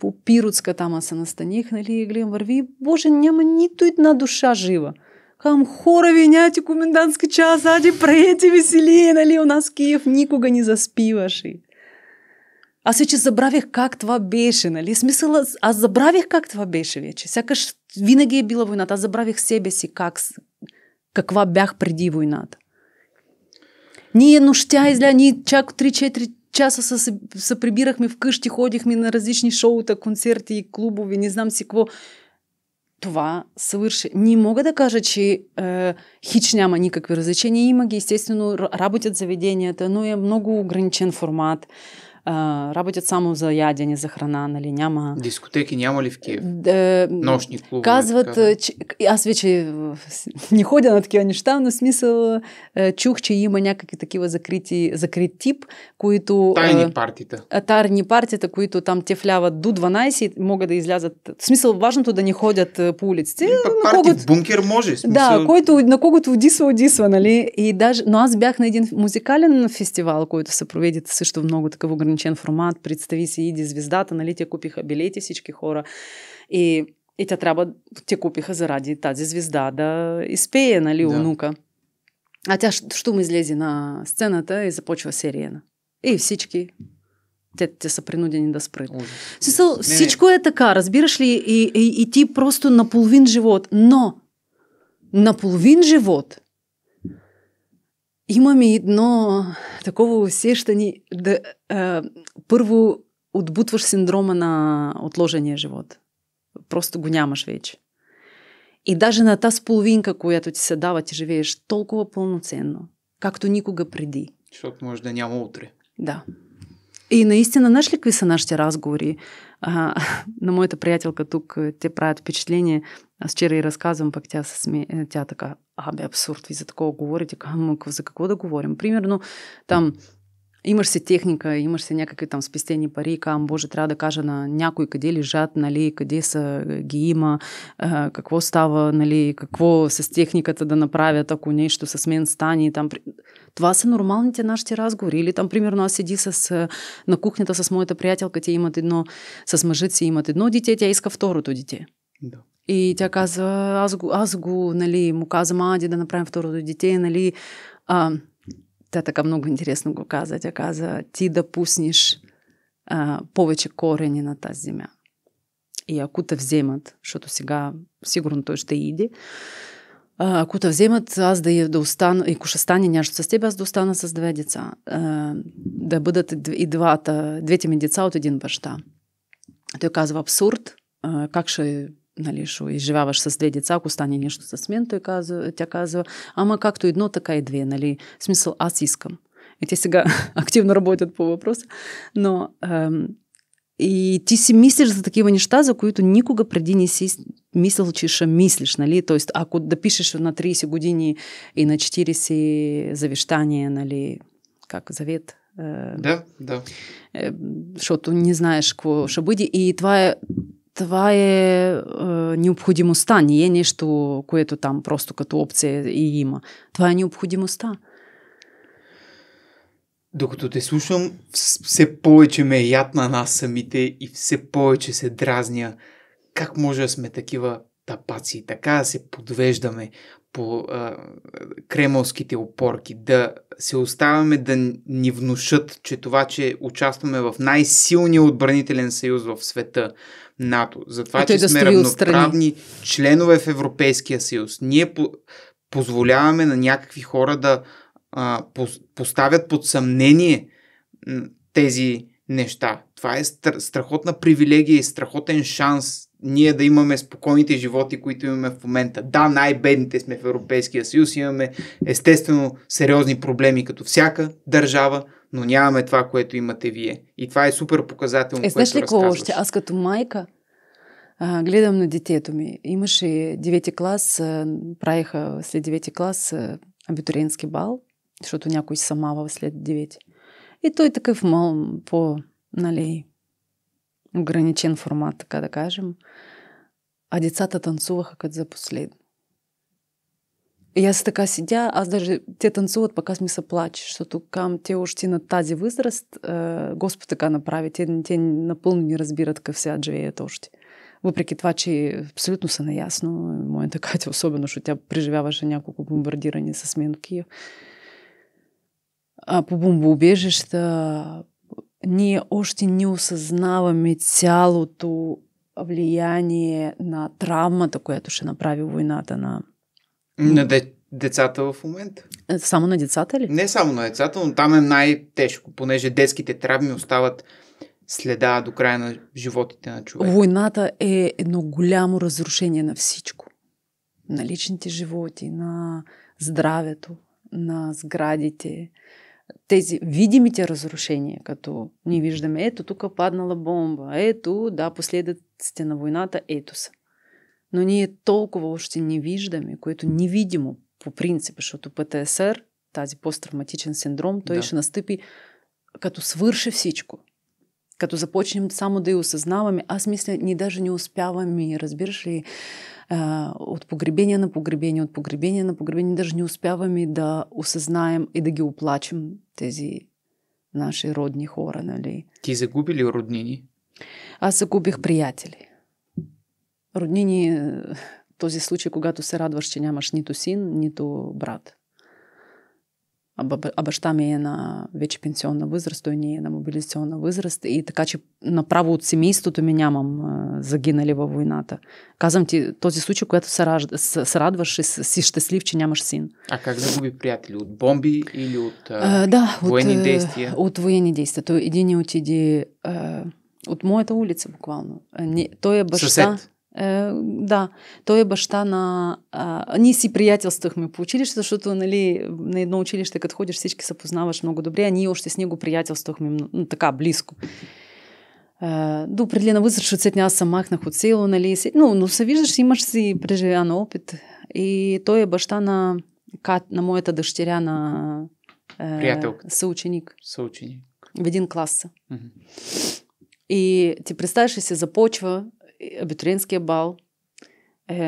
по пирутска тамаса настаних, нали, гледам върви и боже, няма тут на душа жива. Кам хора, виняти комендантски час, ади, преете веселие, нали, у нас в Киев никога не заспиваше. Аз вече забравих как това беше, нали? Смисъла, аз забравих как това беше вече. Сякаш винаги е била войната. Аз забравих себе си как, каква бях преди войната. Ние нощя изля, ние чак 3-4 часа се, се, прибирахме вкъщи, ходихме на различни шоута, концерти и клубови, не знам си какво. Това съвърши. Не мога да кажа, че е, хич няма никакви развлечения Има ги, естествено, работят заведенията, но е много ограничен формат работят само за ядене, за храна, нали, няма... Дискотеки няма ли в Киев? Да, е, Нощни клубове? Казват, така. че... Аз вече е, не ходя на такива неща, но смисъл е, чух, че има някакви такива закрити, закрит тип, които... Тайни партията. Тайни партията, които там те вляват до 12 могат да излязат... В смисъл, важното да не ходят по улиците. Парти когото... в бункер може. Смисъл... Да, който, на когото одисва, одисва, нали? И даже... Но аз бях на един музикален фестивал, който се проведе също много много такава ограничен формат, представи си, иди звездата, нали, те купиха билети всички хора. И, и тя трябва, те купиха заради тази звезда да изпее, нали, да. онука. А тя щом излезе на сцената и е започва серия. И всички те, те са принудени да спрат. всичко не. е така, разбираш ли? И, и, и ти просто наполовин живот. Но наполовин живот Имам и едно такова усещане да а, първо отбутваш синдрома на отложения живот. Просто го нямаш вече. И даже на тази половинка, която ти се дава, ти живееш толкова пълноценно, както никога преди. Защото може да няма утре. Да. И наистина, знаеш ли какви са нашите разговори? А, на моята приятелка тук те правят впечатление. Аз вчера и разказвам, пък сме... Э, тя така, абе, абсурд, ви за такова говорите, към, за какво да говорим? Примерно, ну, там, имаш си техника, имаш си там спестени пари, кам, боже, трябва да кажа на някой къде лежат, нали, къде са, э, ги има, э, какво става, нали, какво с техниката да направят, ако нещо с мен стане. Там. Това са нормалните нашите разговори. Или там, примерно, аз седи с, на кухнята с моята приятелка, те имат едно, с мъжът си имат едно дете, тя иска второто дете. Да. И тя каза, аз го, аз го нали, му каза, ади да направим второто дете, нали, а, тя така много интересно го каза. Тя каза, ти да пуснеш а, повече корени на тази земя. И ако те вземат, защото сега сигурно той ще иде, ако те вземат, аз да, да остана, ако ще стане нещо с теб, аз да остана с две деца. А, да бъдат и двата, двете ми деца от един баща. Той казва, абсурд, а, как ще належу і жывава ж са следзіца кустане нешта са сментой казу казу ама как то одно така и две нали смысл асискам эти сега активно работят по вопросу но эм, и ти си мислиш за такива неща, за които никога преди не си мислил, че ще мислиш, нали? Тоест, ако да пишеш на 30 години и на 40 завещание, нали, как завет, э, да, да. Защото э, не знаеш какво ще бъде. И това това е, е необходимостта, не е нещо, което там просто като опция и има. Това е необходимостта. Докато те слушам, все повече ме е яд на нас самите и все повече се дразня. Как може да сме такива тапаци, така да се подвеждаме по а, кремовските опорки, да се оставяме да ни внушат, че това, че участваме в най-силния отбранителен съюз в света, НАТО, за това, че да сме равноправни членове в Европейския съюз. Ние по- позволяваме на някакви хора да а, по- поставят под съмнение тези неща. Това е страхотна привилегия и страхотен шанс ние да имаме спокойните животи, които имаме в момента. Да, най-бедните сме в Европейския съюз, имаме естествено сериозни проблеми като всяка държава, но нямаме това, което имате вие. И това е супер показателно. Е, знаеш ли какво още? Аз като майка а, гледам на детето ми. Имаше 9 клас, а, правиха след 9 клас а, абитуриентски бал, защото някой се самава след 9. И той такъв мал, по, нали, ограничен формат, така да кажем. А децата танцуваха като за последно. Я tā сидя, sēdēju, а даже те танцуют, пока смысл плачь, что ту кам те уж те на тази возраст, э, Господ така направи, те, те напълно не разбират какъв сега живеят още. Въпреки това, че абсолютно са наясно, моята Катя типа, особено, защото тя преживяваше няколко бомбардирани с мен в Киев. А по бомбоубежища ние още не осъзнаваме цялото а влияние на травмата, която ще направи войната на На де, децата в момента. Е, само на децата ли? Не само на децата, но там е най-тежко, понеже детските травми остават следа до края на животите на човека. Войната е едно голямо разрушение на всичко. На личните животи, на здравето, на сградите. Тези видимите разрушения, като ние виждаме, ето тук паднала бомба, ето, да, последиците на войната, ето са. но ние толкова още не виждаме, което невидимо по принцип, защото ПТСР, тази посттравматичен синдром, той да. ще настъпи като свърши всичко. Като започнем само да я осъзнаваме, а аз мисля, ние даже не успяваме, разбираш ли, э, от погребение на погребение, от погребение на погребение, даже не успяваме да осъзнаем и да ги оплачем тези наши родни хора, нали? Ти загуби ли роднини? Аз загубих приятели. роднини е, този случай, когато се радваш, че нямаш нито син, нито брат. А баща ми е на вече пенсионна възраст, той не е на мобилизационна възраст и така, че направо от семейството ми нямам е, загинали във войната. Казвам ти, този случай, когато се, ражда, се радваш и е, си щастлив, че нямаш син. А как загуби приятели? От бомби или от а, да, военни от, действия? От военни действия. Той един отиде а, от моята улица буквално. Не, той е баща... Съсед? Е, да, той е баща на... А, ние си приятелствахме по училище, защото нали, на едно училище, като ходиш, всички се познаваш много добре, а ние още с него приятелствахме ну, така близко. А, е, до определена възраст, защото след аз се махнах от село, нали, си, но, но се виждаш, имаш си преживян опит. И той е баща на, Кат, на моята дъщеря, на е, Приятелка. съученик. Съученик. В един клас са. Mm-hmm. И ти представяш ли се, започва Абитуриенския бал е,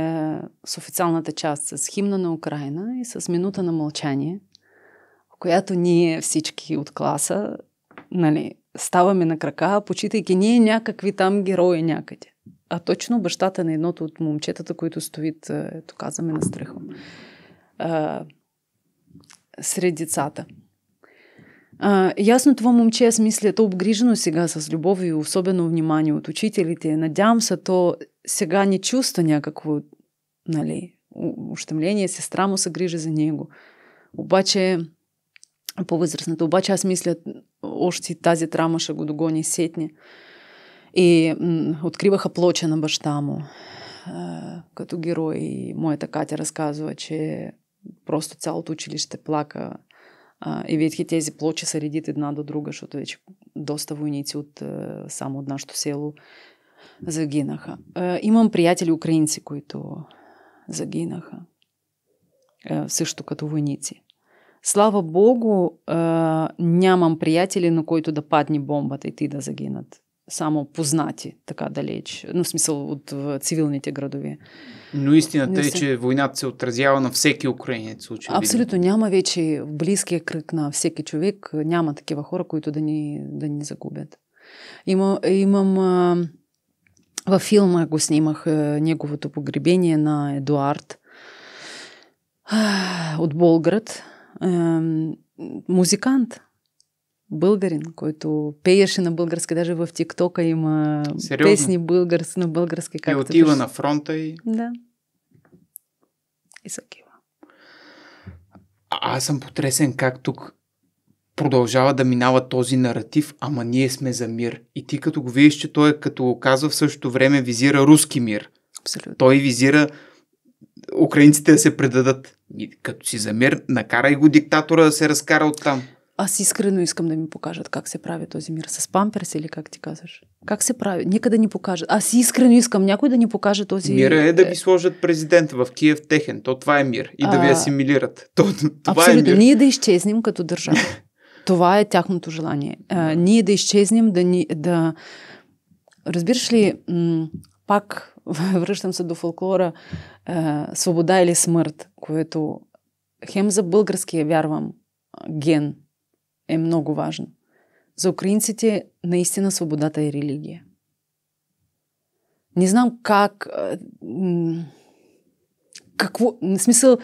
с официалната част, с химна на Украина и с минута на мълчание, в която ние всички от класа нали, ставаме на крака, почитайки ние някакви там герои някъде. А точно бащата на едното от момчетата, които стоят, ето казваме на страха, сред децата – а, ясно това момче, аз мисля, е то обгрижено сега с любов и особено внимание от учителите. Надявам се, то сега не чувства някакво нали, ущемление, сестра му се грижи за него. Обаче, по-възрастната, обаче аз мисля, още тази трама ще го догони сетне. И м- откриваха плоча на баща му а, като герой. И моята Катя разказва, че просто цялото училище плака а, и ветки тези плочи са редит една до друга, защото вече доста войници от, само от нашото село загинаха. А, имам приятели украинци, които загинаха. А, също като войници. Слава Богу, а, нямам приятели, на които да падне бомбата и ти да загинат само познати така далеч, но в смисъл от цивилните градове. Но истината е, Не е, се... че войната се отразява на всеки украинец. Очевидно. Абсолютно няма вече в близкия кръг на всеки човек, няма такива хора, които да ни, да ни загубят. Има, имам а, във филма го снимах а, неговото погребение на Едуард а, от Болград. А, музикант, българин, който пееше на български, даже в ТикТока има Сериозно? песни български на български. Как и отива на фронта и... Да. И сакива. А, аз съм потресен как тук продължава да минава този наратив, ама ние сме за мир. И ти като го видиш, че той е, като казва в същото време визира руски мир. Абсолютно. Той визира украинците да се предадат. И като си за мир, накарай го диктатора да се разкара оттам. там аз искрено искам да ми покажат как се прави този мир. С памперс или как ти казваш? Как се прави? Нека да ни покажат. Аз искрено искам някой да ни покаже този мир. Мира е да ви е. сложат президент в Киев техен. То това е мир. И да ви асимилират. То, това е абсолютно. Е мир. Ние да изчезнем като държава. това е тяхното желание. А, ние да изчезнем, да ни... Да... Разбираш ли, м- пак връщам се до фолклора а, свобода или смърт, което хем за българския вярвам ген е много важно. За украинците наистина свободата е религия. Не знам как. Какво. В смисъл,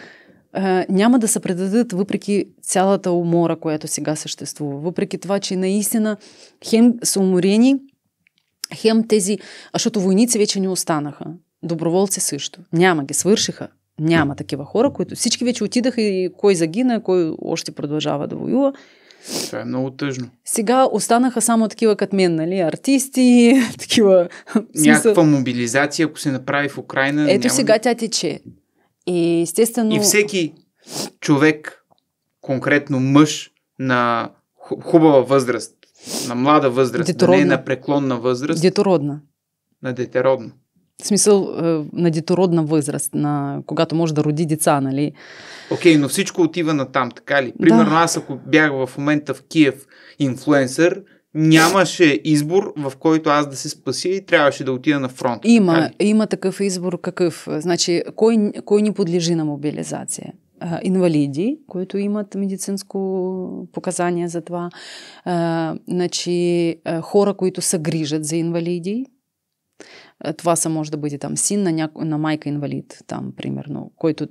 няма да се предадат въпреки цялата умора, която сега съществува. Въпреки това, че наистина хем са уморени, хем тези. А защото войници вече не останаха. Доброволци също. Няма ги. Свършиха. Няма такива хора, които всички вече отидаха и кой загина, кой още продължава да воюва. Това е много тъжно. Сега останаха само такива като мен, нали? Артисти, такива. Някаква мобилизация, ако се направи в Украина. Ето няма сега тя тече. И естествено. И всеки човек, конкретно мъж на хубава възраст, на млада възраст, детородна. да не е на преклонна възраст. Детородна. На детеродна. В смисъл е, на детородна възраст, на, когато може да роди деца, нали? Окей, okay, но всичко отива на там, така ли? Примерно да. аз ако бях в момента в Киев инфлуенсър, нямаше избор, в който аз да се спася и трябваше да отида на фронт. Има, така има такъв избор какъв. Значи, кой, кой ни подлежи на мобилизация? инвалиди, които имат медицинско показание за това, а, значи, хора, които са грижат за инвалиди, е, това са може да бъде там син на, няко... на майка-инвалид, там примерно, който е,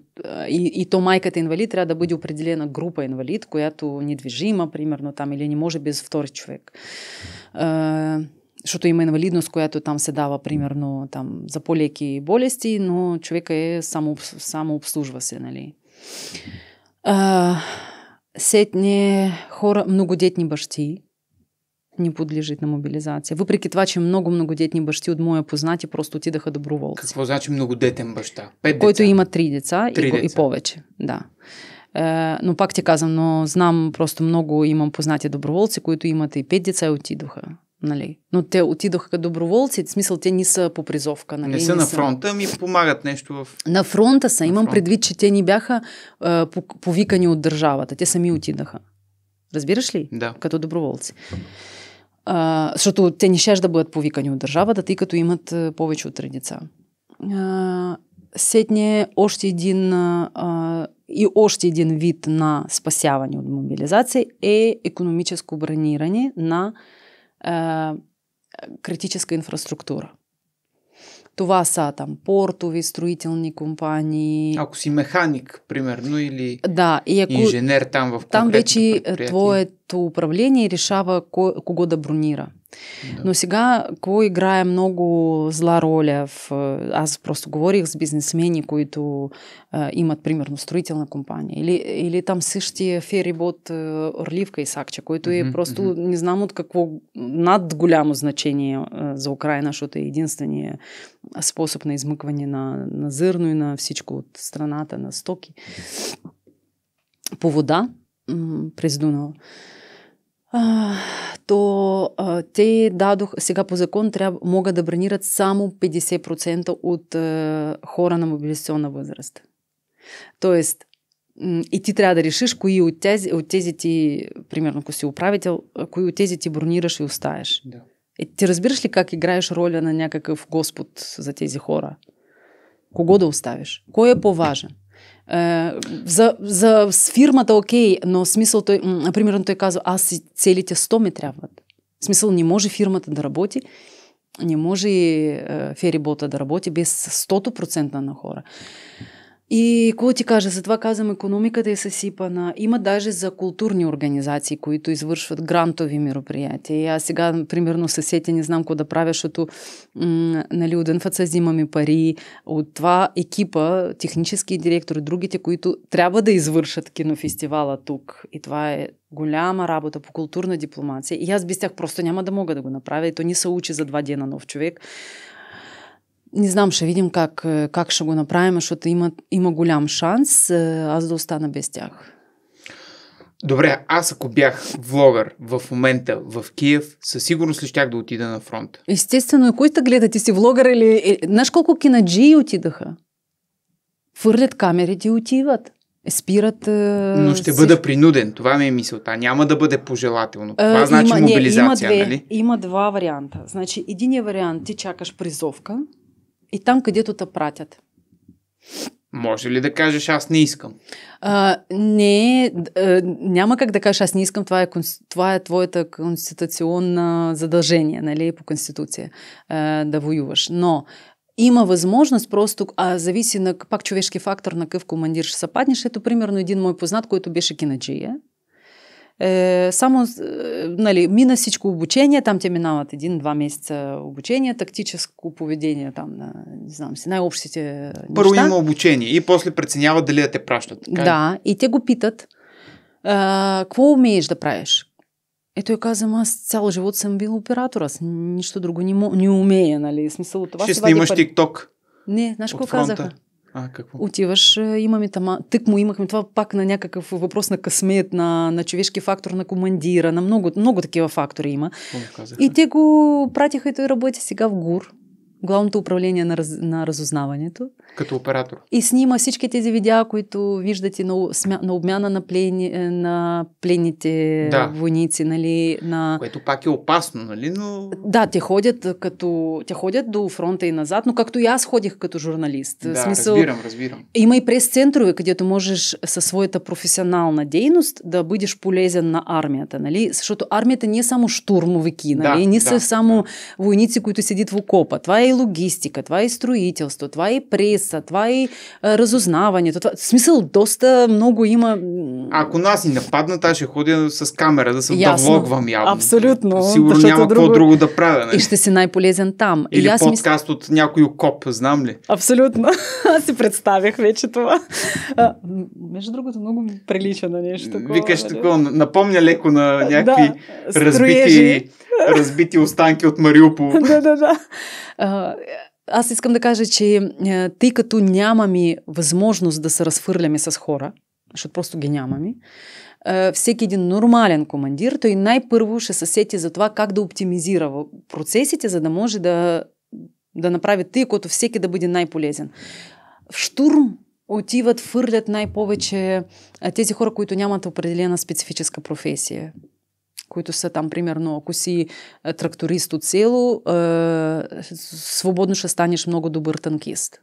и, и то майката-инвалид трябва да бъде определена група-инвалид, която недвижима, примерно там, или не може без втори човек. А, е, защото има инвалидност, която там се дава, примерно, там, за по-леки болести, но човека е само, само обслужва се, нали. А, сетни хора, многодетни бащи, не подлежит на мобилизация. Въпреки това, че много многодетни бащи от моя познати просто отидаха доброволци. Какво значи многодетен баща? Пет Който има три деца, три и, деца. и повече. Да. Е, но пак ти казвам, но знам просто много, имам познати доброволци, които имат и пет деца и отидоха. Нали? Но те отидоха като доброволци, в смисъл те не са по призовка. Нали? Не са не на фронта, ми помагат нещо в... На фронта са, на имам фронта. предвид, че те ни бяха е, повикани от държавата, те сами отидаха. Разбираш ли? Да. Като доброволци защото те не щеш да бъдат повикани от държавата, тъй като имат повече от три деца. А, сетне е още един а, и още един вид на спасяване от мобилизация е економическо браниране на а, критическа инфраструктура. Това са там портови, строителни компании. Ако си механик, примерно, или да, и ако, инженер там в Там вече твоят то управление решава кого да бронира. Да. Но сега ко играе много зла роля в... Аз просто говорих с бизнесмени, които а, имат, примерно, строителна компания. Или, или там същия ферибот а, Орливка и Сакча, който е mm просто не знам от какво над голямо значение а, за Украина, защото е единствения способ на измъкване на, на зърно и на всичко от страната, на стоки. По вода през Дунава. а, то а, те дадох, сега по закон трябва, могат да бронират само 50% от а, хора на мобилизационна възраст. Тоест, и ти трябва да решиш кои от тези, от тези ти, примерно, ако си управител, кои от тези ти бронираш и оставяш. Да. Е, ти разбираш ли как играеш роля на някакъв Господ за тези хора? Кого да оставиш? Кой е по-важен? Э, за, за фирма то окей, але смисл той, наприклад, той казав, а цілі 100 метрів. смысл не может фирма то до работы, не может може э, ферібота до работы без 100% нахора. хора. И какво ти кажа, затова казвам, економиката е съсипана. Има даже за културни организации, които извършват грантови мероприятия. И аз сега, примерно, съсети не знам какво да правя, защото м- нали, от НФЦ взимаме пари, от това екипа, технически директори и другите, които трябва да извършат кинофестивала тук. И това е голяма работа по културна дипломация. И аз без тях просто няма да мога да го направя. И то ни се учи за два дена нов човек. Не знам, ще видим как, е, как ще го направим, защото има, има голям шанс е, аз да остана без тях. Добре, аз ако бях влогър в момента в Киев, със сигурност ли щях да отида на фронта? Естествено, и които гледат, ти си влогър или... Е, знаеш колко кинаджии отидаха? Фърлят камерите и отиват. Спират. Е, Но ще бъда принуден. Това ми е мисълта. Няма да бъде пожелателно. Това а, значи има, мобилизация, не, има две, нали? Има два варианта. Значи, единият вариант ти чакаш призовка, и там, където те пратят. Може ли да кажеш аз не искам? А, не, а, няма как да кажеш аз не искам, това е, това е твоята конституционна задължение, нали, по конституция а, да воюваш. Но има възможност просто, а зависи на пак човешки фактор, на какъв командир ще съпаднеш. Ето, примерно, един мой познат, който беше кинаджия, е, само он, е, нали, миносечку обучения, там те минават един-два месеца обучение, тактическо поведение там на, не знам си, най-общите Първо има обучение и после преценяват дали да те пращат. Така да, и те го питат, какво умееш да правиш? И е, той каза, аз цял живот съм бил оператор, аз нищо друго не, не умея, нали? Смисъл от това. Ще снимаш ТикТок. Не, знаеш какво казаха? А, какво? Отиваш, е, имаме там, тък му имахме това пак на някакъв въпрос на късмет, на, на човешки фактор, на командира, на много, много такива фактори има. И те го пратиха и той работи сега в ГУР главното управление на, раз, на разузнаването. Като оператор. И снима всички тези видеа, които виждате на, на обмяна на, плени, е, на плените да. войници. Нали, на... Което пак е опасно, нали? Но... Да, те ходят, като, те ходят до фронта и назад, но както и аз ходих като журналист. Да, смисъл, разбирам, разбирам. Има и прес-центрове, където можеш със своята професионална дейност да бъдеш полезен на армията. Нали? Защото армията не е само штурмовики, нали? Да, не са да, само да. войници, които седят в окопа. Това е и логистика, това е и строителство, това е и преса, това е и разузнаването. Това... В смисъл, доста много има. Ако нас ни нападнат, аз ще ходя с камера да съм Ясно. да влогвам явно. Абсолютно. Сигурно няма друго... какво друго да правя. Не? И ще си най-полезен там. Или и аз подкаст мис... от някой окоп, знам ли? Абсолютно. Аз си представях вече това. А, между другото, много прилича на нещо. Такова, Викаш нали? такова, напомня леко на някакви да, разбити строежи разбити останки от Мариупол. да, да, да. аз искам да кажа, че тъй като нямаме възможност да се разхвърляме с хора, защото просто ги нямаме, всеки един нормален командир, той най-първо ще се сети за това как да оптимизира процесите, за да може да, да направи тъй, което всеки да бъде най-полезен. В штурм отиват, фърлят най-повече тези хора, които нямат определена специфическа професия които са там, примерно, ако си тракторист от село, е, свободно ще станеш много добър танкист.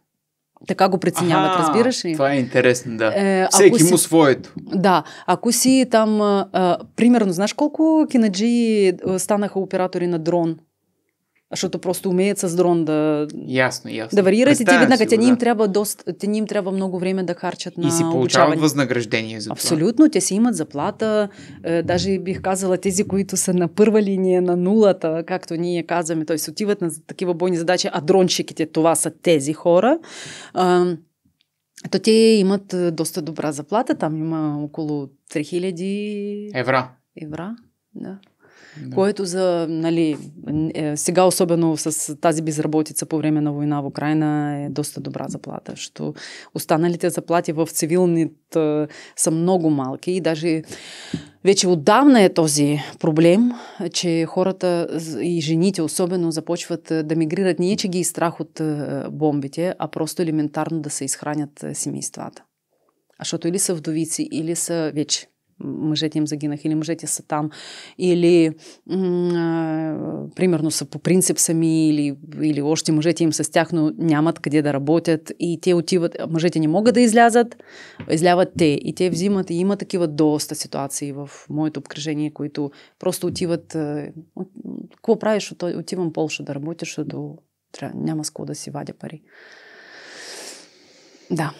Така го преценяват, Аха, разбираш ли? Това е интересно, да. Е, Всеки си, му своето. Да. Ако си там, е, примерно, знаеш колко кинаджи станаха оператори на дрон защото просто умеят с дрон да, ясно, ясно. да варират и ти веднага, те да. те не им трябва много време да харчат на И си получават обучаване. възнаграждение за това. Абсолютно, те си имат заплата, е, даже бих казала тези, които са на първа линия, на нулата, както ние казваме, т.е. отиват на такива бойни задачи, а дрончиките това са тези хора. Е, то те имат е, доста добра заплата, там има около 3000 евра. Евра, да. Да. Което за, нали, е, сега особено с тази безработица по време на война в Украина е доста добра заплата, защото останалите заплати в цивилните е, са много малки и даже вече отдавна е този проблем, че хората и жените особено започват е, да мигрират не че ги е страх от бомбите, а просто елементарно да се изхранят семействата. А защото или са вдовици, или са вече мъжете им загинаха, или мъжете са там, или э, примерно са по принцип сами, или, или още мъжете им са с тях, но ну, нямат къде да работят и те отиват, мъжете не могат да излязат, изляват те и те взимат и има такива доста ситуации в моето обкръжение, които просто отиват, э, какво правиш, отивам в Полша да работиш, защото няма с кого да си вадя пари. Да.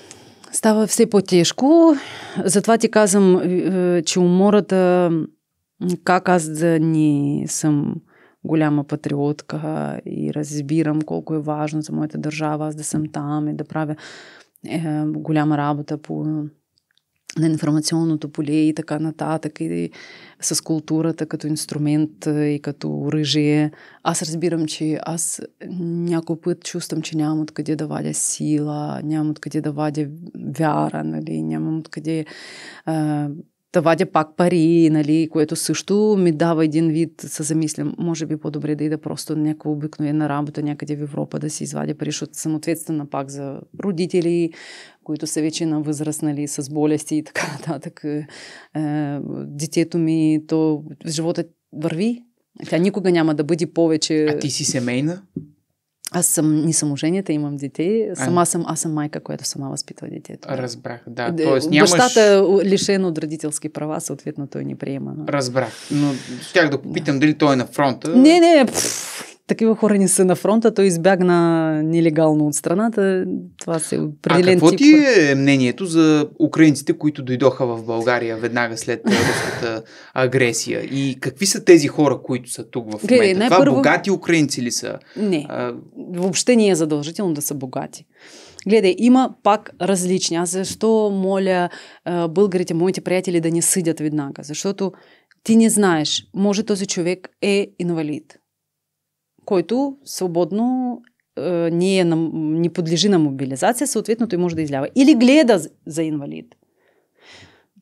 става все по-тежко. Затова ти казвам, е, че умората, как аз да ни съм голяма патриотка и разбирам колко е важно за моята държава, аз да съм там и да правя е, голяма работа по на информационното поле и така нататък, и с културата като инструмент и като оръжие. Аз разбирам, че аз някой път чувствам, че нямам откъде да вадя сила, нямам откъде да вадя вяра, нали, нямам откъде да вадя пак пари, нали, което също ми дава един вид, се замислям, може би по-добре да ида просто на някаква обикновена работа някъде в Европа да си извадя пари, защото съм ответствена пак за родители, които са вече на възраст, нали, с болести и така нататък. Е, е, детето ми, то животът върви. Тя никога няма да бъде повече. А ти си семейна? Аз съм, не съм оженята, имам дете. Сама а, съм, аз съм майка, която сама възпитва детето. Разбрах, да. Е, Тоест, нямаш... Бащата лишен от родителски права, съответно той не приема. Но... Разбрах. Но щях да попитам да. дали той е на фронта. Не, не, пфф, такива хора не са на фронта, той избягна нелегално от страната. Това се е определен А какво тип, ти е мнението за украинците, които дойдоха в България веднага след руската агресия? И какви са тези хора, които са тук в момента? Това богати украинци ли са? Не, а... въобще не е задължително да са богати. Гледай, има пак различни. Аз защо моля българите, моите приятели да не съдят веднага? Защото ти не знаеш, може този човек е инвалид който свободно е, не, е на, не подлежи на мобилизация, съответно той може да излява. Или гледа за инвалид.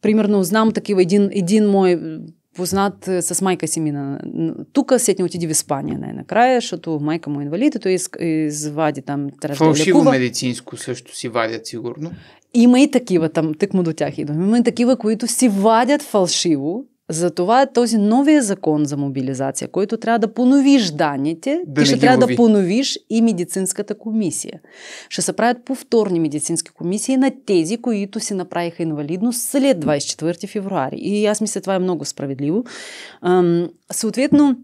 Примерно знам такива, един, един мой познат е, с майка си мина. Тук сетне отиде в Испания най-накрая, защото майка му е инвалид и той из, извади там трябва Фалшиво да медицинско също си вадят сигурно. Има и такива там, тък му до тях идвам. Има и такива, които си вадят фалшиво, затова е този новия закон за мобилизация, който трябва да поновиш данните, да ти ще трябва лови. да поновиш и медицинската комисия. Ще се правят повторни медицински комисии на тези, които си направиха инвалидност след 24 февруари. И аз мисля, това е много справедливо. Ам, съответно,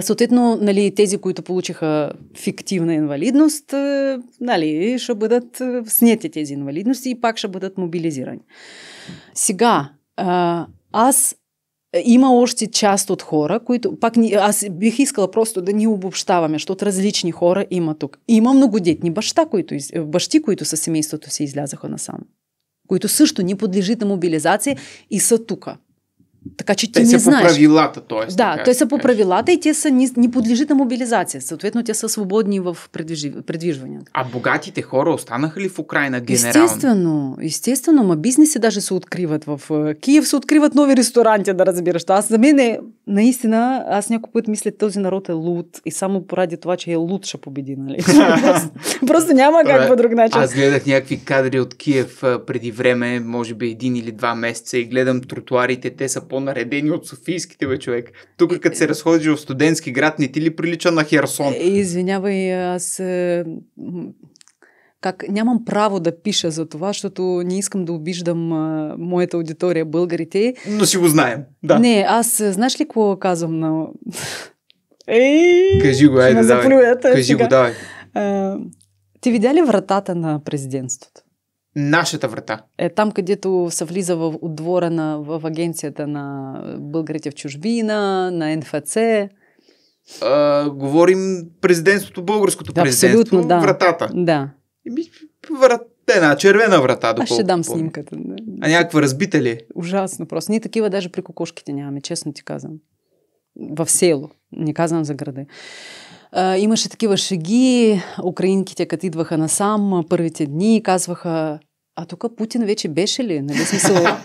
съответно, нали, тези, които получиха фиктивна инвалидност, нали, ще бъдат снети тези инвалидности и пак ще бъдат мобилизирани. Сега, аз е, има още част от хора, които пак ни, аз бих искала просто да ни обобщаваме, защото различни хора има тук. Има многодетни баща, които, е, бащи, които със семейството си излязаха насам, които също ни подлежат на мобилизация и са тука. Така че те ти те не са знаеш. по правилата, т.е. Да, така, те са по правилата и те са ни, ни подлежат на мобилизация. Съответно, те са свободни в предвижванията. А богатите хора останаха ли в Украина генерално? Естествено, естествено, ма бизнеси даже се откриват в е, Киев, се откриват нови ресторанти, да разбираш. Аз за мен е, наистина, аз някой път мисля, този народ е луд и само поради това, че е луд ще победи, нали? Просто няма как по друг начин. Аз гледах някакви кадри от Киев е, преди време, може би един или два месеца и гледам тротуарите, те са по-наредени от софийските, бе, човек. Тук, като се е. разходи в студентски град, не ти ли прилича на Херсон? Е, Извинявай, аз е, как нямам право да пиша за това, защото не искам да обиждам а, моята аудитория, българите. Но си го знаем, да. Не, аз е, знаеш ли какво казвам на... Ей, Кажи го, айде, давай. Кажи сега. го, давай. А, ти видя ли вратата на президентството? нашата врата. Е, там, където се влиза в, от двора на, в агенцията на българите в чужбина, на НФЦ. А, говорим президентството, българското да, президентство, абсолютно, да. вратата. Да. Врата, врат, една червена врата. Аз ще дам снимката. А някаква разбита ли? Ужасно просто. Ние такива даже при кокошките нямаме, честно ти казвам. В село. Не казвам за града. А, имаше такива шеги, украинките, като идваха насам първите дни, казваха, а тук Путин вече беше ли? Нали смисъл,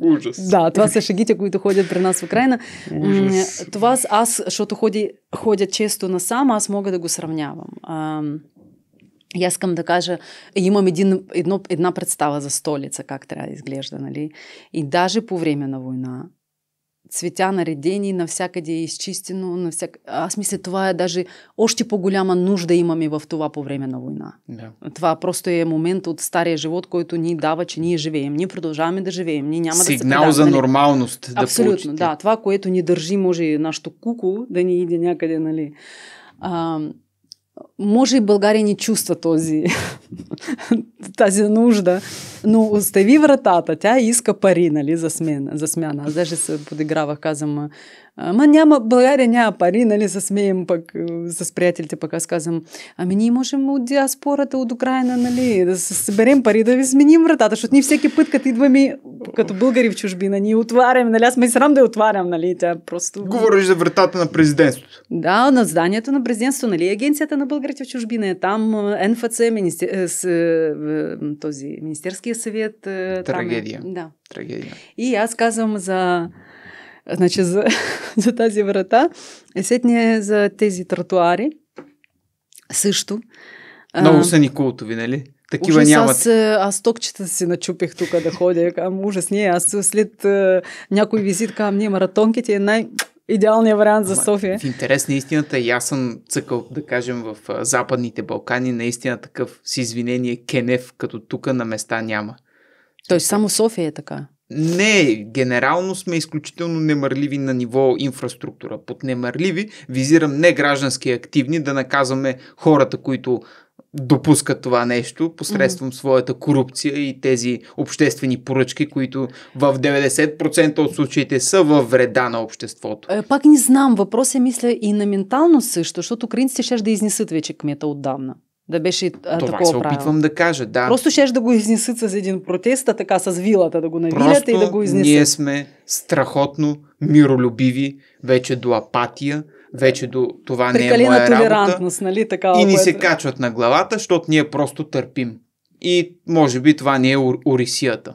Ужас. Да, това са шагите, които ходят при нас в Украина. Ужас. Това аз, защото ходи, ходя често насам, аз мога да го сравнявам. и аз искам да кажа, имам един, едно, една представа за столица, как трябва да изглежда, нали? И даже по време на война, цветя наредени, навсякъде е изчистено. Навсяк... Аз мисля, това е даже още по-голяма нужда имаме в това по време на война. Да. Това просто е момент от стария живот, който ни дава, че ние живеем. Ние продължаваме да живеем. Ние няма Сигнал да се за нали? нормалност. Да Абсолютно, получите. да. Това, което ни държи, може нашото куко да ни иде някъде, нали. А, може и България не чувства този, тази нужда, но остави вратата. Тя иска пари нали, за, смена, за смяна. Аз даже се подигравах, казвам, Ма няма, България няма пари, нали, се смеем пък с приятелите, пък аз казвам, ами ние можем от диаспората, от Украина, нали, да се съберем пари, да ви сменим вратата, защото ние всеки път, като идваме като българи в чужбина, ние отварям, нали, аз ме е срам да я отварям, нали, тя просто... Говориш за вратата на президентството. Да, на зданието на президентството, нали, агенцията на българите в чужбина е там, НФЦ, министер... с, е, е, този, Министерския съвет. Трагедия. Там е, да. Трагедия. И аз казвам за значи, за, за тази врата. Е, е за тези тротуари. Също. Много са ни култови, нали? Такива ужас, нямат. Аз, е, аз токчета си начупих тук да ходя. Е, Кам, ужас, не. Аз след а, някой визит към ние маратонките е най- идеалният вариант за София. В интерес на истината, и аз съм цъкал, да кажем, в а, Западните Балкани, наистина такъв, с извинение, кенев, като тук на места няма. Тоест само София е така? Не, генерално сме изключително немърливи на ниво инфраструктура. Под немърливи визирам не граждански активни, да наказваме хората, които допускат това нещо посредством mm-hmm. своята корупция и тези обществени поръчки, които в 90% от случаите са във вреда на обществото. Е, пак не знам. Въпрос е, мисля, и на ментално също, защото украинците ще да изнесат вече кмета отдавна да беше а, Това такова се опитвам да кажа, да. Просто щеш да го изнесат с един протест, а така с вилата да го навилят и да го изнесат. ние сме страхотно миролюбиви, вече до апатия, вече до това Прекалена не е моя толерантност, работа. нали? Така, и ни се се качват на главата, защото ние просто търпим. И може би това не е орисията.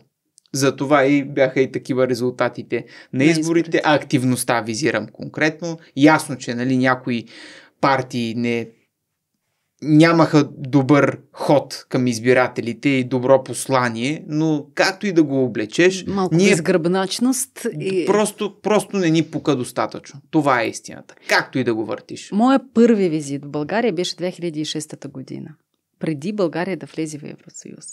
Затова и бяха и такива резултатите на изборите. активността визирам конкретно. Ясно, че нали, някои партии не нямаха добър ход към избирателите и добро послание, но както и да го облечеш... Малко ние... безгръбначност. И... Просто, просто не ни пука достатъчно. Това е истината. Както и да го въртиш. Моя първи визит в България беше 2006 година. Преди България да влезе в Евросъюз.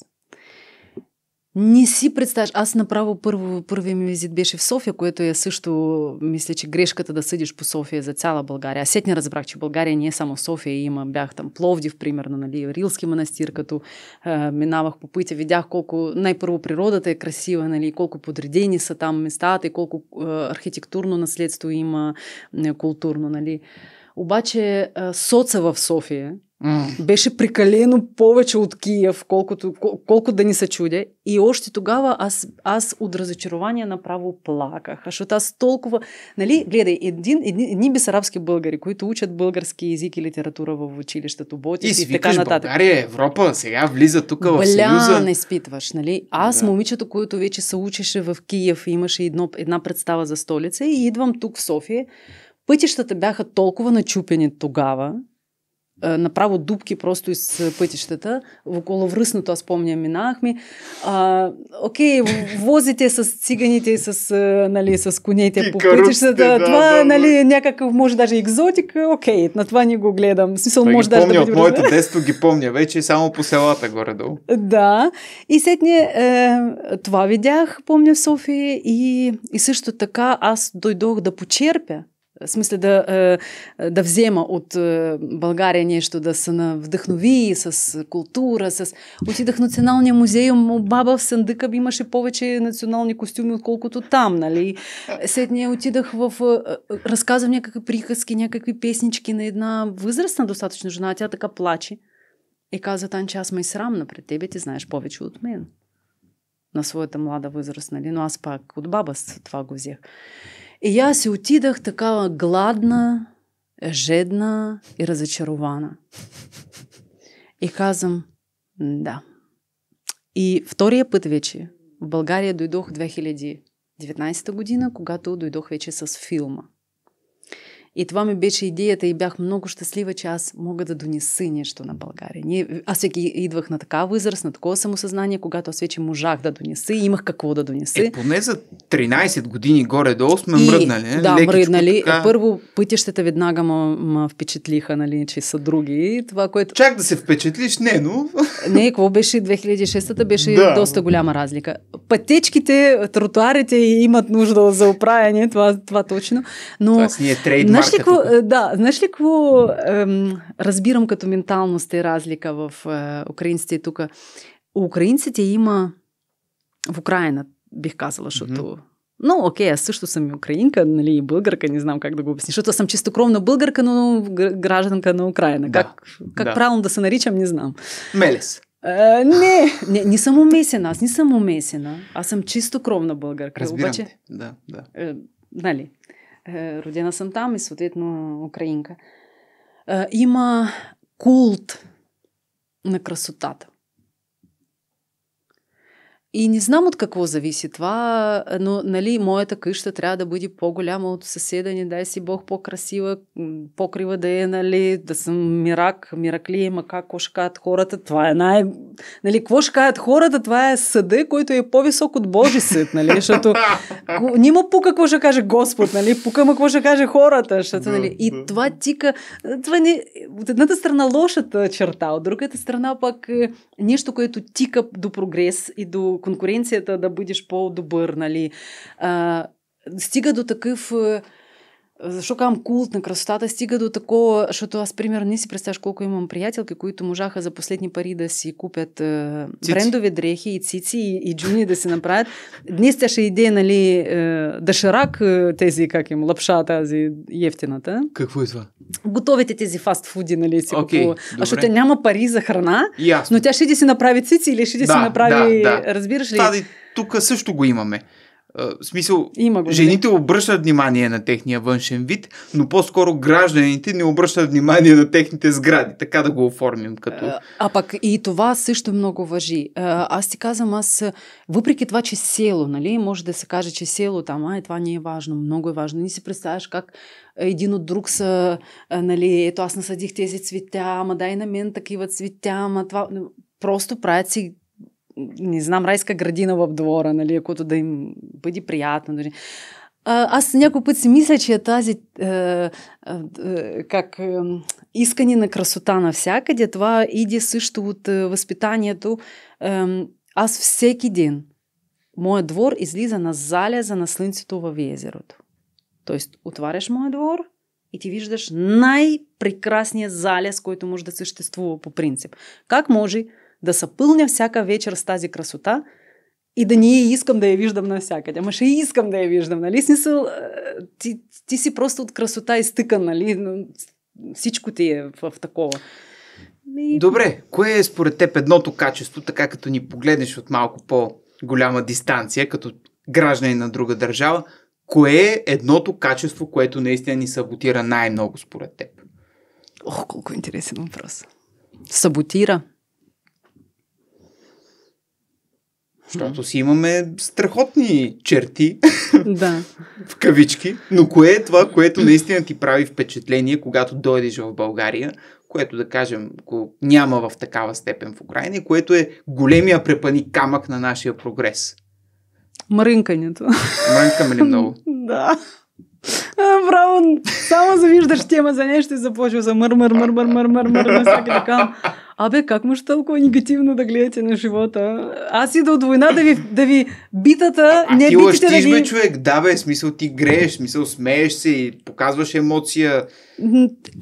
Не си представяш. Аз направо първо, първи ми визит беше в София, което е също, мисля, че грешката да съдиш по София за цяла България. Аз не разбрах, че България не е само София. Има, бях там Пловдив, примерно, нали, Рилски манастир, като е, минавах по пътя, видях колко най-първо природата е красива, нали, колко подредени са там местата и колко е, архитектурно наследство има, е, културно, нали. Обаче соца в София mm. беше прекалено повече от Киев, колкото, кол, колко да ни се чудя. И още тогава аз, аз от разочарование направо плаках, защото аз толкова... Нали, гледай, един, един, едни бесарабски българи, които учат български език и литература в училището, боти и, и така нататък. България, Европа, сега влиза тук в Съюза. не спитваш, нали? Аз, да. момичето, което вече се учеше в Киев, имаше едно, една представа за столица и идвам тук в София Пътищата бяха толкова начупени тогава, направо дубки просто из пътищата. Около връзното, аз помня, минахме. А, окей, возите с циганите и с, нали, с конете и по пътищата. Да, това да, нали, някакъв, може даже екзотик. Окей, на това не го гледам. В смисъл, може даже помня, да От моето детство ги помня вече само по селата горе-долу. Да. И сетне е, това видях, помня в София. И, и също така аз дойдох да почерпя в смысле, да, е, да взема от е, България нещо, да се вдъхнови с култура, с... Отидах в Националния музей, у баба в Сандъка имаше повече национални костюми, отколкото там, нали? След нея отидах в... Е, разказвам някакви приказки, някакви песнички на една възрастна достатъчно жена, тя така плаче. И каза, Танче, аз ме срамна пред тебе, ти знаеш повече от мен. На своята млада възраст, нали? Но аз пак от баба с това го взех. И аз си отидах такава гладна, жедна и разочарована. И казвам, да. И втория път вече в България дойдох 2019 година, когато дойдох вече с филма. И това ми беше идеята и бях много щастлива, че аз мога да донеса нещо на България. Ние, аз всеки идвах на такава възраст, на такова самосъзнание, когато аз вече можах да донеса и имах какво да донеса. Е, поне за 13 години горе-долу сме и, мръднали. Да, Лекичко, мръднали. Е, така... Първо, пътищата веднага ме впечатлиха, нали, че са други. Това, което... Чак да се впечатлиш, не, но... Не, какво беше 2006-та? Беше да. доста голяма разлика. Пътечките, тротуарите имат нужда за оправяне, това, това точно. Но... Това ние знаеш ли, ко, да, знаеш ли какво ем, разбирам като менталност и е разлика в е, украинците и тук? Украинците има в Украина, бих казала, защото mm-hmm. Ну, окей, аз също съм и украинка, нали, и българка, не знам как да го обясня, защото съм чистокровна българка, но гражданка на Украина. Да, как как да. правилно да се наричам, не знам. Мелес. А, е, не, не, не съм умесена, аз не съм умесена. Аз съм чистокровна българка. Разбирам обаче, те. Да, да. Е, нали, Э, родена съм там и соответственно украинка. Э, има культ на красотата. И не знам от какво зависи това, но нали, моята къща трябва да бъде по-голяма от съседа ни, дай си Бог по-красива, покрива да е, нали, да съм мирак, миракли, е, мака, какво ще кажат хората, това е най... Нали, какво ще кажат хората, това е съда, който е по-висок от Божи съд, нали, защото нима пука какво ще каже Господ, нали, пука ма какво ще каже хората, защото, нали, и това тика, това не... От едната страна лошата черта, от другата страна пък е, нещо, което тика до прогрес и до конкуренцията да бъдеш по-добър, нали? А, стига до такъв защо казвам култ на красотата стига до такова, защото аз, примерно, не си представяш колко имам приятелки, които можаха за последни пари да си купят е, брендови дрехи и цици и, и джуни да се направят. Днес тя ще иде, нали, е, даширак е, тези, как им, лапша тази ефтината. Какво е това? Готовите тези фастфуди, нали, си okay, купува. А защото няма пари за храна, Ясно. но тя ще да си направи цици или ще да, си направи, да, да. разбираш ли? Тази, тук също го имаме в смисъл, Има го, жените нали? обръщат внимание на техния външен вид, но по-скоро гражданите не обръщат внимание на техните сгради, така да го оформим като... А, а пък и това също много въжи. Аз ти казвам, аз въпреки това, че село, нали, може да се каже, че село там, а, е, това не е важно, много е важно. Не си представяш как един от друг са, нали, ето аз насадих тези цветя, ама дай на мен такива цветя, ама това... Просто правят си не знам, райска градина в двора, нали, което да им бъде приятно. Дори. Нали. Аз някой път си мисля, че е тази е, е, е, как, е, искане на красота навсякъде, това иде също от е, възпитанието. Е, аз всеки ден, моят двор излиза на залеза на слънцето в езерото. Тоест, отваряш моят двор и ти виждаш най-прекрасния залез, който може да съществува по принцип. Как може да се пълня всяка вечер с тази красота и да не искам да я виждам навсякъде. Ама ще искам да я виждам, нали? Смисъл, ти, ти си просто от красота изтъкан, нали? Всичко ти е в, в такова. И... Добре, кое е според теб едното качество, така като ни погледнеш от малко по-голяма дистанция, като граждани на друга държава, кое е едното качество, което наистина ни саботира най-много според теб? Ох, колко интересен въпрос. Саботира. Защото си имаме страхотни черти, да. в кавички, но кое е това, което наистина ти прави впечатление, когато дойдеш в България, което да кажем го няма в такава степен в Украина и което е големия препани камък на нашия прогрес? Мрънкането. Мрънкаме ли много? да. Браво, само завиждаш тема за нещо и започва за мър, мър, мър, мър, мър, мър, мър, мър, мър, мър, мър, мър, мър, мър, мър, мър, мър, мър, мър, Абе, как може толкова негативно да гледате на живота? Аз ида от война да ви, да ви битата, а, не а ти битите лъщиш, да ви... Нали? бе, човек, да бе, смисъл ти грееш, смисъл смееш се и показваш емоция.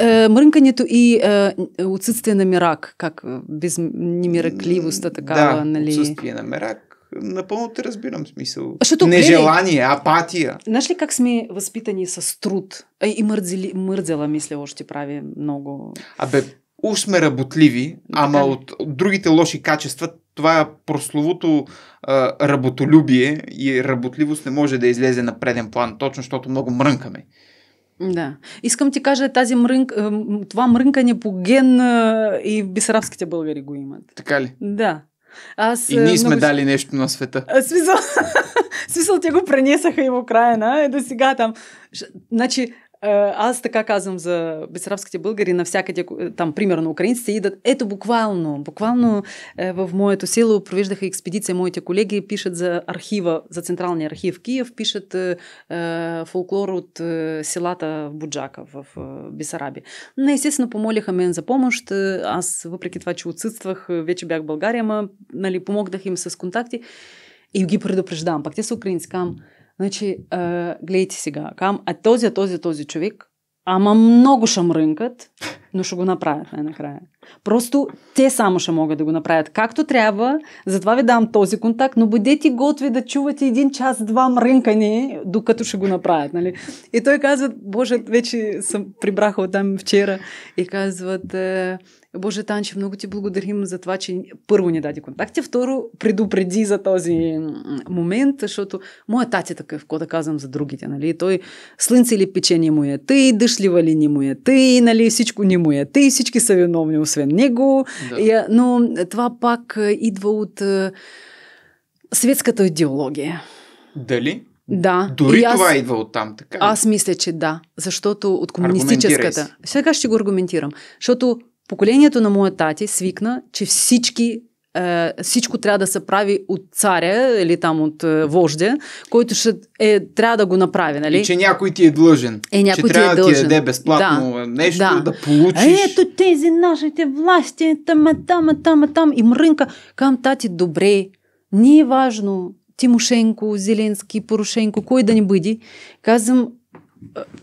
Е, мрънкането и е, отсъствие на мирак, как е, без немиракливостта такава, да, нали? отсъствие на мирак напълно те разбирам смисъл. Защото, Нежелание, гледай, апатия. Знаеш ли как сме възпитани с труд? И мърдзела, мисля, още прави много. Абе, уж сме работливи, ама от, от другите лоши качества това прословото а, работолюбие и работливост не може да излезе на преден план, точно защото много мрънкаме. Да. Искам ти кажа, тази мрънк, това мрънкане по ген и бисарабските българи го имат. Така ли? Да. Аз, и ние сме много... дали нещо на света. А, смисъл, смисъл те го пренесаха и в Украина, е до сега там. Значи, е, аз така казвам за бесарабските българи навсякъде, там примерно украинците идат. Ето буквално, буквално е, в моето село провеждаха експедиция моите колеги, пишат за архива, за централния архив Киев, пишат е, е фолклор от е, селата в Буджака в е, Бесарабия. Но естествено помолиха мен за помощ. Аз въпреки това, че отсъствах, вече бях в България, ма нали, помогнах им с контакти и ги предупреждавам. Пак те са украински. кам. Значи, а, гледайте сега, кам, а този, а този, а този човек, ама много ще мрънкат, но ще го направят най-накрая. Просто те само ще могат да го направят както трябва, затова ви дам този контакт, но бъдете готви да чувате един час-два мрънкане, докато ще го направят. Нали? И той казва, боже, вече съм от там вчера и казват, е, Боже, Танче, много ти благодарим за това, че първо ни даде контакти, второ предупреди за този момент, защото моя тати е такъв, какво да казвам за другите, нали? Той слънце или печени му е тъй, дъшлива ли ни му е тъй, нали? Всичко ни му е тъй, всички са виновни освен него. Да. Но това пак идва от светската идеология. Дали? Да. Дори аз, това идва от там, така. Аз мисля, че да. Защото от комунистическата. Сега ще го аргументирам. Защото Поколението на моя тати свикна, че всички е, всичко трябва да се прави от царя или там от е, вождя, който ще е, трябва да го направи, нали? И че някой ти е длъжен. Е, някой че ти е трябва е да ти даде безплатно да. нещо, да, да получиш. А ето тези нашите власти, там, там, там, там. И мрънка, кам тати, добре, не е важно Тимошенко, Зеленски, Порошенко, кой да ни бъде. Казвам,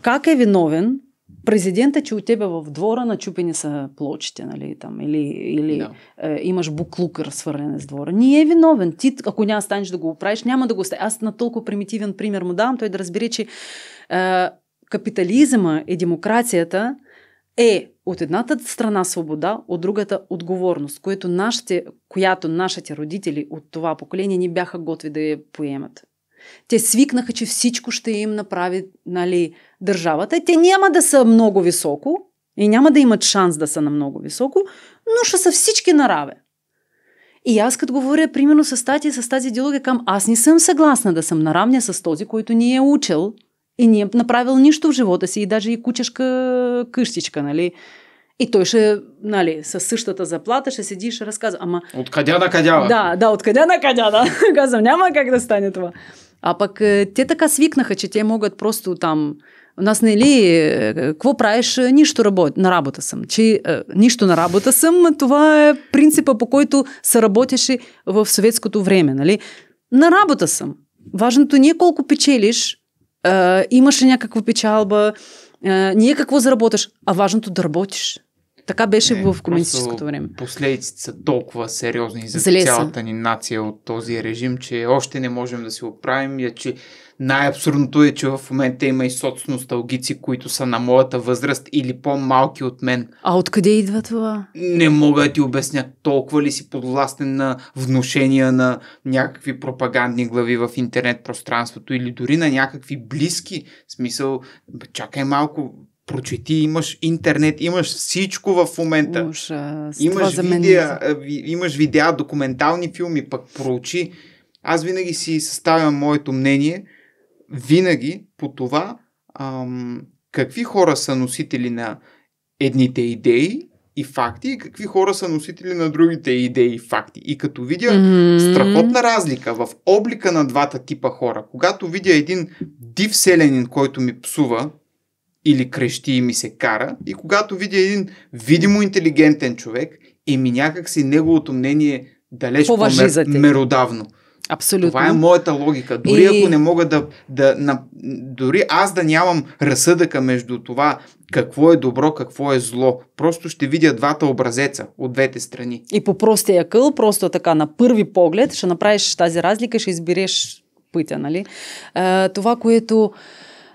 как е виновен, президента, че от тебе в двора начупени са плочите, нали, там, или, или no. е, имаш буклук разсвърлен с двора. Ние е виновен. Ти, ако няма станеш да го оправиш, няма да го оставиш. Аз на толкова примитивен пример му давам, той да разбере, че е, капитализма и демокрацията е от едната страна свобода, от другата отговорност, което нашите, която нашите родители от това поколение ни бяха готви да я поемат. Те свикнаха, че всичко ще им направи нали, държавата. Те няма да са много високо и няма да имат шанс да са на много високо, но ще са всички нараве. И аз като говоря, примерно с тази, с тази идеология, е кам, аз не съм съгласна да съм наравня с този, който ни е учил и ни е направил нищо в живота си и даже и кучешка къщичка, нали? И той ще, нали, със същата заплата ще седи и ще разказва. Ама... Откъдя на кадява. Да, да, откъдя на кадя, да. Казвам, няма как да стане това. А Ampak te э, така свикнаха, че те могат просто там у нас нали, какво правиш, нищо работ, на работа съм. Че е, нищо на работа съм, а това е принципа по който се работеше в съветското време. Нали. На работа съм. Важното не е колко печелиш, е, имаш ли някаква печалба, е, не е какво заработаш, а важното да работиш. Така беше не, в комунистическото време. Последиците са толкова сериозни за Залеса. цялата ни нация от този режим, че още не можем да се оправим. И че най-абсурдното е, че в момента има и соцносталгици, които са на моята възраст или по-малки от мен. А откъде идва това? Не мога да ти обясня. Толкова ли си подвластен на внушения на някакви пропагандни глави в интернет пространството или дори на някакви близки. Смисъл, чакай малко, прочети, имаш интернет, имаш всичко в момента. Ужас. Имаш, това видеа, е- ви, имаш видеа, документални филми, пък проучи. Аз винаги си съставям моето мнение, винаги по това ам, какви хора са носители на едните идеи и факти и какви хора са носители на другите идеи и факти. И като видя mm-hmm. страхотна разлика в облика на двата типа хора, когато видя един див селенин, който ми псува, или крещи и ми се кара. И когато видя един видимо интелигентен човек, ми някак си неговото мнение далеч по-меродавно. Абсолютно. Това е моята логика. Дори и... ако не мога да, да на, дори аз да нямам разсъдъка между това какво е добро, какво е зло. Просто ще видя двата образеца от двете страни. И по простия къл, просто така на първи поглед ще направиш тази разлика, ще избереш пътя, нали? А, това, което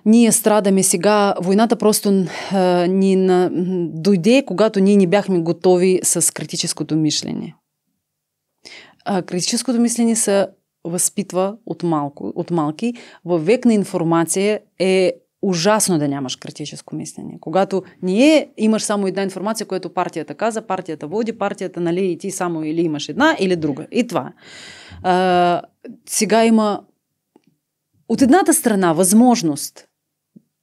ние страдаме сега. Войната просто а, ни на... дойде, когато ние не бяхме готови с критическото мислене. А, критическото мислене се възпитва от, малко, от малки. Във век на информация е ужасно да нямаш критическо мислене. Когато ние имаш само една информация, която партията каза, партията води, партията, нали, и ти само или имаш една, или друга. И това. А, сега има от едната страна възможност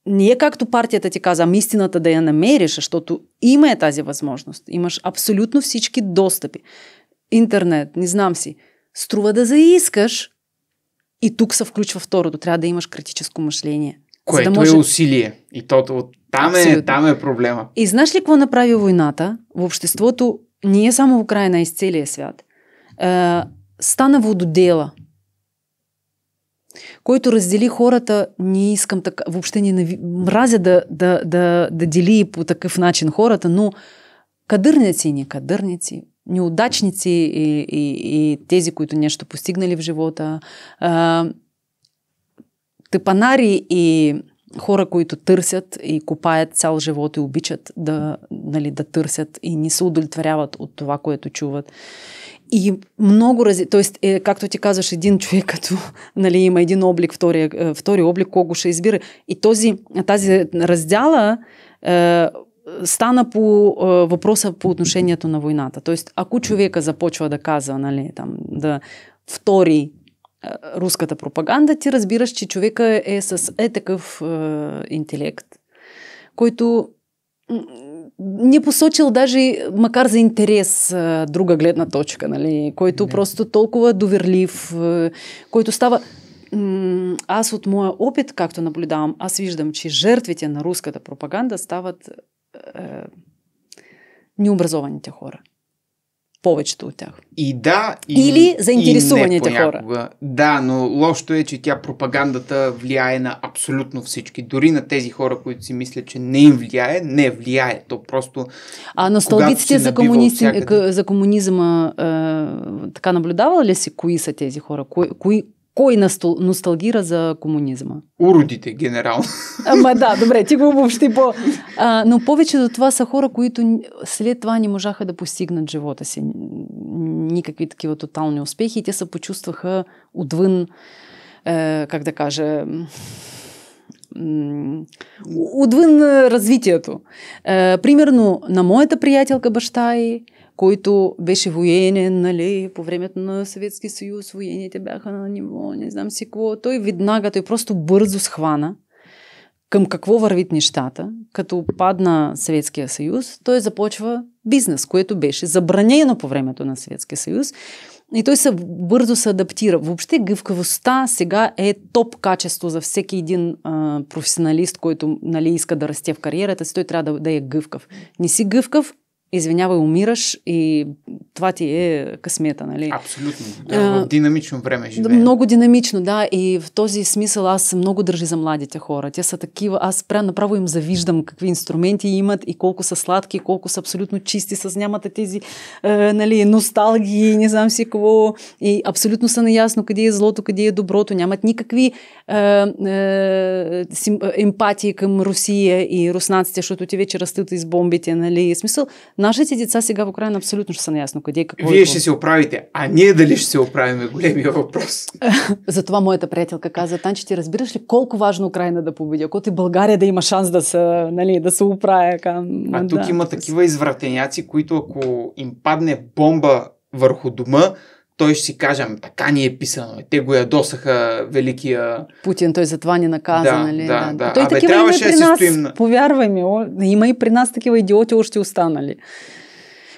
не както партията ти каза, ами истината да я намериш, защото има е тази възможност. Имаш абсолютно всички достъпи. Интернет, не знам си. Струва да заискаш и тук се включва второто. Трябва да имаш критическо мъжление. Което да е може... е усилие. И то, то там, е, там е проблема. И знаеш ли какво направи войната? В обществото, ние само в Украина, с целия свят. Е, стана вододела – който раздели хората. Не искам така, въобще не нави... мразя да, да, да, да дели по такъв начин хората, но кадърници и не кадърници, неудачници и, и, и тези, които нещо постигнали в живота, а, тъпанари и хора, които търсят и копаят цял живот и обичат да, нали, да търсят и не се удовлетворяват от това, което чуват. И много рази... Тоест, е, както ти казваш, един човек като нали, има един облик, втори, е, втори облик, кого ще избира. И този, тази раздяла е, стана по е, въпроса по отношението на войната. Тоест, ако човека започва да казва, нали, там, да втори е, руската пропаганда, ти разбираш, че човека е с е такъв е, интелект, който не посочил даже, макар за интерес, друга гледна точка, нали, който не. просто толкова доверлив, който става аз от моя опит, както наблюдавам, аз виждам, че жертвите на руската пропаганда стават е, необразованите хора повечето от тях. И да, и, или заинтересуваните и хора. Да, но лошото е, че тя пропагандата влияе на абсолютно всички. Дори на тези хора, които си мислят, че не им влияе, не влияе. То просто. А на столбиците за, всякъде... за комунизма, е, така наблюдавала ли си кои са тези хора? Кои, кои, кой настол, носталгира за комунизма? Уродите, генерално. Ама да, добре, ти го обобщи по... А, но повечето това са хора, които след това не можаха да постигнат живота си. Никакви такива тотални успехи. И те се почувстваха отвън, е, как да кажа, отвън развитието. Е, примерно, на моята приятелка баща и който беше военен, нали, по времето на Съветския съюз, военните бяха на ниво, не знам си какво. Той веднага, той просто бързо схвана към какво вървит нещата. Като падна Съветския съюз, той започва бизнес, което беше забранено по времето на Съветския съюз. И той се бързо се адаптира. Въобще гъвкавостта сега е топ качество за всеки един а, професионалист, който нали, иска да расте в кариерата си. Той трябва да, да е гъвкав. Не си гъвкав, извинявай, умираш и това ти е късмета, нали? Абсолютно. Да, в динамично време живеем. много динамично, да. И в този смисъл аз много държи за младите хора. Те са такива, аз пря, направо им завиждам какви инструменти имат и колко са сладки, и колко са абсолютно чисти, с нямата тези е, нали, носталгии, не знам си какво. И абсолютно са наясно къде е злото, къде е доброто. Нямат никакви е, е, емпатии към Русия и руснаците, защото те вече растат из бомбите, нали? В смисъл, Нашите деца сега в Украина абсолютно ще са наясно къде и какво. Вие е ще се оправите, а ние дали ще се оправим големия въпрос. Затова моята приятелка каза, Танче, ти разбираш ли колко важно Украина да победи, ако ти България да има шанс да се, нали, да се оправя. Към... А тук да. има такива извратеняци, които ако им падне бомба върху дома, той ще си каже, ами, така ни е писано. Те го ядосаха великия... Путин, той затова ни наказа, да, нали? Да, да. да. Той Абе, такива има и при нас, стоим... повярвай ми, има и при нас такива идиоти още останали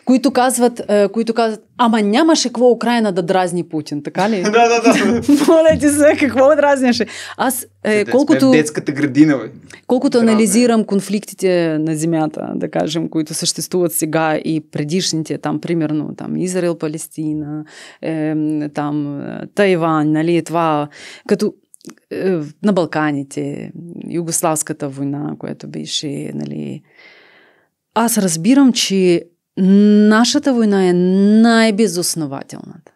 които казват, е, които казват ама нямаше какво Украина да дразни Путин, така ли? да, да, да. Моля ти се, какво дразняше? Аз, е, колкото... детската градина, бе. Колкото е. анализирам конфликтите на земята, да кажем, които съществуват сега и предишните, там, примерно, там, Израел, Палестина, е, там, Тайван, нали, това, като е, на Балканите, Югославската война, която беше, нали, аз разбирам, че Нашата война е най-безоснователната.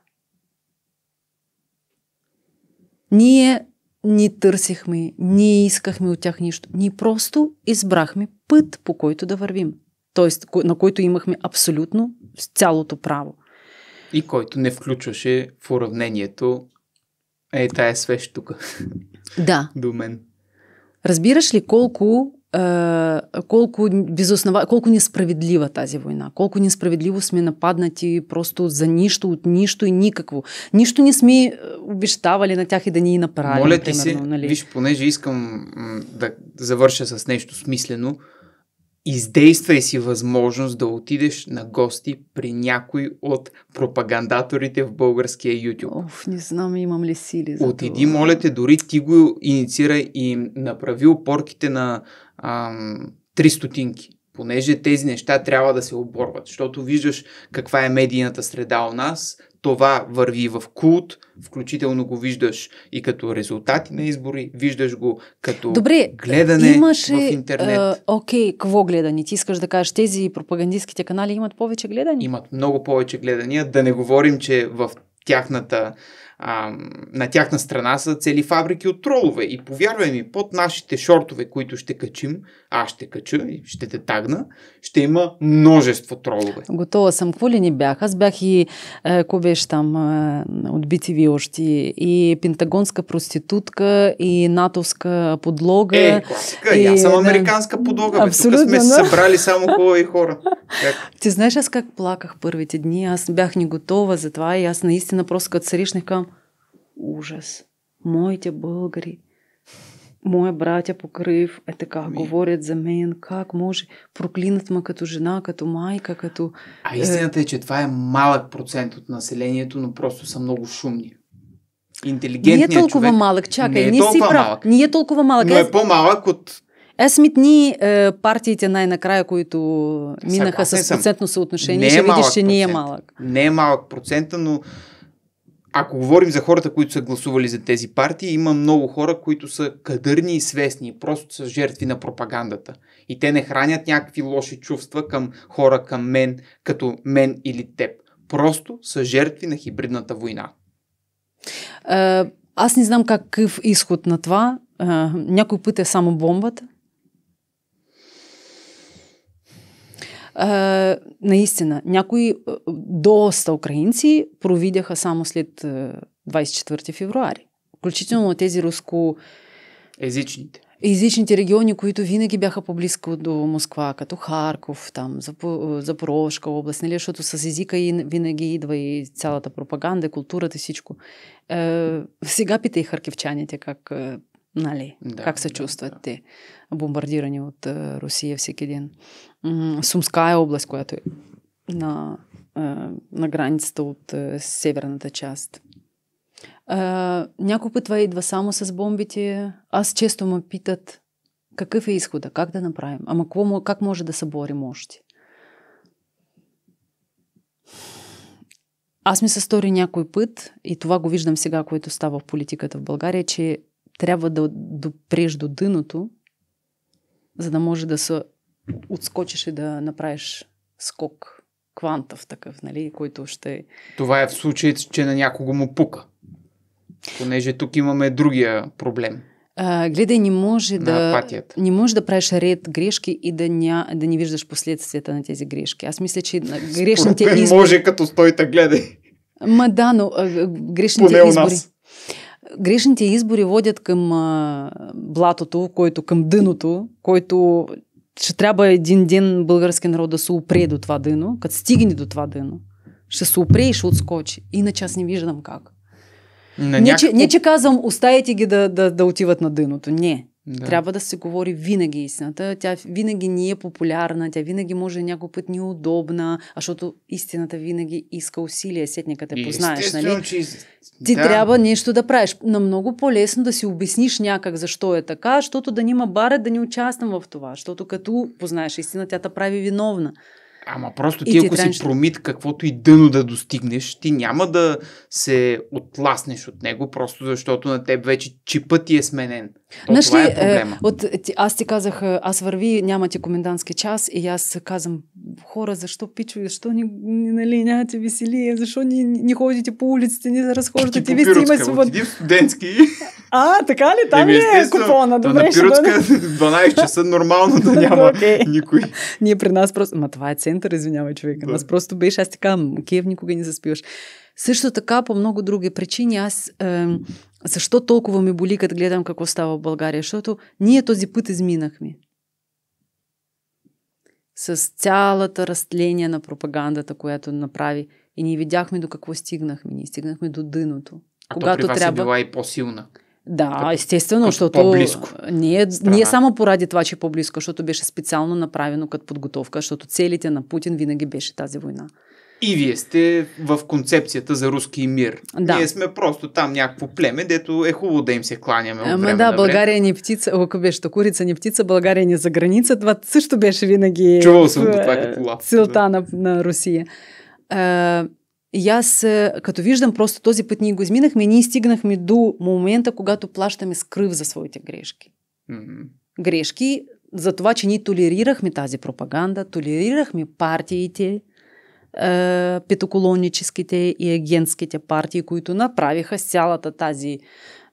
Ние ни търсихме, ние искахме от тях нищо. Ние просто избрахме път, по който да вървим. Тоест, на който имахме абсолютно цялото право. И който не включваше в уравнението е тая свещ тук. Да. До мен. Разбираш ли колко е, колко безоснова... колко несправедлива тази война, колко несправедливо сме нападнати просто за нищо, от нищо и никакво. Нищо не сме е, обещавали на тях и да ни направим. Моля ти се, нали? виж, понеже искам да завърша с нещо смислено, издействай си възможност да отидеш на гости при някой от пропагандаторите в българския YouTube. Оф, не знам имам ли сили за Отиди, това. моля те, дори ти го инициирай и направи опорките на ам, 3 стотинки понеже тези неща трябва да се оборват, защото виждаш каква е медийната среда у нас, това върви в култ, включително го виждаш и като резултати на избори, виждаш го като Добре, гледане имаше, в интернет. А, окей, какво гледане? Ти искаш да кажеш, тези пропагандистските канали имат повече гледания? Имат много повече гледания, да не говорим, че в тяхната а, на тяхна страна са цели фабрики от тролове. И повярвай ми, под нашите шортове, които ще качим, аз ще кача и ще те тагна, ще има множество тролове. Готова съм. Какво ли ни бях? Аз бях и е, беше там е, от BTV още, и пентагонска проститутка, и натовска подлога. Е, класика, и, аз съм американска подлога. Абсолютно, Тук сме да. събрали само хубави хора. Как? Ти знаеш аз как плаках първите дни? Аз бях не готова за това и аз наистина просто като срещнах към ужас. моите българи, моя братя покрив, е така, ми... говорят за мен, как може, проклинат ме като жена, като майка, като... А истината е, е че това е малък процент от населението, но просто са много шумни. Интелигентният не е толкова човек, малък, чакай, не е толкова си прав. Малък, не е толкова малък. Но е по-малък от е, сметни е, партиите най-накрая, които минаха Съгласен с процентно съотношение, е ще видиш, че ние е малък. Не е малък процента, но ако говорим за хората, които са гласували за тези партии, има много хора, които са кадърни и свестни, просто са жертви на пропагандата. И те не хранят някакви лоши чувства към хора, към мен, като мен или теб. Просто са жертви на хибридната война. Е, аз не знам какъв изход на това. Е, някой път е само бомбата, Е, наистина, някои доста украинци провидяха само след 24 февруари. Включително тези руско... Езичните езичните региони, които винаги бяха по-близко до Москва, като Харков, там, Запорожка област, нали, защото с езика и винаги идва и цялата пропаганда, културата и всичко. Е, сега питай харкивчаните как, нали, да, как се да, да. те, бомбардирани от Русия всеки ден. Сумская е област, която е на, е, на границата от е, северната част. Някой път това идва само с бомбите. Аз често ме питат какъв е изхода, как да направим, ама как може да съборим още. Аз ми се стори някой път, и това го виждам сега, което става в политиката в България, че трябва да допреш до дъното, за да може да се отскочиш и да направиш скок квантов такъв, нали, който ще... Това е в случай, че на някого му пука. Понеже тук имаме другия проблем. А, гледай, не може да, апатията. не може да правиш ред грешки и да, ня, да не виждаш последствията на тези грешки. Аз мисля, че грешните избори... може като стоите гледай. Ма да, но а, грешните Поне избори... Грешните избори водят към а, блатото, който към дъното, който ще трябва един ден български народ да се опре до това дъно, като стигне до това дъно. Ще се опре и ще отскочи. Иначе аз не виждам как. не, някакво... че, не, че казвам, оставете ги да, да, да отиват на дъното. Не. Да. Трябва да се говори винаги истината. Тя винаги ни е популярна, тя винаги може някой път ни е удобна, а защото истината винаги иска усилие, сетника като те познаеш. Нали? Че... Ти да. трябва нещо да правиш. На много по-лесно да си обясниш някак защо е така, защото да няма бара да не участвам в това. Защото като познаеш истина, тя те прави виновна. Ама просто ти, ти ако си промит каквото и дъно да достигнеш, ти няма да се отласнеш от него, просто защото на теб вече чипът ти е сменен. Знаеш ли, е, е от, аз ти казах, е, аз върви, няма ти комендантски час и аз казвам, хора, защо пичо, защо ни, ни нали, нямате веселие, защо ни, ни ходите по улиците, ни разхождате, вие сте има свобода. Отиди в студентски. А, така ли? Там Еми, ли е купона? Добре, на Пиротска 12 часа нормално да няма okay. никой. Ние при нас просто... Ма това е център, извинявай човека. Да. Нас просто беше, аз ти казвам, Киев никога не заспиваш. Също така, по много други причини, аз... Е, защо толкова ми боли, като гледам какво става в България? Защото ние този път изминахме. С цялата растление на пропагандата, която направи. И ние видяхме до какво стигнахме. Ние стигнахме до дъното. А когато то при вас е трябва... е била и по-силна. Да, като, естествено, като защото по-близко. Ние, ние само поради това, че е по-близко, защото беше специално направено като подготовка, защото целите на Путин винаги беше тази война. И вие сте в концепцията за руски мир. Да. Ние сме просто там някакво племе, дето е хубаво да им се кланяме. Ама да, на България ни е птица, ако беше курица ни е птица, България ни е за граница. Това също беше винаги. Чувал съм го това като лап. Целта да. на, на Русия. А, и аз, като виждам, просто този път ние го изминахме, ние стигнахме до момента, когато плащаме с кръв за своите грешки. Mm-hmm. Грешки за това, че ние толерирахме тази пропаганда, толерирахме партиите, е, петоколоническите и агентските партии, които направиха цялата тази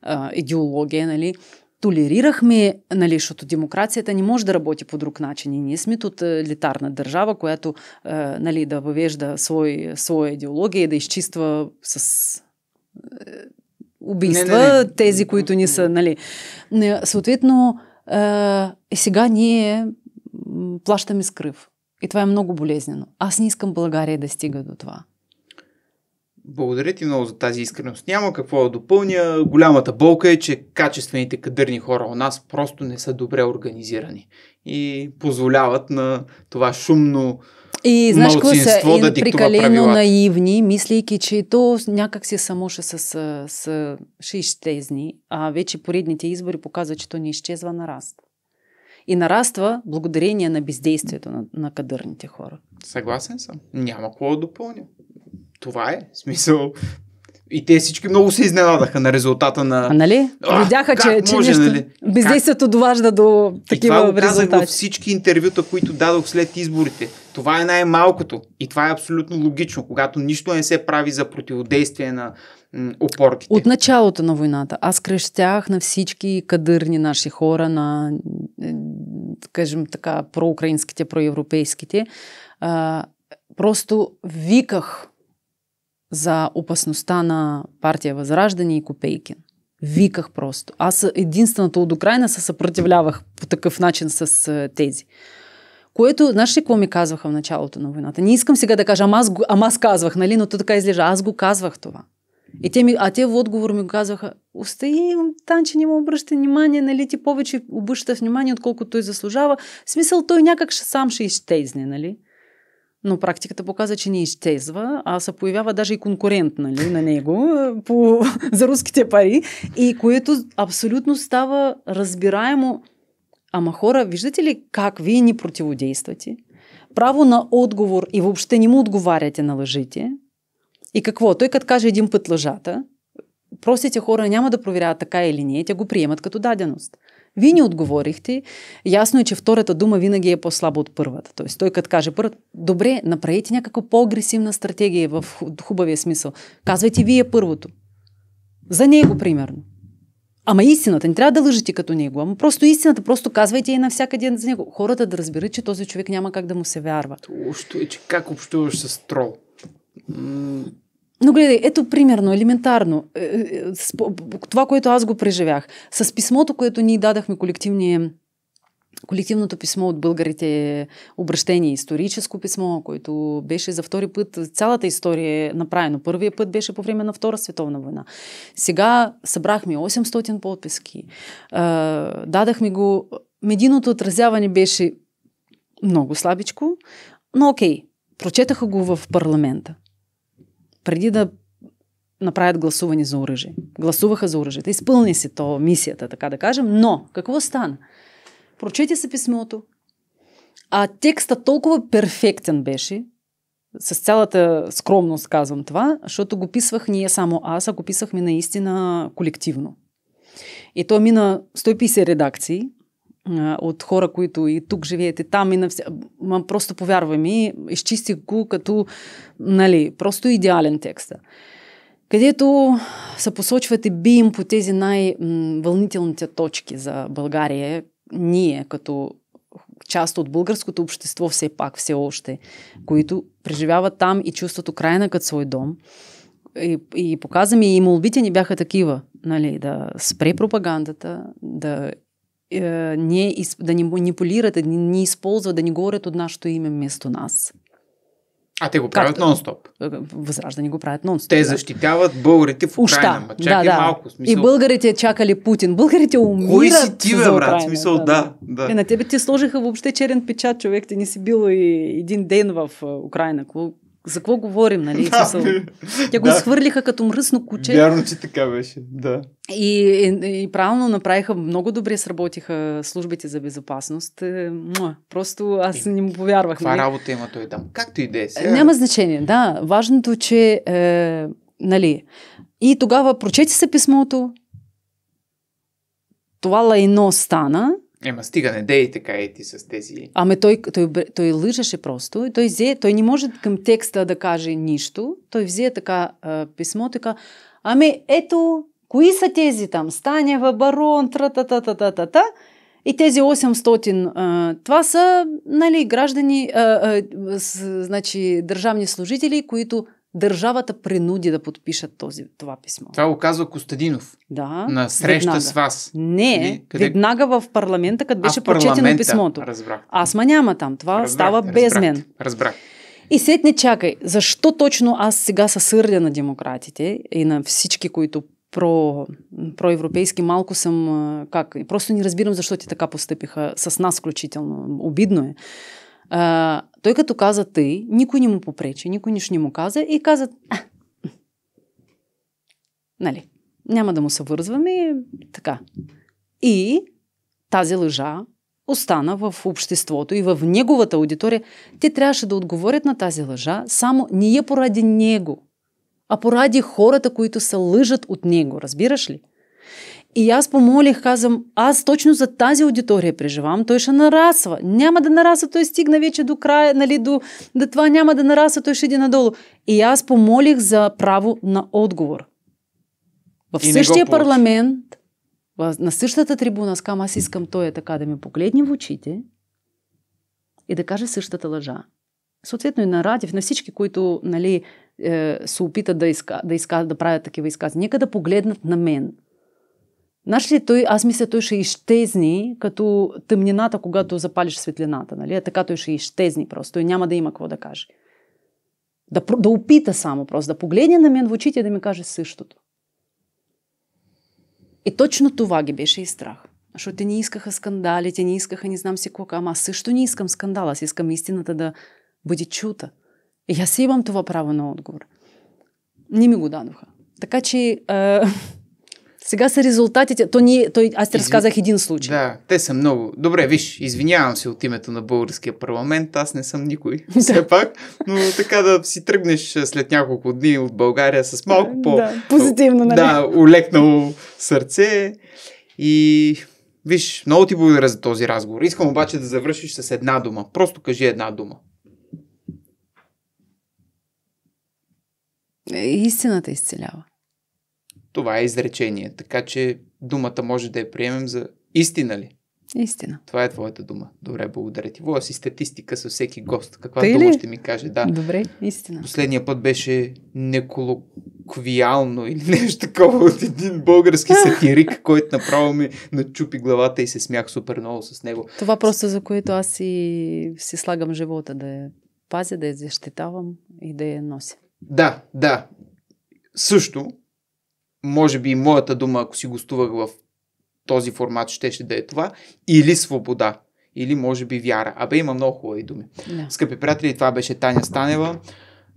а, е, идеология, нали, толерирахме, нали, защото демокрацията не може да работи по друг начин. И ние сме тоталитарна е, държава, която е, нали, да въвежда свой, своя идеология и да изчиства с е, убийства не, не, не. тези, които ни са. Нали. Съответно, е, сега ние плащаме с кръв. И това е много болезнено. Аз не искам България да стига до това. Благодаря ти много за тази искреност. Няма какво да допълня. Голямата болка е, че качествените кадърни хора у нас просто не са добре организирани и позволяват на това шумно и знаеш какво са да прикалено наивни, мислейки, че то някак си е само ще, с, с, ще изчезни, а вече поредните избори показват, че то не изчезва, раст и нараства благодарение на бездействието на, на кадърните хора. Съгласен съм. Няма какво да допълня. Това е смисъл. И те всички много се изненадаха на резултата на... А нали? А, Видяха, че, че може, нещо... нали? бездействието как? доважда до такива резултати. И това го казах във всички интервюта, които дадох след изборите. Това е най-малкото. И това е абсолютно логично, когато нищо не се прави за противодействие на опорките. От началото на войната. Аз крещях на всички кадърни наши хора, на, е, кажем така, проукраинските, проевропейските. А, просто виках за опасността на партия Възраждане и Копейкин. Виках просто. Аз единствената от Украина се съпротивлявах по такъв начин с е, тези. Което, знаеш ли какво ми казваха в началото на войната? Не искам сега да кажа, ама аз, ама аз казвах, нали, но то така излежа. Аз го казвах това. И те ми, а те в отговор ми казаха, остави, Танче не му обръща внимание, нали ти повече обръща внимание, отколкото той заслужава. В смисъл, той някак сам ще изтезне, нали? Но практиката показа, че не изчезва, а се появява даже и конкурент нали, на него по, за руските пари, и което абсолютно става разбираемо. Ама хора, виждате ли как вие ни противодействате? Право на отговор и въобще не му отговаряте на лъжите – и какво? Той като каже един път лъжата, простите хора няма да проверяват така или не, те го приемат като даденост. Вие ни отговорихте. Ясно е, че втората дума винаги е по-слаба от първата. Тоест, той като каже първата, добре, направете някаква по-агресивна стратегия в хубавия смисъл. Казвайте вие първото. За него, примерно. Ама истината, не трябва да лъжите като него. Ама просто истината, просто казвайте и навсякъде за него. Хората да разберат, че този човек няма как да му се вярва. Още е, че как общуваш с трол? Но гледай, ето примерно, елементарно, е, е, това, което аз го преживях, с писмото, което ние дадахме колективния колективното писмо от българите обращение, историческо писмо, което беше за втори път, цялата история е направено. Първият път беше по време на Втора световна война. Сега събрахме 800 подписки. Е, дадахме го. Медийното отразяване беше много слабичко, но окей, прочетаха го в парламента преди да направят гласуване за оръжие. Гласуваха за оръжията. Изпълни се то мисията, така да кажем. Но какво стана? Прочете се писмото. А текста толкова перфектен беше, с цялата скромност казвам това, защото го писвах ние само аз, а го писахме наистина колективно. И то мина 150 редакции – от хора, които и тук живеете, там и на Ма просто повярвай ми, изчистих го като, нали, просто идеален текст. Където се посочват и бием по тези най-вълнителните точки за България, ние като част от българското общество все пак, все още, които преживяват там и чувстват Украина като свой дом. И, и показваме и молбите ни бяха такива, нали, да спре пропагандата, да е, не, да не манипулират, да не използват, да не говорят от нашето име вместо нас. А те го правят Както... нон-стоп. Е, е, Възраждане го правят нон-стоп. Те защитават защитяват българите в Украина. Ма, чакай да, да. малко. Смисъл... И българите чакали Путин. Българите умират Кой си ти, бе, брат? Украина. Смисъл, да. да. да. Е, на тебе ти сложиха въобще черен печат, човек. Ти не си бил и един ден в Украина за какво говорим, нали? Да. Смисъл, тя го да. схвърлиха като мръсно куче. Вярно, че така беше, да. И, и, и правилно направиха, много добре сработиха службите за безопасност. Е, муа, просто аз и, не му повярвах. Каква нали? работа има той там? Както и да е сега. Няма значение, да. Важното, е, че е, нали, и тогава прочети се писмото, това лайно стана, Ема стига, не дей така и ти с тези... Ами той, той, той, той лъжеше просто. Той, взе, той не може към текста да каже нищо. Той взе така а, писмо, така... Ами ето, кои са тези там? Станева, Барон, тра-та-та-та-та-та-та. И тези 800, това са нали, граждани, а, а, с, значи, държавни служители, които държавата принуди да подпишат този, това писмо. Това го казва Костадинов. Да. На среща веднага. с вас. Не, не къде... веднага в парламента, къде беше прочетено писмото. Разбрах. Аз ма няма там. Това разбрах, става разбрах, без мен. Разбрах. И след не чакай, защо точно аз сега съсърдя на демократите и на всички, които про, проевропейски малко съм как. Просто не разбирам защо ти така постъпиха с нас включително. Обидно е. Той като каза тъй, никой не му попречи, никой нищо не му каза и каза, а, нали, няма да му се вързваме, така. И тази лъжа остана в обществото и в неговата аудитория. Те трябваше да отговорят на тази лъжа, само не е поради него, а поради хората, които се лъжат от него, разбираш ли? И аз помолих, казвам, аз точно за тази аудитория преживам, той ще нарасва. Няма да нараса, той стигна вече до края, нали, до, до това няма да нараса, той ще иде надолу. И аз помолих за право на отговор. В и същия парламент, на същата трибуна, с аз аз искам той така да ми погледне в очите и да каже същата лъжа. Съответно и на Радев, на всички, които нали, е, се опитат да, иска, да, иска, да правят такива изкази, нека да погледнат на мен – Нашли той, аз мисля, той ще изчезни като тъмнината, когато запалиш светлината. Нали? А така той ще изчезни просто. Той няма да има какво да каже. Да, да опита само просто, да погледне на мен в очите и да ми каже същото. И точно това ги беше и страх. Защото те не искаха скандали, те не искаха не знам си колко. Ама аз също не искам скандал, аз искам истината да бъде чута. И аз имам това право на отговор. Не ми го дадоха. Така че... Е... А, Сега са резултатите. То ни, той, аз ти разказах един случай. Да, те са много. Добре, виж, извинявам се от името на българския парламент. Аз не съм никой, все пак. Но така да си тръгнеш е, след няколко дни от България с малко по... Да, позитивно, нали? Да, улекнало сърце. И виж, много ти благодаря за този разговор. Искам обаче да завършиш с една дума. Просто кажи една дума. Е, истината изцелява. Това е изречение, така че думата може да я приемем за истина ли? Истина. Това е твоята дума. Добре, благодаря ти. Воя си статистика със всеки гост. Каква Тъй дума ли? ще ми каже? Да. Добре, истина. Последния път беше неколоквиално или нещо такова от един български сатирик, който направо ми начупи главата и се смях супер много с него. Това просто за което аз си, си слагам живота, да я пазя, да я защитавам и да я нося. Да, да. Също, може би и моята дума, ако си гостувах в този формат, ще ще да е това, или свобода, или може би вяра. Абе, има много хубави думи. Да. Скъпи приятели, това беше Таня Станева,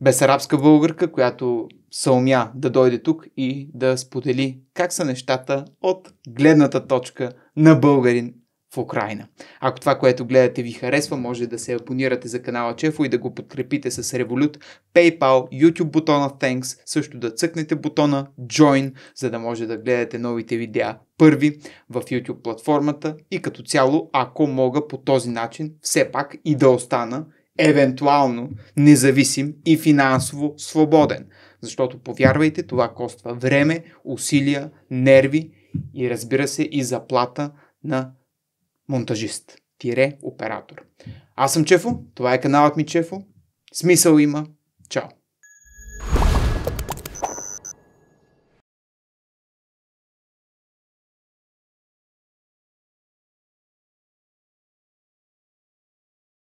безарабска българка, която съумя да дойде тук и да сподели как са нещата от гледната точка на българин в Украина. Ако това, което гледате ви харесва, може да се абонирате за канала Чефо и да го подкрепите с Revolut, PayPal, YouTube бутона Thanks, също да цъкнете бутона Join, за да може да гледате новите видеа първи в YouTube платформата и като цяло, ако мога по този начин, все пак и да остана евентуално независим и финансово свободен. Защото повярвайте, това коства време, усилия, нерви и разбира се и заплата на монтажист, тире оператор. Аз съм Чефо, това е каналът ми Чефо. Смисъл има. Чао!